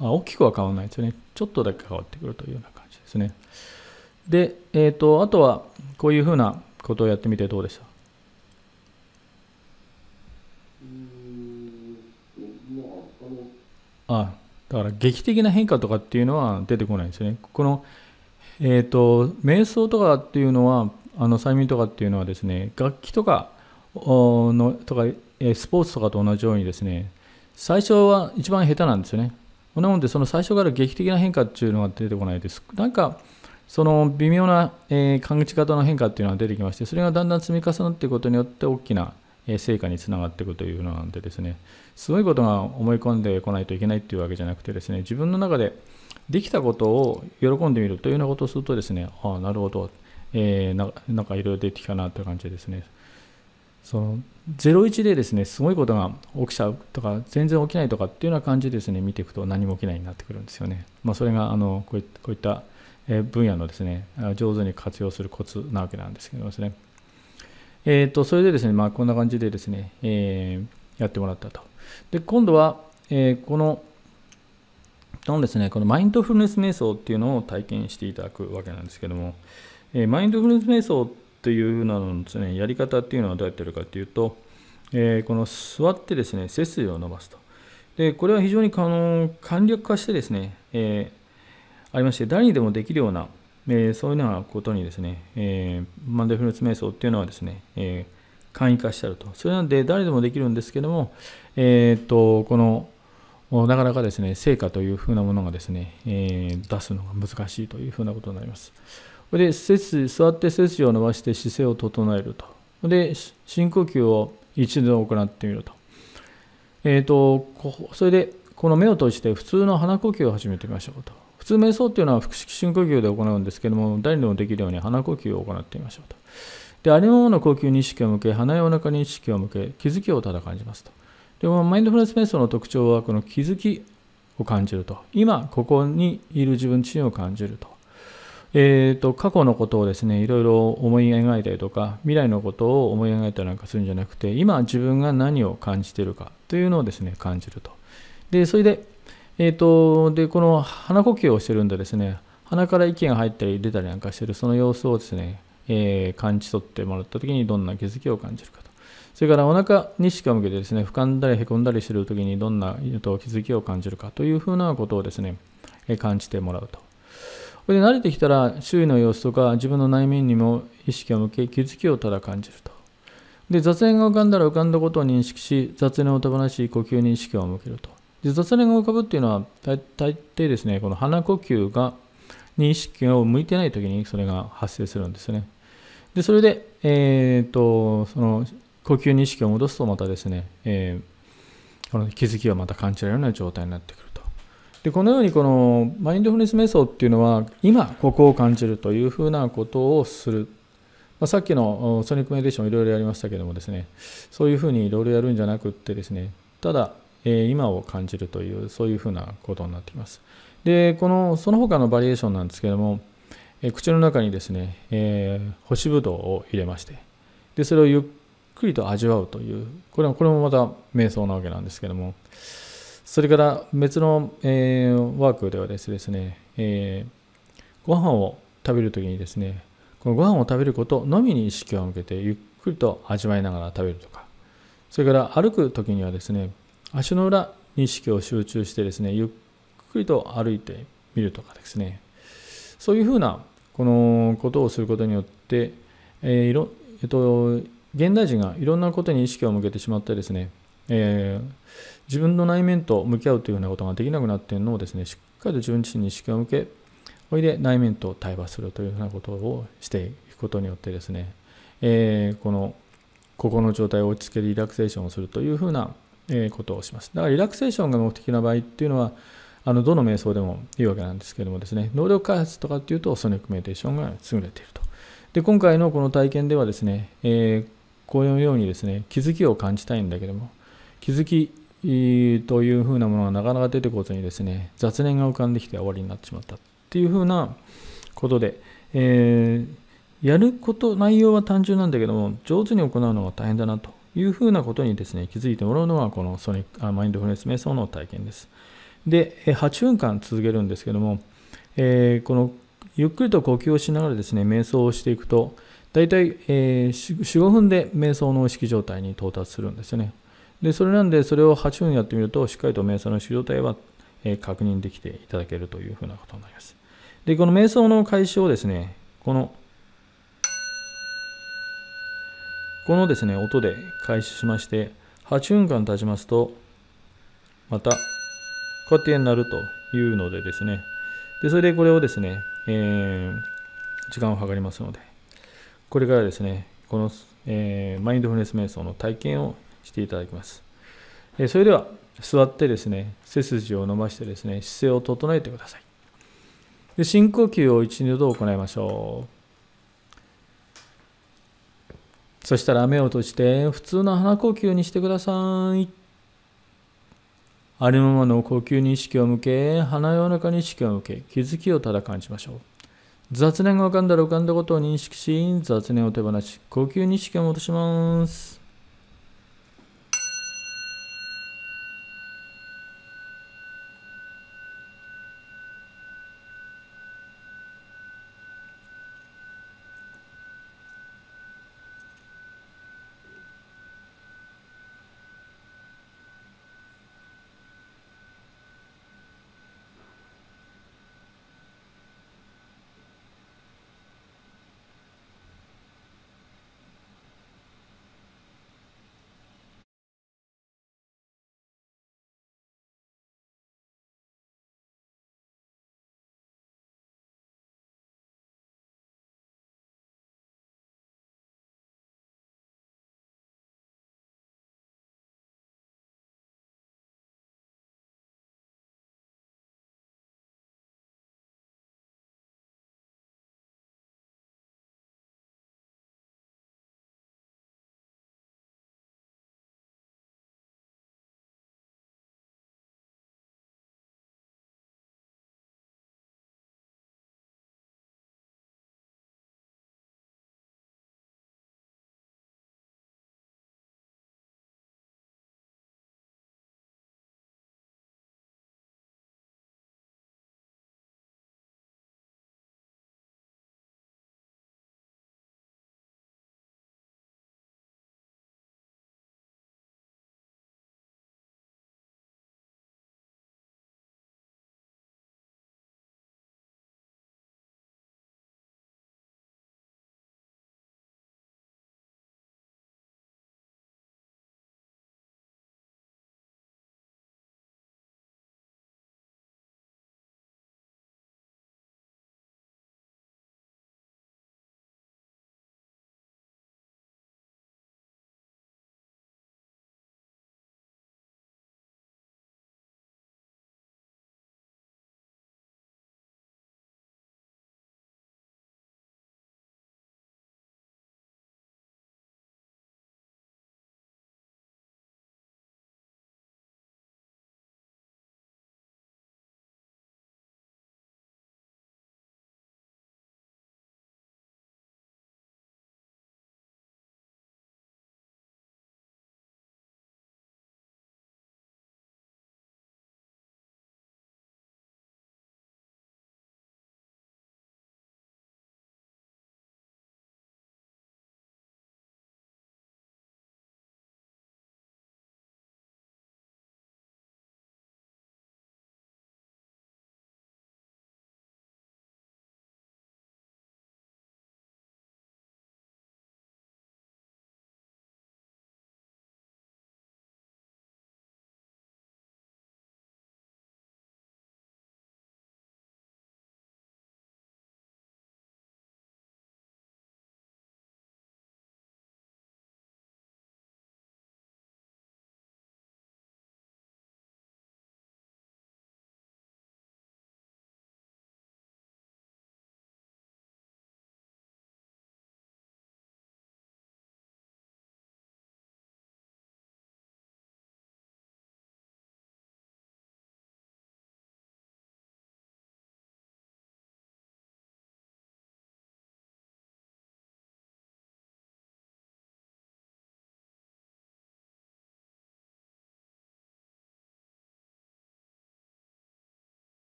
あ大きくは変わらないですよね。ちょっとだけ変わってくるというような感じですね。で、えーとあとはこういうふうなことをやってみてどうでしたあだから劇的な変化とかっていうのは出てこないですね。この、えーと、瞑想とかっていうのはあの催眠とかっていうのはですね楽器とかのとかスポーツとかと同じようにですね最初は一番下手なんですよね。なのでその最初から劇的な変化っていうのが出てこないです。なんかその微妙な、えー、感じ方の変化っていうのが出てきましてそれがだんだん積み重なっていくことによって大きな成果につながっていくというのなんでですねすごいことが思い込んでこないといけないっていうわけじゃなくてですね自分の中でできたことを喜んでみるというようなことをするとですねああなるほど、えー、なんかいろいろ出てきたなという感じでですねその01でですねすごいことが起きちゃうとか全然起きないとかっていうような感じでですね見ていくと何も起きないになってくるんですよね。まあ、それがあのこういった分野のですね上手に活用するコツなわけなんですけどですね。えー、と、それでですね、まあ、こんな感じでですね、えー、やってもらったと。で、今度は、えー、この、のですね、このマインドフルネス瞑想っていうのを体験していただくわけなんですけども、えマインドフルネス瞑想っていうののですね、やり方っていうのはどうやってるかっていうと、えこの座ってですね、背筋を伸ばすと。で、これは非常にあの簡略化してですね、えありまして、誰にでもできるようなえそういうようなことにですね、えマンデフルーツ瞑想っていうのはですね、え簡易化してあると。それなんで誰でもできるんですけども、えっとこのなかなかですね、成果というふうなものがですね、え出すのが難しいというふうなことになります。これで座って背筋を伸ばして姿勢を整えると。で、深呼吸を一度行ってみると。えっ、ー、と、それで、この目を閉じて普通の鼻呼吸を始めてみましょうと。通瞑想っていうのは腹式深呼吸で行うんですけども誰でもできるように鼻呼吸を行ってみましょうとでありのままの呼吸に意識を向け鼻やお腹に意識を向け気づきをただ感じますとでもマインドフルネス瞑想の特徴はこの気づきを感じると今ここにいる自分自身を感じると,、えーと、過去のことをですねいろいろ思い描いたりとか未来のことを思い描いたりなんかするんじゃなくて今自分が何を感じているかというのをですね感じるとでそれでえーと、でこの鼻呼吸をしてるんでですね鼻から息が入ったり出たりなんかしてるその様子をですね、えー、感じ取ってもらった時にどんな気づきを感じるかとそれからお腹にしか向けてですね俯瞰んだりへこんだりしてる時にどんな気づきを感じるかというふうなことをですね感じてもらうとこれで慣れてきたら周囲の様子とか自分の内面にも意識を向け気づきをただ感じるとで雑念が浮かんだら浮かんだことを認識し雑念を手放し呼吸に意識を向けるとで雑念が浮かぶっていうのは大抵ですねこの鼻呼吸が認識を向いてない時にそれが発生するんですねでそれで、えーと、その呼吸に意識を戻すとまたですね、えー、この気づきをまた感じられるような状態になってくるとでこのようにこのマインドフルネス瞑想っていうのは今ここを感じるというふうなことをするまあ、さっきのソニックメディションいろいろやりましたけどもですねそういうふうにいろいろやるんじゃなくってですねただえ今を感じるというそういうふうなことになっています。でこのその他のバリエーションなんですけども、え口の中にですね、えー、干しぶどうを入れましてでそれをゆっくりと味わうというこれはこれもまた瞑想なわけなんですけどもそれから別の、えー、ワークではですね、えー、ご飯を食べる時にですねこのご飯を食べることのみに意識を向けてゆっくりと味わいながら食べるとかそれから歩く時にはですね足の裏に意識を集中してですねゆっくりと歩いてみるとかですねそういうふうなこのことをすることによって、えいろえっと、現代人がいろんなことに意識を向けてしまってですね、えー、自分の内面と向き合うというようなことができなくなっているのをですねしっかりと自分自身に意識を向けおいで内面と対話するというふうなことをしていくことによってですね、えー、この心の状態を落ち着けるリラクゼーションをするというふうなえことをします。だからリラクセーションが目的の場合っていうのは、あのどの瞑想でもいいわけなんですけどもですね、能力開発とかっていうと、ソニックメディテーションが優れていると。で、今回のこの体験ではですね、えー、このようにですね、気づきを感じたいんだけども、気づきというふうなものがなかなか出てこずにですね、雑念が浮かんできて終わりになってしまったっていうふうなことで、えー、やること、内容は単純なんだけども、上手に行うのが大変だなというふうなことにですね、気づいてもらうのは、このソニックあマインドフルネス瞑想の体験です。で、8分間続けるんですけども、えー、このゆっくりと呼吸をしながらですね、瞑想をしていくと、大体、えー、4、5分で瞑想の意識状態に到達するんですよね。で、それなんで、それを8分やってみると、しっかりと瞑想の意識状態は、えー、確認できていただけるというふうなことになります。で、この瞑想の開始をですね、このこのですね、音で開始しまして、8分間経ちますと、また、こうやって鳴るというのでですね、でそれでこれをですね、えー、時間を計りますので、これからですね、この、えー、マインドフルネス瞑想の体験をしていただきます。えー、それでは、座ってですね、背筋を伸ばしてですね、姿勢を整えてください。で深呼吸を一度行いましょう。そしたら目を閉じて普通の鼻呼吸にしてください。ありのままの呼吸に意識を向け、鼻の中に意識を向け、気づきをただ感じましょう。雑念が浮かんだら浮かんだことを認識し、雑念を手放し、呼吸に意識を戻します。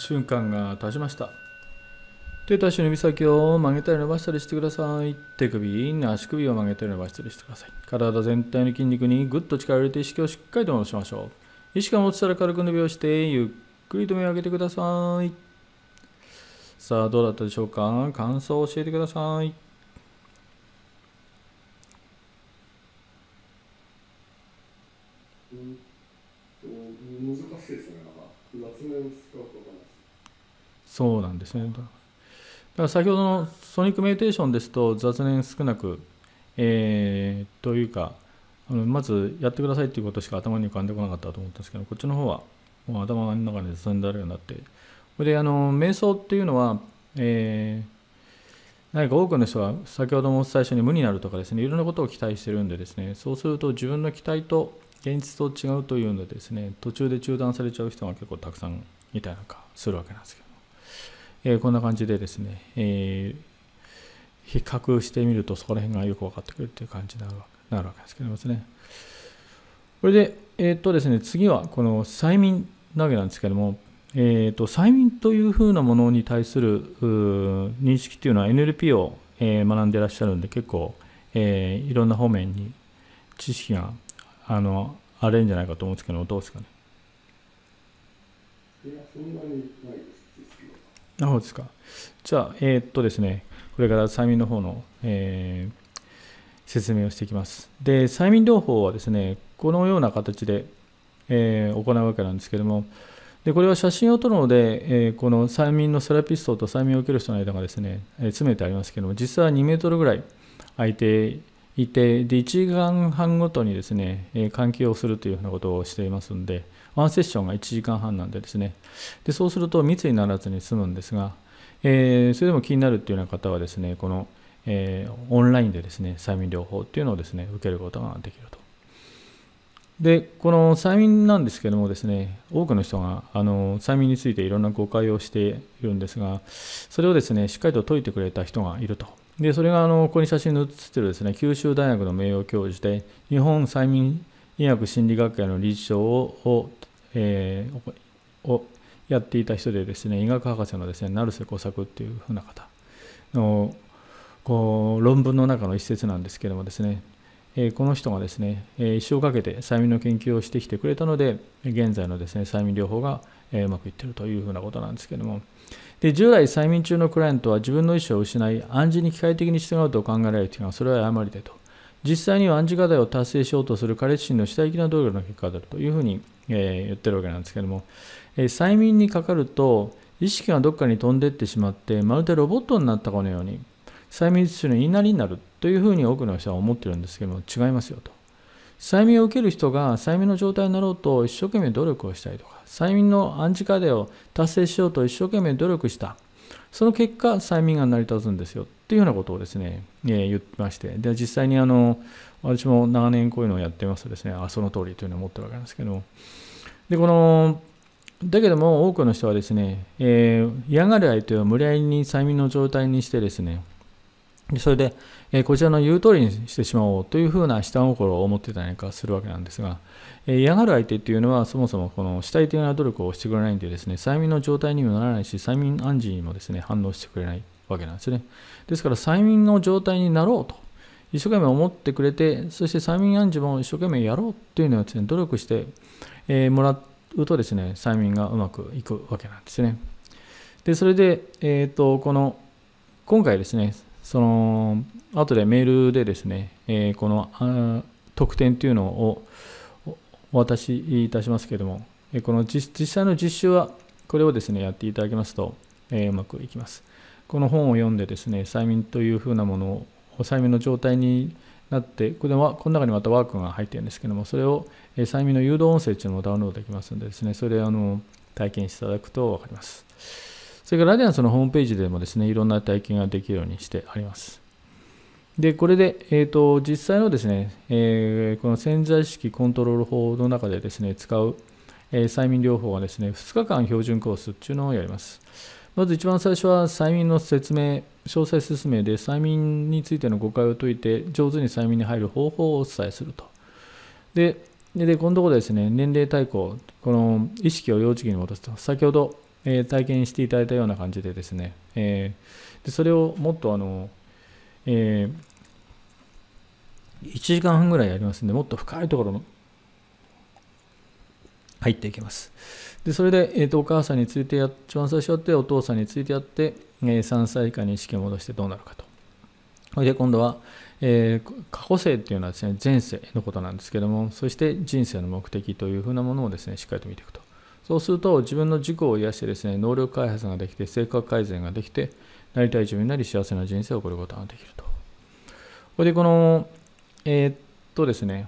瞬間が経ちました手と足の指先を曲げたり伸ばしたりしてください手首足首を曲げたり伸ばしたりしてください体全体の筋肉にぐっと力を入れて意識をしっかりと戻しましょう意識が持ちたら軽く伸びをしてゆっくりと目を開けてくださいさあどうだったでしょうか感想を教えてくださいそうなんですねだから先ほどのソニックメディテーションですと雑念少なく、えー、というかあのまずやってくださいということしか頭に浮かんでこなかったと思ったんですけどこっちの方はもう頭の中に雑念であるようになってそれであの瞑想っていうのは、えー何か多くの人は先ほども最初に無になるとかですねいろんなことを期待してるんでですねそうすると自分の期待と現実と違うというのでですね途中で中断されちゃう人が結構たくさんいたりなんかするわけなんですけどえこんな感じでですね、え比較してみるとそこら辺がよく分かってくるっていう感じになるなるわけですけどもですね。これで、えっ、とですね、次はこの催眠なわけなんですけども、えっ、と催眠というふうなものに対する認識というのは NLP を、えー、学んでいらっしゃるんで結構、えいろんな方面に知識があのあれんじゃないかと思うんですけどどうですかね。いやそんなにないですなるですか。じゃあ、えー、っとですね、これから催眠の方の、えー、説明をしていきます。で、催眠療法はですね、このような形で、えー、行うわけなんですけども、でこれは写真を撮るので、えー、この催眠のセラピストと催眠を受ける人の間がですね、えー、詰めてありますけども、実は2メートルぐらい空いていて、で1時間半ごとにですね、え換気をするというふうなことをしていますので、ワンセッションが1時間半なんでですねでそうすると密にならずに済むんですが、えー、それでも気になるっていうような方はですねこの、えー、オンラインでですね催眠療法っていうのをですね受けることができるとでこの催眠なんですけどもですね多くの人があの催眠についていろんな誤解をしているんですがそれをですねしっかりと解いてくれた人がいるとでそれがあのここに写真に写ってるですね九州大学の名誉教授で日本催眠医学心理学会の理事長をえー、をやっていた人でですね医学博士のですね成瀬耕作っていうふうな方のこう論文の中の一節なんですけどもですね、えこの人がですね、え一生かけて催眠の研究をしてきてくれたので現在のですね催眠療法が、えうまくいってるというふうなことなんですけどもで従来催眠中のクライアントは自分の意思を失い暗示に機械的に従うと考えられるというのはそれは誤りでと実際には暗示課題を達成しようとする彼自身の主体的な努力の結果だというふうに、えー、言ってるわけなんですけども、えー、催眠にかかると意識がどっかに飛んでいってしまってまるでロボットになったかのように催眠術の言いなりになるというふうに多くの人は思ってるんですけども違いますよと催眠を受ける人が催眠の状態になろうと一生懸命努力をしたりとか催眠の暗示課題を達成しようと一生懸命努力したその結果催眠が成り立つんですよというようなことをですね、えー、言ってまして、で実際にあの私も長年こういうのをやってますとですね、あその通りというのを思ってるわけなんですけど、でこのだけども多くの人はですね、えー、嫌がる相手を無理やりに催眠の状態にしてですね、それで、えー、こちらの言う通りにしてしまおうというふうな下心を持ってたりかするわけなんですが、えー、嫌がる相手っていうのはそもそもこの主体的な努力をしてくれないんでですね、催眠の状態にもならないし、催眠暗示にもですね、反応してくれない。わけなんですね。ですから催眠の状態になろうと一生懸命思ってくれてそして催眠暗示も一生懸命やろうというのをですね努力して、えー、もらうとですね催眠がうまくいくわけなんですね。でそれで、えーと、この今回ですねその後でメールでですね、えー、この特典というのをお渡しいたしますけれども、この実際の実習はこれをですねやっていただきますと、えー、うまくいきます。この本を読んでですね催眠というふうなものを催眠の状態になってこれはこの中にまたワークが入ってるんですけどもそれを催眠の誘導音声というのもダウンロードできますのでですねそれあの体験していただくと分かりますそれからラディアンスのホームページでもですねいろんな体験ができるようにしてありますでこれで、えーと、実際のですね、えー、この潜在意識コントロール法の中でですね使う、えー、催眠療法はですね2日間標準コースっていうのをやります。まず一番最初は催眠の説明詳細説明で催眠についての誤解を解いて上手に催眠に入る方法をお伝えするとででこのところですね年齢対抗この意識を幼稚期に戻すと先ほど、えー、体験していただいたような感じでですね、えー、でそれをもっとあの、えー、1時間半ぐらいやりますのでもっと深いところの入っていきます。でそれで、えーと、お母さんについてや一番最初やってお父さんについてやって、えー、3歳以下に意識を戻してどうなるかと。それで今度は、えー、過去性っていうのはですね前世のことなんですけどもそして人生の目的というふうなものをですねしっかりと見ていくと。そうすると自分の自己を癒してですね能力開発ができて性格改善ができてなりたい自分になり幸せな人生を送ることができると。それでこのえー、っとですね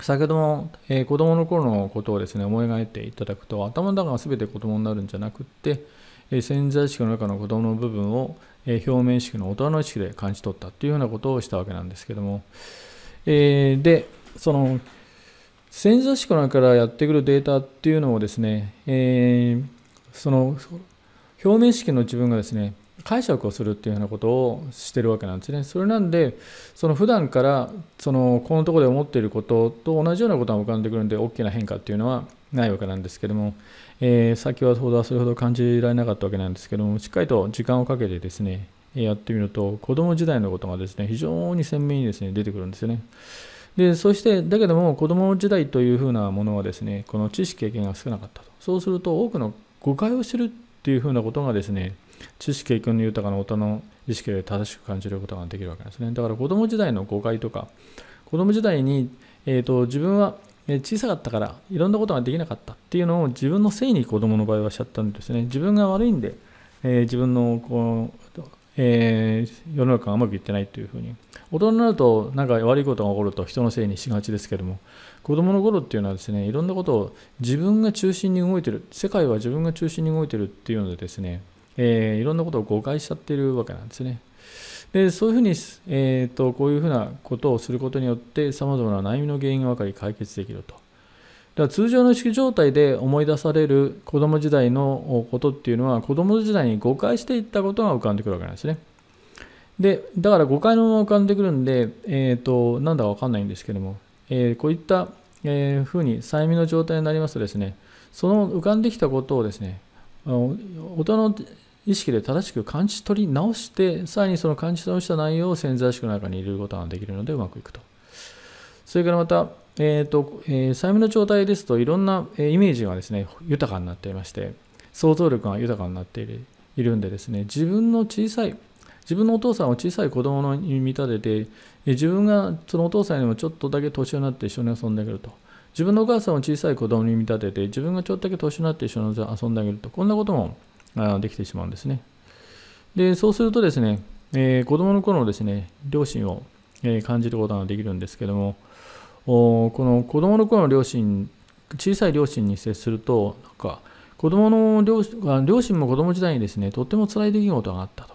先ほども、えー、子供の頃のことをですね思い描いていただくと頭の中が全て子供になるんじゃなくって、えー、潜在意識の中の子供の部分を、えー、表面意識の大人の意識で感じ取ったっていうようなことをしたわけなんですけども、えでその潜在意識の中からやってくるデータっていうのをですね、えその表面意識の自分がですね解釈をするっていうようなことをしてるわけなんですね。それなんでその普段からそのこのとこで思っていることと同じようなことが浮かんでくるんで大きな変化っていうのはないわけなんですけども、えー、先ほどはそれほど感じられなかったわけなんですけどもしっかりと時間をかけてですねやってみると子供時代のことがですね非常に鮮明にですね出てくるんですよね。でそしてだけども子供時代というふうなものはですねこの知識経験が少なかったとそうすると多くの誤解をてるっていうふうなことがですね知識経験の豊かな大人の意識で正しく感じることができるわけですね。だから子供時代の誤解とか、子供時代に、えーと、と自分は小さかったからいろんなことができなかったっていうのを自分のせいに子供の場合はしちゃったんですね。自分が悪いんで、えー、自分のこう、えー、世の中がうまくいってないというふうに。大人になるとなんか悪いことが起こると人のせいにしがちですけども子供の頃っていうのはですねいろんなことを自分が中心に動いてる世界は自分が中心に動いてるっていうのでですねえー、いろんなことを誤解しちゃってるわけなんですね。でそういうふうに、えーと、こういうふうなことをすることによってさまざまな悩みの原因が分かり解決できると。だから通常の意識状態で思い出される子供時代のことっていうのは子供時代に誤解していったことが浮かんでくるわけなんですね。でだから誤解のまま浮かんでくるんで、えーと、となんだか分かんないんですけども、えー、こういった、えー、ふうに催眠の状態になりますとですねその浮かんできたことをですね大人の意識で正しく感じ取り直して、さらにその感じ直した内容を潜在意識の中に入れることができるのでうまくいくと。それからまた、えーとえー、催の状態ですといろんな、えイメージがですね豊かになっていまして想像力が豊かになっているいるんでですね自分の小さい自分のお父さんを小さい子供に見立てて自分がそのお父さんよりもちょっとだけ年をなって一緒に遊んであげると自分のお母さんを小さい子供に見立てて自分がちょっとだけ年になって一緒に遊んであげるとこんなこともあできてしまうんですね。で、そうするとですね、えー、子供の頃のですね、両親を、え感じることができるんですけども、おこの子供の頃の両親、小さい両親に接すると、なんか、子供の両両親も子供時代にですね、とっても辛い出来事があったと。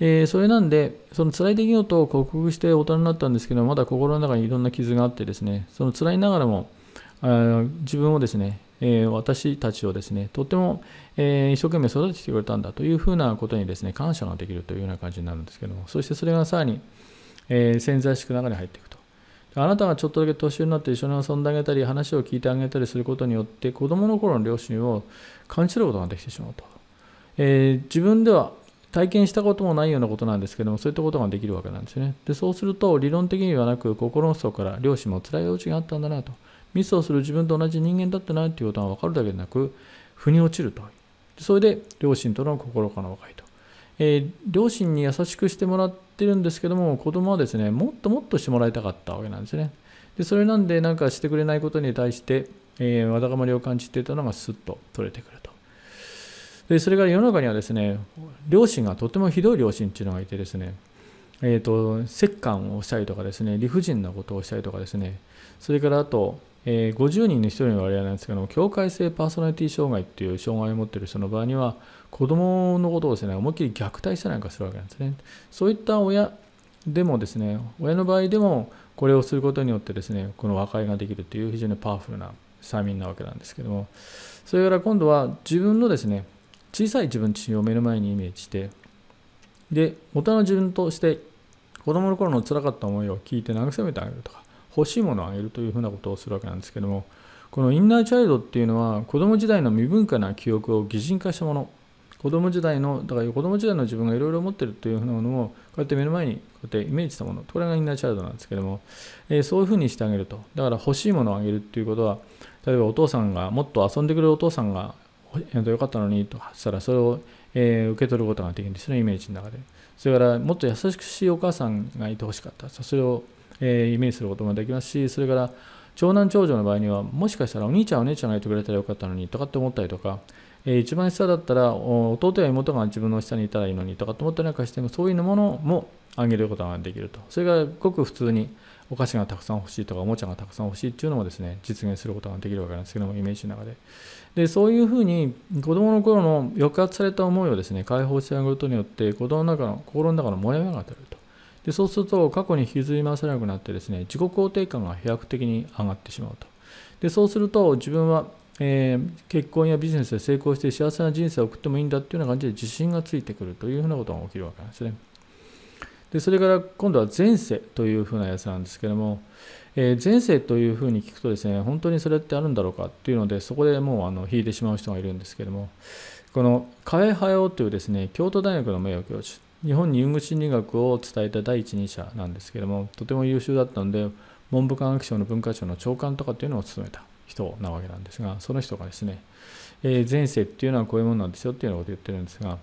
えー、それなんで、その辛い出来事を克服して大人になったんですけど、まだ心の中にいろんな傷があってですね、その辛いながらも、あ自分をですね、えー、私たちをですね、とってもえー、一生懸命育ててくれたんだというふうなことにですね、感謝ができるというような感じになるんですけども、そしてそれがさらに、えー、潜在意識の中に入っていくと。あなたがちょっとだけ年上になって一緒に遊んであげたり、話を聞いてあげたりすることによって、子供の頃の両親を感じることができてしまうと。えー、自分では体験したこともないようなことなんですけども、そういったことができるわけなんですね。で、そうすると、理論的にはなく、心の底から両親も辛いうちがあったんだなと。ミスをする自分と同じ人間だったなということが分かるだけでなく、腑に落ちるとそれで両親との心からの和解と、えー、両親に優しくしてもらってるんですけども子供はですねもっともっとしてもらいたかったわけなんですねでそれなんでなんかしてくれないことに対して、えー、わだかまりを感じていたのがスッと取れてくるとでそれから世の中にはですね両親がとてもひどい両親っていうのがいてですねえーと、と折檻をしたりとかですね理不尽なことをしたりとかですねそれからあとえー、50人に1人の割合なんですけども境界性パーソナリティ障害っていう障害を持っている人の場合には子どものことをですね思いっきり虐待したりなんかするわけなんですねそういった親でもですね親の場合でもこれをすることによってですねこの和解ができるという非常にパワフルな催眠なわけなんですけどもそれから今度は自分のですね小さい自分自身を目の前にイメージしてで大人の自分として子供の頃の辛かった思いを聞いて慰めてあげるとか欲しいものをあげるというふうなことをするわけなんですけどもこのインナーチャイルドっていうのは子供時代の未文化な記憶を擬人化したもの子供時代のだから子供時代の自分がいろいろ持ってるというふうなものをこうやって目の前にこうやってイメージしたものこれがインナーチャイルドなんですけども、えー、そういうふうにしてあげるとだから欲しいものをあげるっていうことは例えばお父さんがもっと遊んでくれるお父さんがよかったのにとしたらそれを、えー、受け取ることができるんですねイメージの中でそれからもっと優しくしいお母さんがいてほしかったそれをえイメージすることもできますしそれから長男長女の場合にはもしかしたらお兄ちゃんお姉ちゃんがいてくれたらよかったのにとかって思ったりとか、えー、一番下だったら弟や妹が自分の下にいたらいいのにとかって思ったりなんかしてもそういうものもあげることができるとそれからごく普通にお菓子がたくさん欲しいとかおもちゃがたくさん欲しいっていうのもですね実現することができるわけなんですけどもイメージの中ででそういうふうに子どもの頃の抑圧された思いをですね解放してあげることによって子どもの中の心の中のモヤモヤが出るとでそうすると過去に引きずり回せなくなってですね自己肯定感が飛躍的に上がってしまうとでそうすると自分は、えー、結婚やビジネスで成功して幸せな人生を送ってもいいんだっていうような感じで自信がついてくるというふうなことが起きるわけなんですねでそれから今度は前世というふうなやつなんですけども、えー、前世というふうに聞くとですね本当にそれってあるんだろうかっていうのでそこでもうあの引いてしまう人がいるんですけどもこの河合駿というですね京都大学の名誉教授日本にユング心理学を伝えた第一人者なんですけどもとても優秀だったので文部科学省の文化庁の長官とかっていうのを務めた人なわけなんですがその人がですね、えー、前世っていうのはこういうものなんですよっていうようなことを言ってるんですが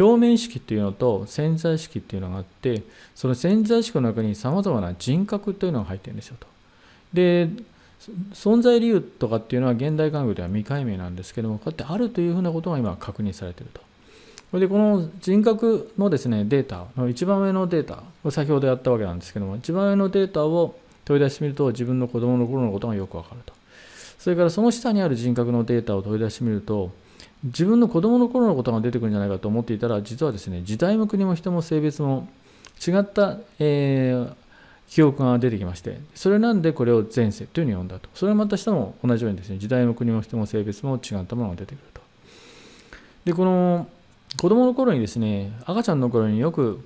表面識っていうのと潜在意識っていうのがあってその潜在意識の中にさまざまな人格というのが入ってるんですよと。で存在理由とかっていうのは現代科学では未解明なんですけどもこうやってあるというふうなことが今確認されてると。それでこの人格のですねデータの一番上のデータを先ほどやったわけなんですけども一番上のデータを取り出してみると自分の子供の頃のことがよくわかるとそれからその下にある人格のデータを取り出してみると自分の子供の頃のことが出てくるんじゃないかと思っていたら実はですね時代も国も人も性別も違った、えー、記憶が出てきましてそれなんでこれを前世というふうに呼んだとそれはまた下も同じようにですね時代も国も人も性別も違ったものが出てくるとでこの子供の頃にですね赤ちゃんの頃によく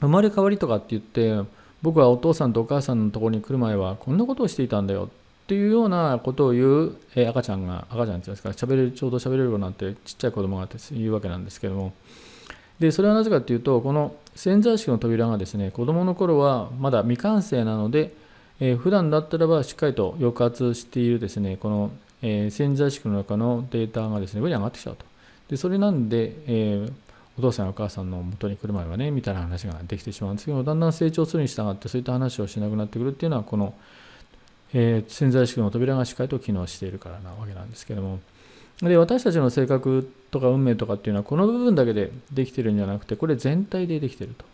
生まれ変わりとかって言って僕はお父さんとお母さんのところに来る前はこんなことをしていたんだよっていうようなことを言う、え赤ちゃんが赤ちゃんって言いまですか喋れるちょうど喋れるようになってちっちゃい子供がって言うわけなんですけどもでそれはなぜかっていうとこの潜在意識の扉がですね子供の頃はまだ未完成なので、えー、普段だったらばしっかりと抑圧しているですねこの、え潜在意識の中のデータがですね上に上がってきちゃうとでそれなんで、えー、お父さんやお母さんの元に来る前はねみたいな話ができてしまうんですけどだんだん成長するに従ってそういった話をしなくなってくるっていうのはこの、えー、潜在意識の扉がしっかりと機能しているからなわけなんですけどもで私たちの性格とか運命とかっていうのはこの部分だけでできてるんじゃなくてこれ全体でできてると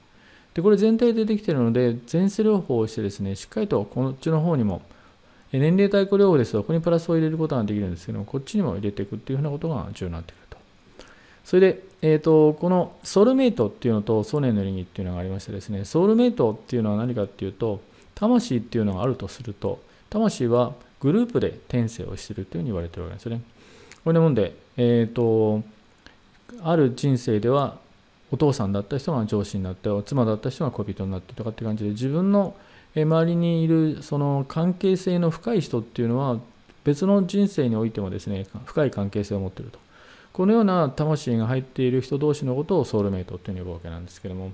でこれ全体でできてるので前世療法をしてですねしっかりとこっちの方にも年齢対抗療法ですとここにプラスを入れることができるんですけどもこっちにも入れていくっていうふうなことが重要になってくるそれで、えーと、このソウルメイトっていうのとソネの倫理っていうのがありましてですねソウルメイトっていうのは何かっていうと魂っていうのがあるとすると魂はグループで転生をしてるというふうに言われてるわけですよね。これなもんで、えーと、ある人生ではお父さんだった人が上司になって妻だった人が恋人になってとかって感じで自分の周りにいるその関係性の深い人っていうのは別の人生においてもですね深い関係性を持っていると。このような魂が入っている人同士のことをソウルメイトっていう呼ぶわけなんですけども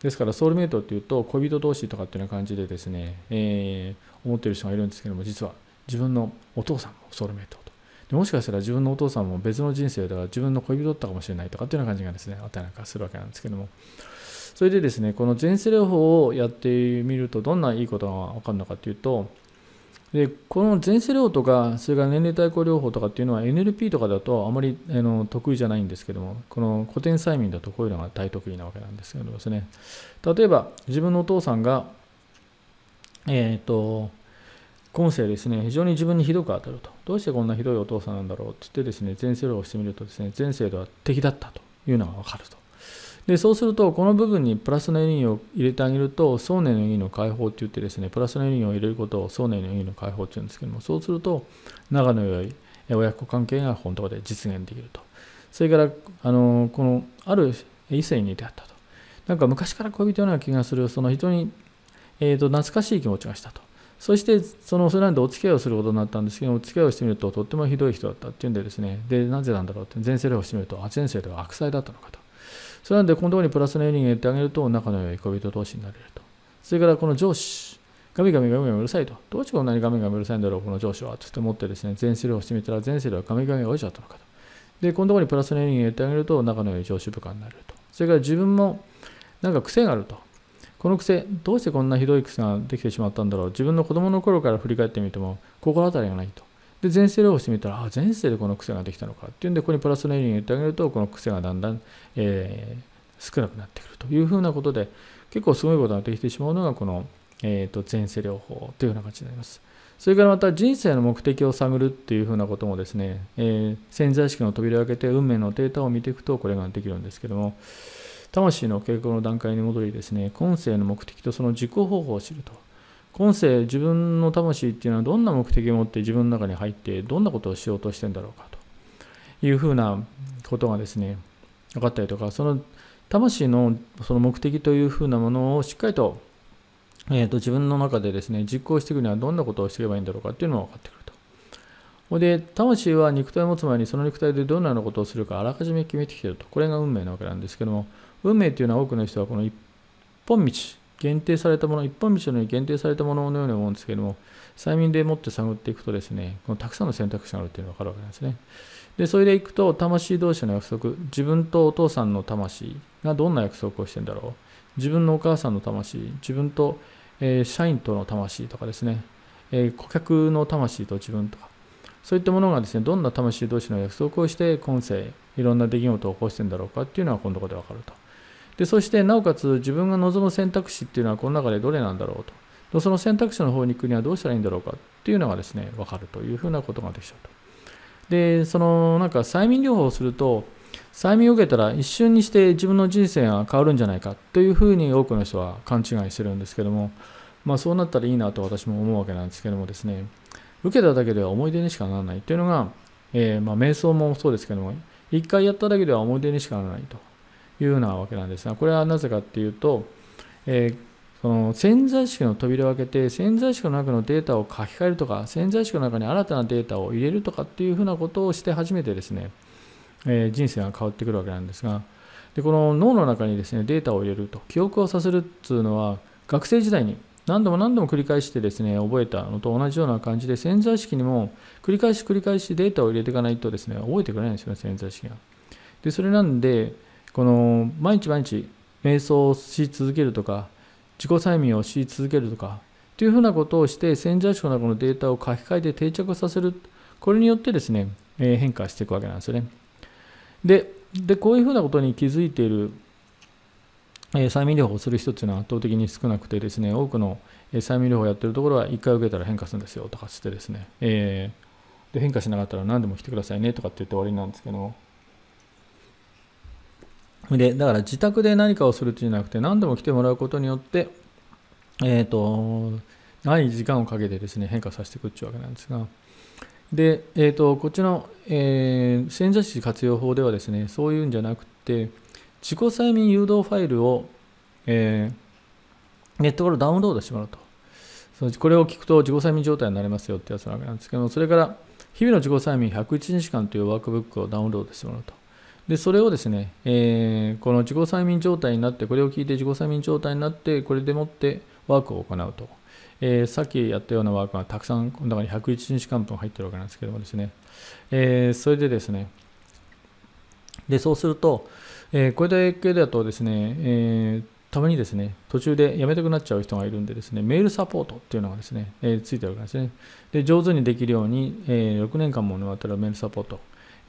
ですからソウルメイトっていうと恋人同士とかっていうような感じでですね、えー、思ってる人がいるんですけども実は自分のお父さんもソウルメイトとでもしかしたら自分のお父さんも別の人生では自分の恋人だったかもしれないとかっていうような感じがですねあったりなんかするわけなんですけどもそれでですねこの前世療法をやってみるとどんないいことが分かるのかっていうとでこの前世療とかそれから年齢対抗療法とかっていうのは NLP とかだとあまりあの得意じゃないんですけどもこの古典催眠だとこういうのが大得意なわけなんですけどですね例えば自分のお父さんがえっ、ー、と今世ですね非常に自分にひどく当たるとどうしてこんなひどいお父さんなんだろうって言ってですね前世療法をしてみるとですね前世では敵だったというのが分かるとでそうするとこの部分にプラスのエネルギーを入れてあげると想念のエネルギーの解放って言ってですねプラスのエネルギーを入れることを想念のエネルギーの解放って言うんですけどもそうすると長野よい親子関係が本当で実現できるとそれからあのこのある異性に出会ったとなんか昔から恋人のような気がするその人に、えーと、懐かしい気持ちがしたとそしてそのそれなんでお付き合いをすることになったんですけどお付き合いをしてみるととってもひどい人だったっていうんでですねでなぜなんだろうって前世療法してみるとあ前世では悪妻だったのかとそれなんで、このところにプラスのエリンギをってあげると、仲の良い恋人同士になれると。それから、この上司。ガミガミガミガミうるさいと。どうしてこんなにガミガミうるさいんだろう、この上司は。つって思ってですね、全資料をしてみたら、全世料はガミガミが多いじゃったのかと。で、このところにプラスのエリンギをってあげると、仲の良い上司部下になると。それから自分も、なんか癖があると。この癖、どうしてこんなひどい癖ができてしまったんだろう。自分の子供の頃から振り返ってみても、心当たりがないと。で前世療法してみたらあ前世でこの癖ができたのかっていうんでここにプラスの意味を言ってあげるとこの癖がだんだん、えー、少なくなってくるというふうなことで結構すごいことができてしまうのがこの、えー、と前世療法というような形になります。それからまた人生の目的を探るっていうふうなこともですね、えー、潜在意識の扉を開けて運命のデータを見ていくとこれができるんですけども魂の傾向の段階に戻りですね今世の目的とその自己方法を知ると今世自分の魂っていうのはどんな目的を持って自分の中に入ってどんなことをしようとしてんだろうかというふうなことがですね分かったりとかその魂のその目的というふうなものをしっかりと,、えー、と自分の中でですね実行していくにはどんなことをしていけばいいんだろうかっていうのが分かってくると。ほで魂は肉体を持つ前にその肉体でどのようなことをするかあらかじめ決めてきているとこれが運命なわけなんですけども運命というのは多くの人はこの一本道限定されたもの、一般道のように限定されたもののように思うんですけども、催眠でもって探っていくとですね、このたくさんの選択肢があるっていうのが分かるわけなんですね。で、それでいくと、魂同士の約束、自分とお父さんの魂がどんな約束をしてるんだろう。自分のお母さんの魂、自分と、えー、社員との魂とかですね、えー、顧客の魂と自分とか、そういったものがですね、どんな魂同士の約束をして、今世、いろんな出来事を起こしてんだろうかっていうのは、このところで分かると。でそしてなおかつ自分が望む選択肢っていうのはこの中でどれなんだろうとでその選択肢の方に行くにはどうしたらいいんだろうかっていうのがですね分かるというふうなことができちゃうとでそのなんか催眠療法をすると催眠を受けたら一瞬にして自分の人生が変わるんじゃないかというふうに多くの人は勘違いしてるんですけども、まあ、そうなったらいいなと私も思うわけなんですけどもですね受けただけでは思い出にしかならないというのが、えー、まあ、瞑想もそうですけども一回やっただけでは思い出にしかならないというようなわけなんですがこれはなぜかっていうと、えー、その潜在意識の扉を開けて潜在意識の中のデータを書き換えるとか潜在意識の中に新たなデータを入れるとかっていうふうなことをして初めてですね、えー、人生が変わってくるわけなんですがでこの脳の中にですねデータを入れると記憶をさせるっていうのは学生時代に何度も何度も繰り返してですね覚えたのと同じような感じで潜在意識にも繰り返し繰り返しデータを入れていかないとですね覚えてくれないんですよね潜在意識が。でそれなんでこの毎日毎日瞑想をし続けるとか自己催眠をし続けるとかというふうなことをして潜在症のこのデータを書き換えて定着させるこれによってですね、え変化していくわけなんですよねででこういうふうなことに気づいている、え催眠療法をする人っていうのは圧倒的に少なくてですね多くの、え催眠療法をやってるところは1回受けたら変化するんですよとかしてですね、えー、で変化しなかったら何でも来てくださいねとかって言って終わりなんですけどもで、だから自宅で何かをするっていうんじゃなくて、何度も来てもらうことによって、えっ、ー、と、ない時間をかけてですね、変化させていくっていうわけなんですが、で、えっ、ー、と、こっちの、えー、選者式活用法ではですね、そういうんじゃなくて、自己催眠誘導ファイルを、えー、ネットからダウンロードしてもらうと。そのこれを聞くと自己催眠状態になりますよってやつなわけなんですけども、それから、日々の自己催眠101日間というワークブックをダウンロードしてもらうと。でそれをですね、えー、この自己催眠状態になってこれを聞いて自己催眠状態になってこれでもってワークを行うと、えー、さっきやったようなワークがたくさんこの中に101日間分入ってるわけなんですけどもですね、えー、それでですねでそうすると、えこれだけだとですね、えたまにですね、途中でやめたくなっちゃう人がいるんでですね、メールサポートっていうのがですね、えー、ついてるわけですね。で、上手にできるように、えー、6年間ものわたるメールサポート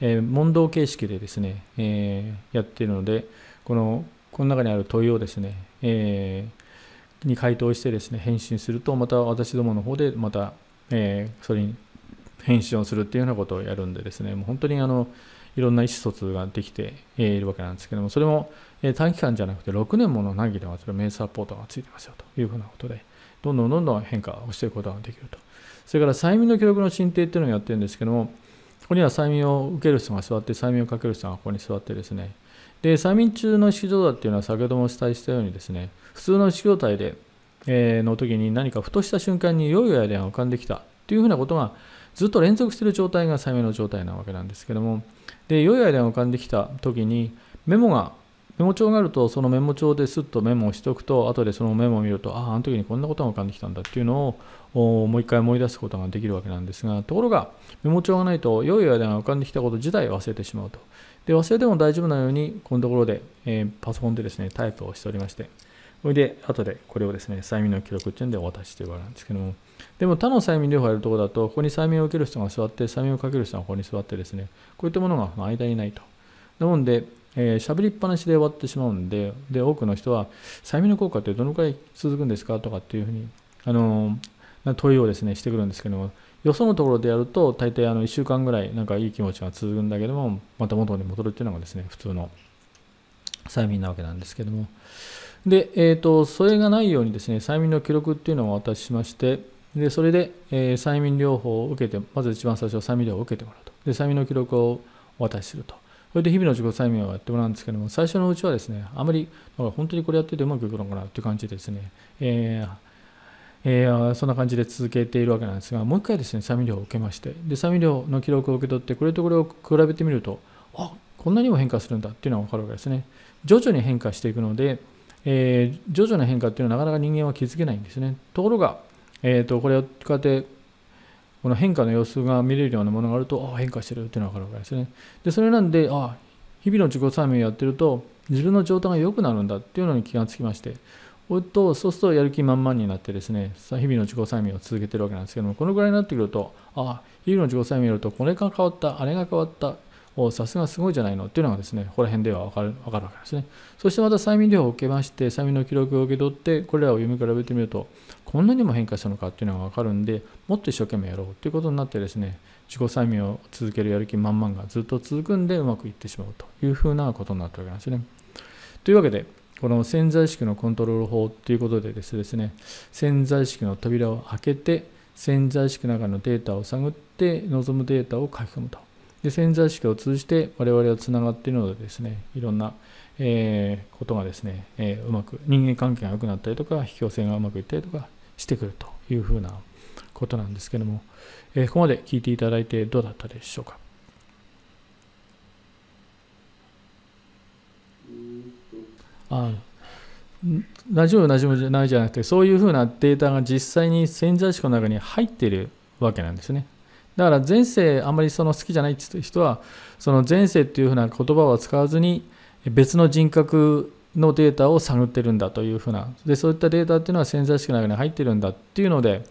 えー、問答形式でですね、えー、やっているので、この、この中にある問いをですね、えー、に回答してですね、返信すると、また私どもの方で、また、えー、それに返信をするっていうようなことをやるんでですね、もう本当にあの、いろんな意思疎通ができているわけなんですけども、それも短期間じゃなくて6年もの長きではそれメールサポートがついてますよというふうなことで、どんどんどんどん変化をしていくことができると。それから催眠の記録の進呈っていうのをやってるんですけども、ここには催眠を受ける人が座って催眠をかける人がここに座ってですねで催眠中の意識状態っていうのは先ほどもお伝えしたようにですね普通の意識状態で、えー、の時に何かふとした瞬間に良いアイデアが浮かんできたというふうなことがずっと連続している状態が催眠の状態なわけなんですけどもで良いアイデアが浮かんできた時にメモがメモ帳があるとそのメモ帳ですっとメモをしておくと後でそのメモを見るとあああの時にこんなことが浮かんできたんだっていうのをもう一回思い出すことができるわけなんですがところがメモ帳がないと良い間が浮かんできたこと自体忘れてしまうとで忘れても大丈夫なようにこのところで、えー、パソコンでですねタイプをしておりましてそれで後でこれをですね催眠の記録っていうのでお渡ししてるわけなんですけどもでも他の催眠療法やるところだとここに催眠を受ける人が座って催眠をかける人がここに座ってですねこういったものが間にないとなのでえー、喋りっぱなしで終わってしまうんでで多くの人は催眠の効果ってどのくらい続くんですかとかっていうふうに、あのー問いをですねしてくるんですけどもよそのところでやると大体あの1週間ぐらいなんかいい気持ちが続くんだけどもまた元に戻るっていうのがですね普通の催眠なわけなんですけどもで、えーと、それがないようにですね催眠の記録っていうのをお渡ししましてでそれで、えー、催眠療法を受けてまず一番最初は催眠療法を受けてもらうとで催眠の記録をお渡しするとそれで日々の自己催眠をやってもらうんですけども最初のうちはですねあまり本当にこれやっててうまくいくのかなっていう感じでですね、えーえー、そんな感じで続けているわけなんですがもう一回ですねサミ量を受けましてでサミ量の記録を受け取ってこれとこれを比べてみるとあこんなにも変化するんだっていうのが分かるわけですね徐々に変化していくので、えー、徐々な変化っていうのはなかなか人間は気づけないんですねところが、えーと、これをこうやってこの変化の様子が見れるようなものがあるとあ変化してるっていうのが分かるわけですねでそれなんであ日々の自己催眠をやってると自分の状態が良くなるんだっていうのに気がつきましてと、そうするとやる気満々になってですね、日々の自己催眠を続けてるわけなんですけども、このぐらいになってくると、あ日々の自己催眠やると、これが変わった、あれが変わった、おさすがすごいじゃないのっていうのがですね、ここら辺ではわかるわかるわけですね。そしてまた催眠療法を受けまして、催眠の記録を受け取って、これらを読み比べてみると、こんなにも変化したのかっていうのがわかるんで、もっと一生懸命やろうということになってですね、自己催眠を続けるやる気満々がずっと続くんで、うまくいってしまうというふうなことになったわけなんですね。というわけで、この潜在意識のコントロール法ということでですね潜在意識の扉を開けて潜在意識の中のデータを探って望むデータを書き込むとで潜在意識を通じて我々はつながっているのでですねいろんな、えー、ことがですね、えー、うまく人間関係が良くなったりとか卑怯性がうまくいったりとかしてくるというふうなことなんですけども、えー、ここまで聞いていただいてどうだったでしょうかあラジオラジオじゃないじゃなくてそういうふうなデータが実際に潜在意識の中に入っているわけなんですねだから前世あんまりその好きじゃないって人はその前世っていうふうな言葉を使わずに別の人格のデータを探ってるんだというふうなでそういったデータっていうのは潜在意識の中に入ってるんだっていうので、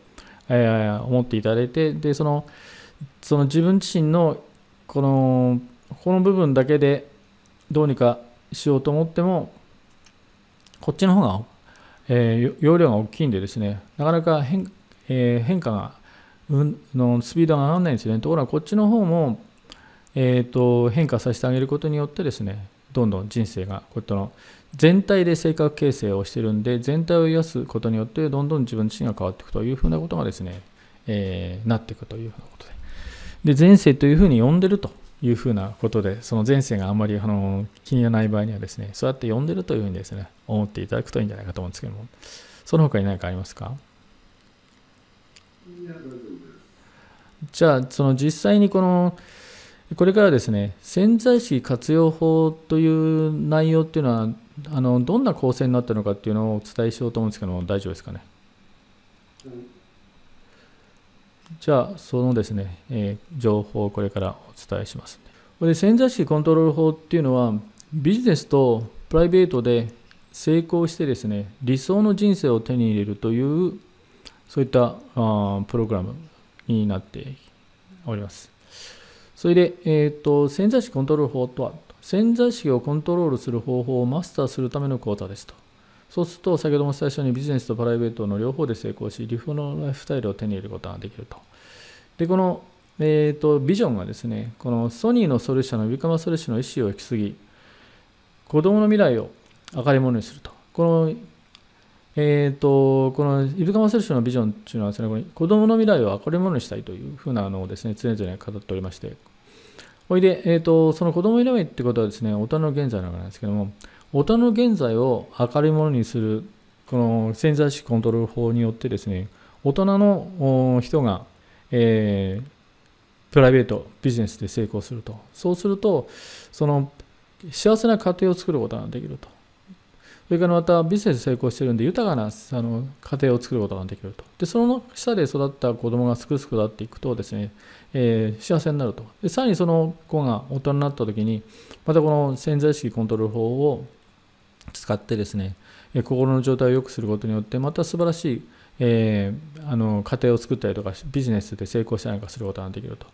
えー、思っていただいてでそのその自分自身のこのこの部分だけでどうにかしようと思ってもこっちの方が、えー、容量が大きいんでですね、なかなか変,、えー、変化が、うん、のスピードが上がらないんですね。ところがこっちの方も、えーと、変化させてあげることによってですね、どんどん人生が、こういったの全体で性格形成をしてるんで、全体を癒すことによって、どんどん自分自身が変わっていくというふうなことがですね、えー、なっていくというふうなことで。で、前世というふうに呼んでるというふうなことで、その前世があんまりあの気にならない場合にはですね、そうやって呼んでるというふうにですね、思っていただくといいんじゃないかと思うんですけども、その他に何かありますかじゃあ、その実際にこの、これからですね、潜在意識活用法という内容っていうのは、あのどんな構成になったのかっていうのをお伝えしようと思うんですけども、大丈夫ですかね。うんじゃあそのですね、えー、情報をこれからお伝えします。これ潜在意識コントロール法っていうのはビジネスとプライベートで成功してですね理想の人生を手に入れるというそういったあプログラムになっております。それで、えーと、と潜在意識コントロール法とは潜在意識をコントロールする方法をマスターするための講座ですと。そうすると、先ほどもお伝えしたようにビジネスとプライベートの両方で成功し、理想のライフスタイルを手に入れることができると。で、この、えーと、ビジョンがですね、このソニーのソルシャのウィカマソルシンの意思を引き継ぎ、子供の未来を明るいものにすると。このえーと、このイブカマセルシのビジョンというのはです、ね、こ子供の未来を明るいものにしたいというふうなのをです、ね、常々語っておりまして、おいで、えーと、その子供の未来ということはです、ね、大人の現在のわけなんですけども、音の現在を明るいものにするこの潜在意識コントロール法によってですね大人の人が、えー、プライベートビジネスで成功するとそうするとその幸せな家庭を作ることができるとそれからまたビジネス成功してるんで豊かなあの家庭を作ることができるとでその下で育った子供がすくすく育っていくとですね、えー、幸せになるとでさらにその子が大人になった時にまたこの潜在意識コントロール法を使ってですね心の状態を良くすることによってまた素晴らしい、えー、あの家庭を作ったりとかビジネスで成功したりなんかすることができると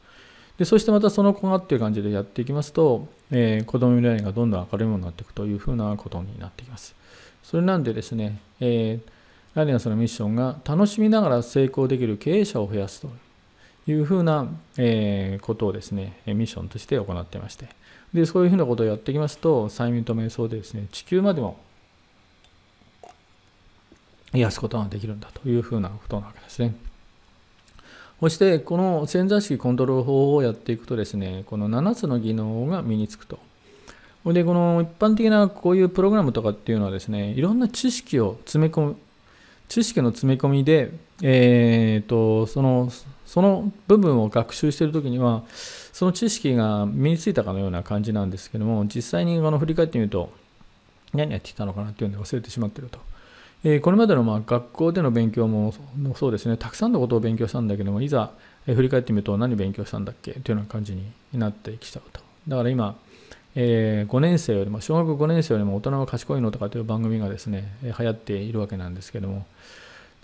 でそしてまたその子がっていう感じでやっていきますと、えー、子供未来がどんどん明るいものになっていくというふうなことになってきますそれなんでですね、えー、ラデアスのミッションが楽しみながら成功できる経営者を増やすというふうな、えー、ことをですねミッションとして行ってましてでそういうふうなことをやっていきますと催眠と瞑想でですね地球までも癒すことができるんだというふうなことなわけですね。そしてこの潜在意識コントロール方法をやっていくとですねこの7つの技能が身につくと。でこの一般的なこういうプログラムとかっていうのはですねいろんな知識を詰め込む知識の詰め込みで、えーと、そのその部分を学習している時にはその知識が身についたかのような感じなんですけども、実際にあの振り返ってみると、何やってきたのかなっていうので忘れてしまってると。えー、これまでのま学校での勉強もそうですね、たくさんのことを勉強したんだけども、いざ振り返ってみると何勉強したんだっけというような感じになってきちゃうと。だから今、えー、5年生よりも、小学5年生よりも大人は賢いのとかという番組がですね、流行っているわけなんですけども、だか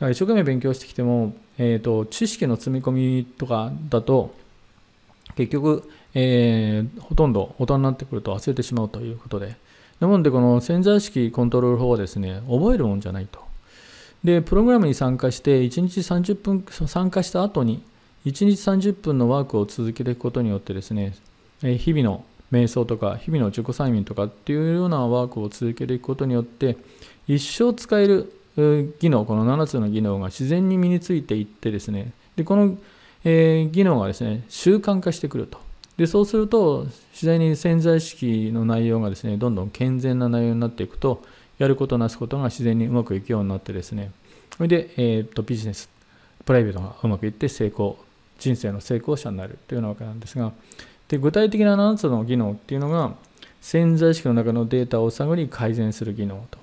ら一生懸命勉強してきても、えーと知識の積み込みとかだと、結局、えー、ほとんど大人になってくると忘れてしまうということで、なので、この潜在意識コントロール法はですね、覚えるもんじゃないと。で、プログラムに参加して、1日30分、参加した後に、1日30分のワークを続けていくことによってですね、日々の瞑想とか、日々の自己催眠とかっていうようなワークを続けていくことによって、一生使える技能、この7つの技能が自然に身についていってですね、で、このえー、技能がですね、習慣化してくると。で、そうすると、次第に潜在意識の内容がですね、どんどん健全な内容になっていくと、やることなすことが自然にうまくいくようになってですね、それで、えーと、ビジネス、プライベートがうまくいって成功、人生の成功者になるというようなわけなんですが、で具体的な7つの技能っていうのが、潜在意識の中のデータを探り改善する技能と。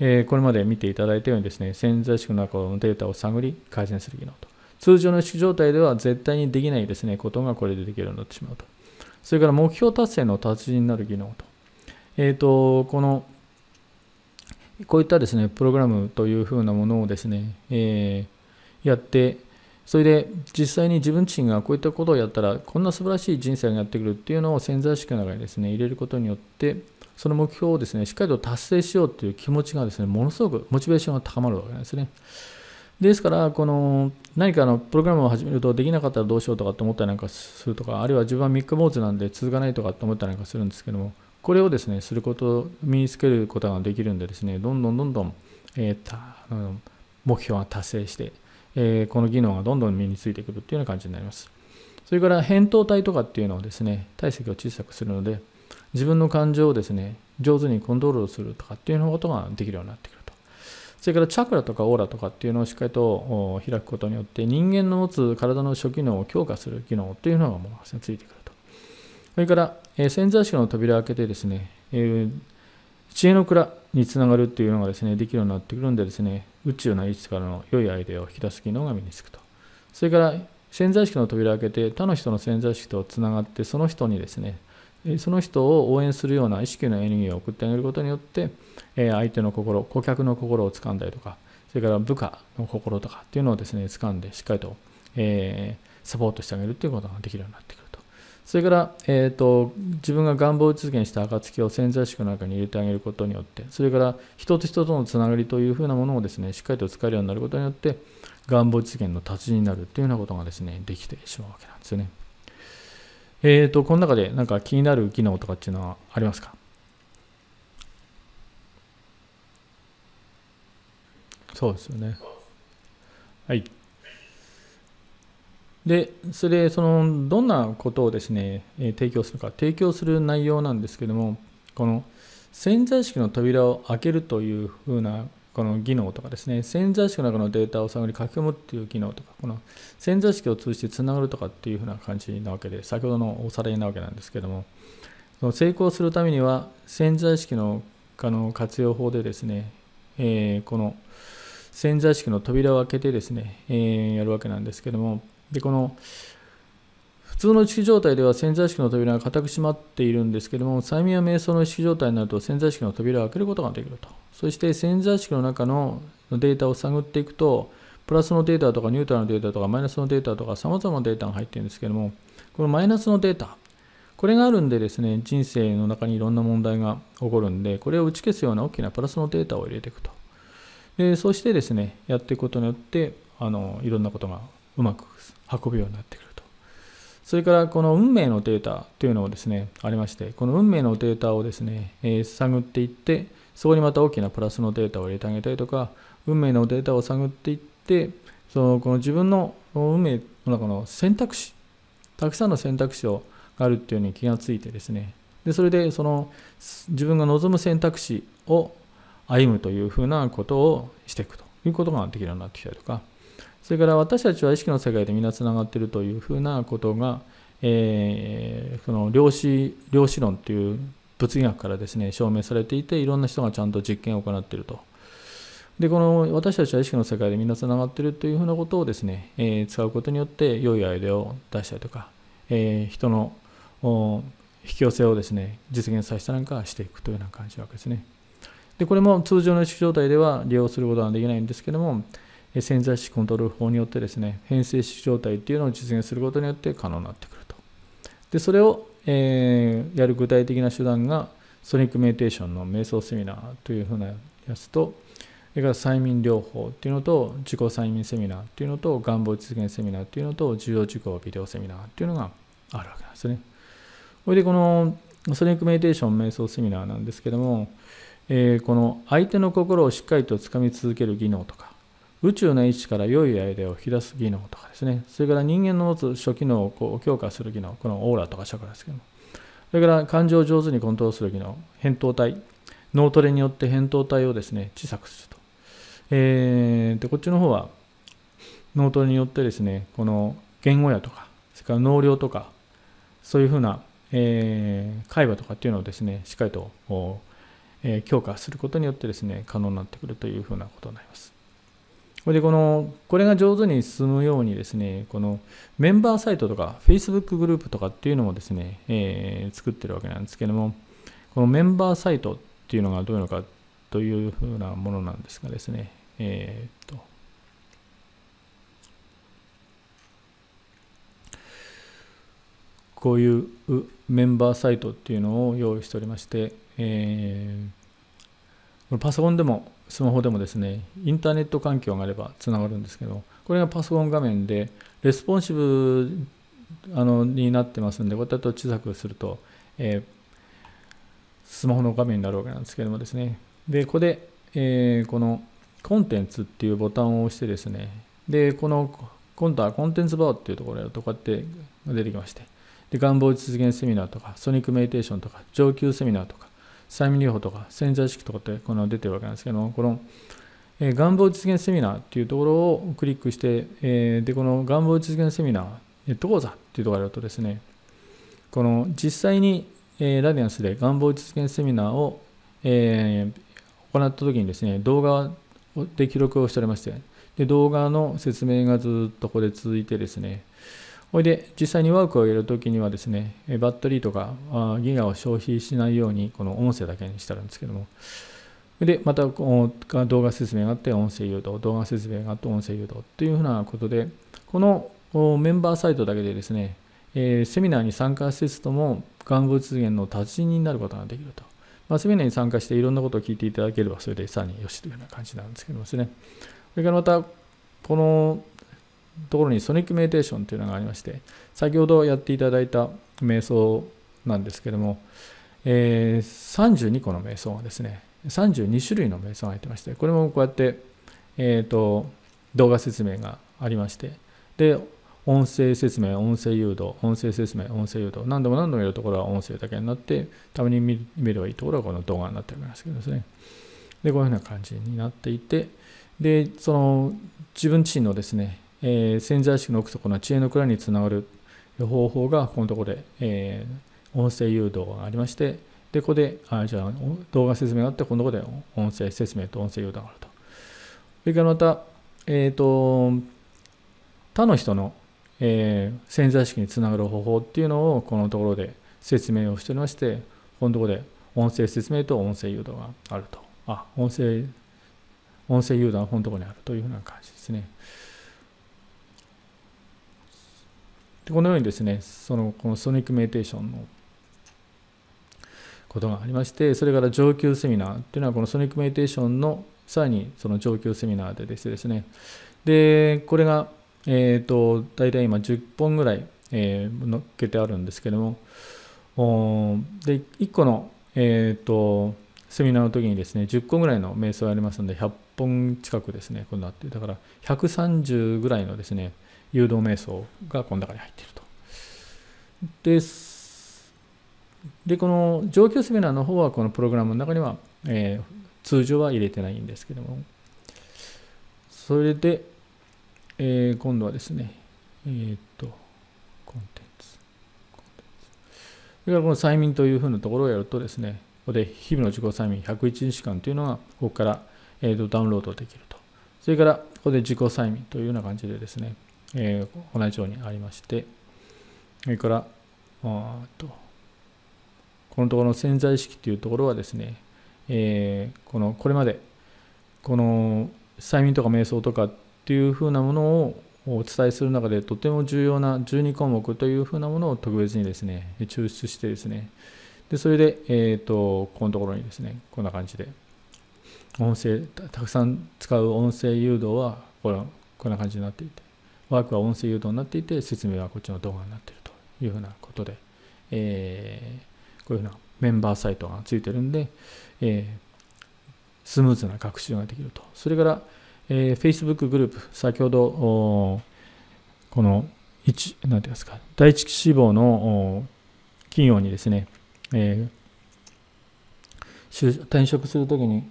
えー、これまで見ていただいたようにですね、潜在意識の中のデータを探り改善する技能と。通常の意識状態では絶対にできないですね、ことがこれでできるようになってしまうと。それから目標達成の達人になる技能と。えっ、ー、と、この、こういったですね、プログラムというふうなものをですね、えー、やって、それで実際に自分自身がこういったことをやったら、こんな素晴らしい人生がやってくるっていうのを潜在意識の中にですね、入れることによって、その目標をですね、しっかりと達成しようという気持ちがですね、ものすごくモチベーションが高まるわけなんですね。ですから、この何かのプログラムを始めるとできなかったらどうしようとかって思ったりなんかするとか、あるいは自分はク日坊主なんで続かないとかって思ったりなんかするんですけども、これをですね、すること、身につけることができるんでですね、どんどんどんどん、えー、た目標が達成して、えー、この技能がどんどん身についてくるっていうような感じになります。それから、扁桃体とかっていうのはですね、体積を小さくするので、自分の感情をですね、上手にコントロールするとかっていうようなことができるようになってくる。それからチャクラとかオーラとかっていうのをしっかりと開くことによって人間の持つ体の諸機能を強化する機能っていうのがもうついてくると。それから、え潜在意識の扉を開けてですね、えー、知恵の蔵につながるっていうのがですね、できるようになってくるんでですね、宇宙の位置からの良いアイデアを引き出す機能が身につくと。それから潜在意識の扉を開けて他の人の潜在意識とつながってその人にですねその人を応援するような意識のエネルギーを送ってあげることによって、え相手の心、顧客の心を掴んだりとか、それから部下の心とかっていうのをですね、掴んでしっかりと、えサポートしてあげるっていうことができるようになってくると。それから、えーと、自分が願望実現した暁を潜在意識の中に入れてあげることによって、それから人と人とのつながりというふうなものをですね、しっかりと使えるようになることによって、願望実現の達人になるというようなことがですね、できてしまうわけなんですよね。えっ、ー、と、この中でなんか気になる機能とかっていうのはありますかそうですよね。はい。で、それ、その、どんなことをですね、え提供するか、提供する内容なんですけども、この潜在意識の扉を開けるというふうなこの技能とかですね潜在意識の中のデータを探り書き込むっていう技能とかこの潜在意識を通じてつながるとかっていうふうな感じなわけで先ほどのおさらいなわけなんですけどもその成功するためには潜在意識のあの活用法でですね、えー、この潜在意識の扉を開けてですね、えー、やるわけなんですけどもでこの通の意識状態では潜在意識の扉が固く閉まっているんですけども、催眠や瞑想の意識状態になると潜在意識の扉を開けることができると。そして潜在意識の中のデータを探っていくと、プラスのデータとかニュートラルのデータとかマイナスのデータとか様々なデータが入っているんですけども、このマイナスのデータ、これがあるんでですね、人生の中にいろんな問題が起こるんで、これを打ち消すような大きなプラスのデータを入れていくと。でそしてですね、やっていくことによって、あのいろんなことがうまく運ぶようになってくる。それからこの運命のデータというのをですね、ありまして、この運命のデータをですね、えー、探っていって、そこにまた大きなプラスのデータを入れてあげたりとか、運命のデータを探っていって、そのこの自分の運命の中の選択肢、たくさんの選択肢をあるっていうのに気がついてですね、でそれでその自分が望む選択肢を歩むというふうなことをしていくということができるようになってきたりとか、それから私たちは意識の世界でみんなつながっているというふうなことが、えー、その量子量子論という物理学からですね証明されていていろんな人がちゃんと実験を行っていると。でこの私たちは意識の世界でみんなつながっているというふうなことをですね、えー、使うことによって良いアイデアを出したりとか、えー、人の引き寄せをですね実現させたりなんかしていくというような感じなわけですね。でこれも通常の意識状態では利用することはできないんですけども潜在意識コントロール法によってですね、変性意識状態っていうのを実現することによって可能になってくると。で、それを、えー、やる具体的な手段が、ソニックメディテーションの瞑想セミナーというふうなやつと、それから催眠療法っていうのと、自己催眠セミナーっていうのと、願望実現セミナーっていうのと、重要事項ビデオセミナーっていうのがあるわけなんですね。それで、このソニックメディテーション瞑想セミナーなんですけども、えー、この相手の心をしっかりとつかみ続ける技能とか、宇宙の位置から良いアイデアを引き出す技能とかですね、それから人間の持つ諸機能をこう強化する技能、このオーラとかシャクラですけども、それから感情を上手にコントロールする技能、扁桃体、脳トレによって扁桃体をですね、小さくすると。えー、でこっちの方は脳トレによってですね、この言語やとか、それから脳量とか、そういうふうな、えー、会話とかっていうのをですね、しっかりと、えー、強化することによってですね、可能になってくるというふうなことになります。これでこのこれが上手に進むようにですね、このメンバーサイトとか Facebook グループとかっていうのもですね、えー、作ってるわけなんですけども、このメンバーサイトっていうのがどういうのかというふうなものなんですがですね、えー、っと、こういうメンバーサイトっていうのを用意しておりまして、えー、パソコンでもスマホでもですねインターネット環境があればつながるんですけどこれがパソコン画面でレスポンシブあのになってますんでこうやって小さくすると、えー、スマホの画面になるわけなんですけどもですねでここで、えー、このコンテンツっていうボタンを押してですねでこの今度はコンテンツバーっていうところやるとこうやって出てきましてで願望実現セミナーとかソニックメディテーションとか上級セミナーとか催眠療法とか潜在意識とかってこの出てるわけなんですけどこの、え願望実現セミナーっていうところをクリックして、えでこの願望実現セミナー講座っていうところだとですねこの実際に、えー、ラディアンスで願望実現セミナーを、え行った時にですね動画で記録をしておりましてで動画の説明がずっとここで続いてですねほいで実際にワークを入れる時にはですねバッテリーとかギガを消費しないようにこの音声だけにしてあるんですけどもでまた動画説明があって音声誘導動画説明があって音声誘導というふうなことでこのメンバーサイトだけでですねセミナーに参加せずともが物源の達人になることができると、まあ、セミナーに参加していろんなことを聞いていただければそれでさらによしというような感じなんですけどもですねそれからまたこのところにソニックメディテーションというのがありまして、先ほどやっていただいた瞑想なんですけども、えー、32個の瞑想がですね、32種類の瞑想が入ってまして、これもこうやって、えーと、と動画説明がありまして、で、音声説明、音声誘導、音声説明、音声誘導、何度も何度もやるところは音声だけになって、たまに見ればいいところはこの動画になっておりますけどですね。で、こういうふうな感じになっていて、で、その自分自身のですね、えー、潜在意識の奥底の知恵の蔵につながる方法がこのところで、えー、音声誘導がありましてでここであじゃあ動画説明があってこのところで音声説明と音声誘導があるとそれからまた、えっ、ー、と他の人の、えー、潜在意識につながる方法っていうのをこのところで説明をしておりましてこのところで音声説明と音声誘導があるとあ音声音声誘導はこのところにあるというふうな感じですね。でこのようにですねそのこのソニックメディテーションのことがありましてそれから上級セミナーっていうのはこのソニックメディテーションのさらにその上級セミナーでですねでこれが、えーと、大体今10本ぐらい、えー、乗っけてあるんですけどもおで1個の、えーと、とセミナーの時にですね10個ぐらいの瞑想がありますので100本近くですねこうなってだから130ぐらいのですね誘導瞑想がこの中に入っていると。でで、この上級セミナーの方は、このプログラムの中には、えー、通常は入れてないんですけども、それで、えー、今度はですね、えー、っと、コンテンツ。コンテンツ。それからこの催眠というふうなところをやるとですね、ここで日々の自己催眠101日間というのが、ここから、えー、とダウンロードできると。それから、ここで自己催眠というような感じでですね、えー、同じようにありまして、それから、あとこのところの潜在意識というところはですね、えー、このこれまでこの催眠とか瞑想とかっていうふうなものをお伝えする中でとても重要な12項目というふうなものを特別にですね抽出してですねでそれで、えーと、このところにですねこんな感じで音声たくさん使う音声誘導はこれこんな感じになっていてワークは音声誘導になっていて、説明はこっちの動画になっているというふうなことで、えー、こういうふうなメンバーサイトがついてるんで、えー、スムーズな学習ができると。それから、えー、Facebook グループ、先ほど、この一、なんていうんですか、第一志望の企業にですね、えー、転職するときに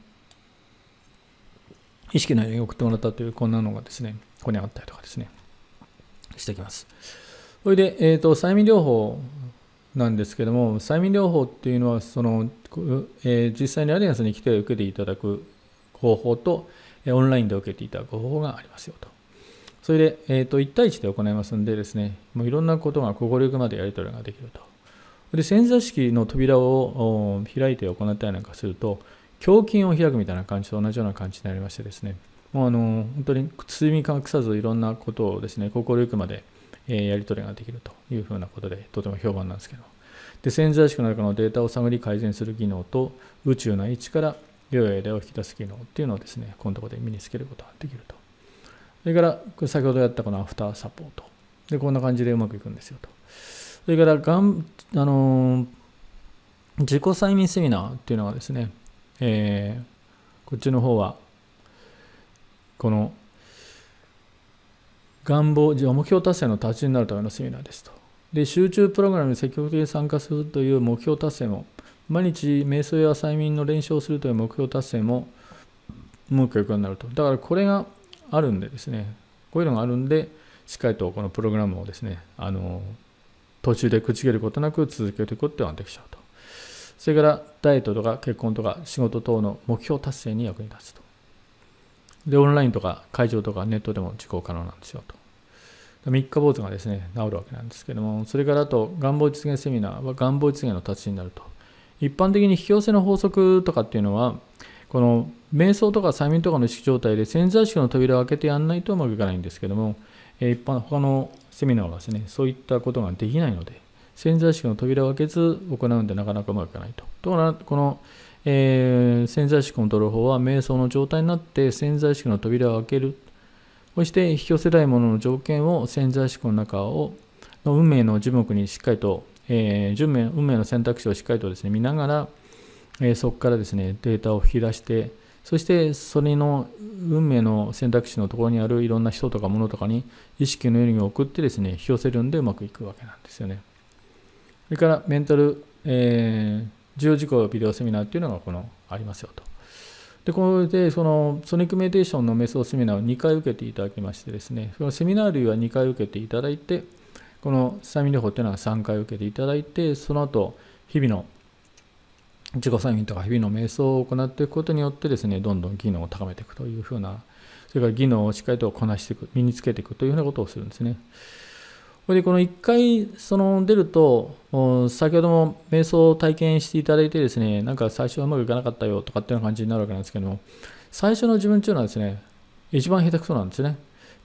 意識のように送ってもらったというこんなのがですね、ここにあったりとかですね、してきます。それで、えーと、催眠療法なんですけども催眠療法っていうのはその、えー、実際にアィアスに来て受けていただく方法とオンラインで受けていただく方法がありますよと。それで、えーと、1対1で行いますんでですね、もういろんなことが心ゆくまでやり取りができると。で、潜座式の扉を開いて行ったりなんかすると、胸筋を開くみたいな感じと同じような感じになりましてですね、もうあの本当に包み隠さずいろんなことをですね心ゆくまで、えー、やり取りができるというふうなことでとても評判なんですけどで潜在意識の中のデータを探り改善する技能と宇宙の位置から良い枝を引き出す技能っていうのをですねこのところで身につけることができるとそれから先ほどやったこのアフターサポートでこんな感じでうまくいくんですよとそれからがんあの自己催眠セミナーっていうのはですね、えー、こっちの方はこの願望、目標達成の達人になるためのセミナーですと。で、集中プログラムに積極的に参加するという目標達成も、毎日瞑想や催眠の練習をするという目標達成も、もう一回になると。だからこれがあるんでですね、こういうのがあるんで、しっかりとこのプログラムをですね、あの、途中でくちげることなく続けていくことができちゃうと。それからダイエットとか結婚とか仕事等の目標達成に役に立つと。で、オンラインとか会場とかネットでも受講可能なんですよと。三日坊主がですね、治るわけなんですけども、それからあと、願望実現セミナーは願望実現の達人になると。一般的に引き寄せの法則とかっていうのは、この瞑想とか催眠とかの意識状態で潜在意識の扉を開けてやんないとうまくいかないんですけども、一般、他のセミナーはですね、そういったことができないので、潜在意識の扉を開けず行うんでなかなかうまくいかないと。とここのえー、潜在意識を取る方は瞑想の状態になって潜在意識の扉を開けるそして引き寄せたいものの条件を潜在意識の中をの運命の樹木にしっかりと、えー、命運命の選択肢をしっかりとですね見ながら、えー、そこからですねデータを引き出してそしてそれの運命の選択肢のところにあるいろんな人とか物とかに意識のエネルギーを送ってですね引き寄せるんでうまくいくわけなんですよね。それからメンタル、えー重要事項ビデオセミナーっていうのがこのありますよと。で、これで、そのソニックメディテーションのメソセミナーを2回受けていただきましてですね、そのセミナー類は2回受けていただいて、この催眠療法っていうのは3回受けていただいて、その後、日々の自己催眠とか日々の瞑想を行っていくことによってですね、どんどん技能を高めていくというふうな、それから技能をしっかりとこなしていく、身につけていくというふうなことをするんですね。これでこの1回その出ると、先ほども瞑想を体験していただいてですね、なんか最初はうまくいかなかったよとかっていう感じになるわけなんですけども、最初の自分っていうのはですね、一番下手くそなんですね。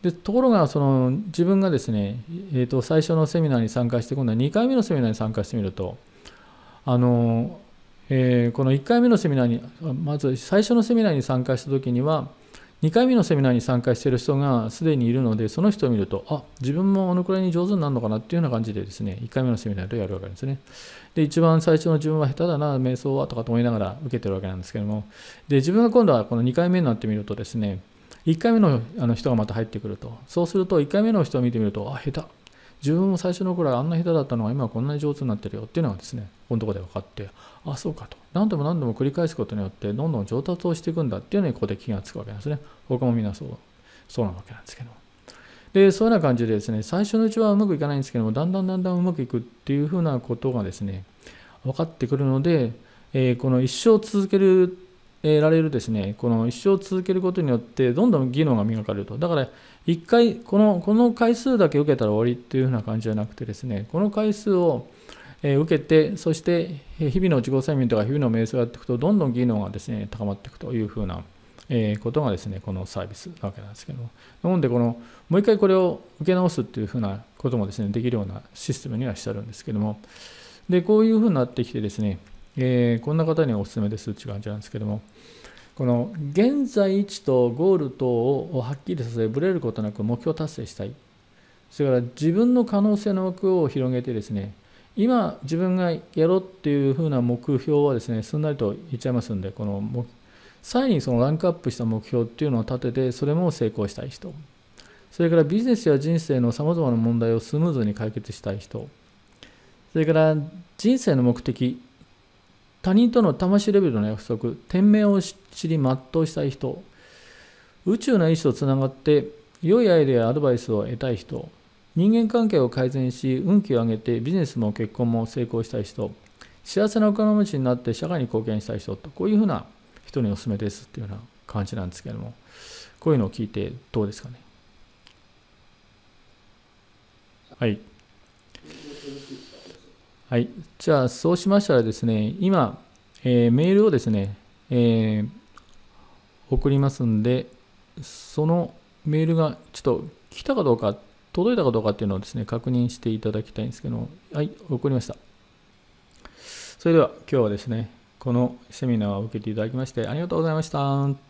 でところがその自分がですね、えー、と最初のセミナーに参加して今度は2回目のセミナーに参加してみるとあの、えー、この1回目のセミナーにまず最初のセミナーに参加した時には2回目のセミナーに参加している人がすでにいるので、その人を見ると、あ自分もあのくらいに上手になるのかなっていうような感じでですね、1回目のセミナーでやるわけですね。で、一番最初の自分は下手だな、瞑想はとかと思いながら受けてるわけなんですけども、で、自分が今度はこの2回目になってみるとですね、1回目のあの人がまた入ってくると、そうすると1回目の人を見てみると、あ、下手。自分も最初の頃はあんな下手だったのが今はこんなに上手になってるよっていうのがですね、このとこで分かって、あそうかと何度も何度も繰り返すことによってどんどん上達をしていくんだっていうのにここで気がつくわけなんですね他もみんなそうそうなわけなんですけどでそういうような感じでですね最初のうちはうまくいかないんですけどもだんだんだんだんうまくいくっていうふうなことがですね分かってくるので、えー、この一生続けるえられるですね、この一生続けることによって、どんどん技能が磨かれると。だから、1回この、この回数だけ受けたら終わりっていうふうな感じじゃなくてですね、この回数をえ受けて、そして日々の自己催眠とか日々の瞑想をやっていくと、どんどん技能がですね、高まっていくというふうな、えことがですね、このサービスなわけなんですけども。なので、この、もう一回これを受け直すっていうふうなこともですね、できるようなシステムにはしてあるんですけども、で、こういうふうになってきてですね、えー、こんな方にはおすすめですという感じなんですけども、この現在位置とゴール等をはっきりさせ、ぶれることなく目標達成したい。それから自分の可能性の枠を広げてですね、今自分がやろうっていうふうな目標はですねすんなりと言っちゃいますんでこのさらにそのランクアップした目標っていうのを立ててそれも成功したい人それからビジネスや人生のさまざまな問題をスムーズに解決したい人それから人生の目的他人との魂レベルの約束天命を知り全うしたい人宇宙の意思とつながって良いアイデアやアドバイスを得たい人人間関係を改善し運気を上げてビジネスも結婚も成功したい人幸せなお金持ちになって社会に貢献したい人とこういうふうな人におすすめですっていうような感じなんですけどもこういうのを聞いてどうですかねはいはいじゃあそうしましたらですね今、えー、メールをですね、えー、送りますんでそのメールがちょっと来たかどうか届いたかどうかっていうのをですね、確認していただきたいんですけど、はい、送りました。それでは今日はですね、このセミナーを受けていただきましてありがとうございました。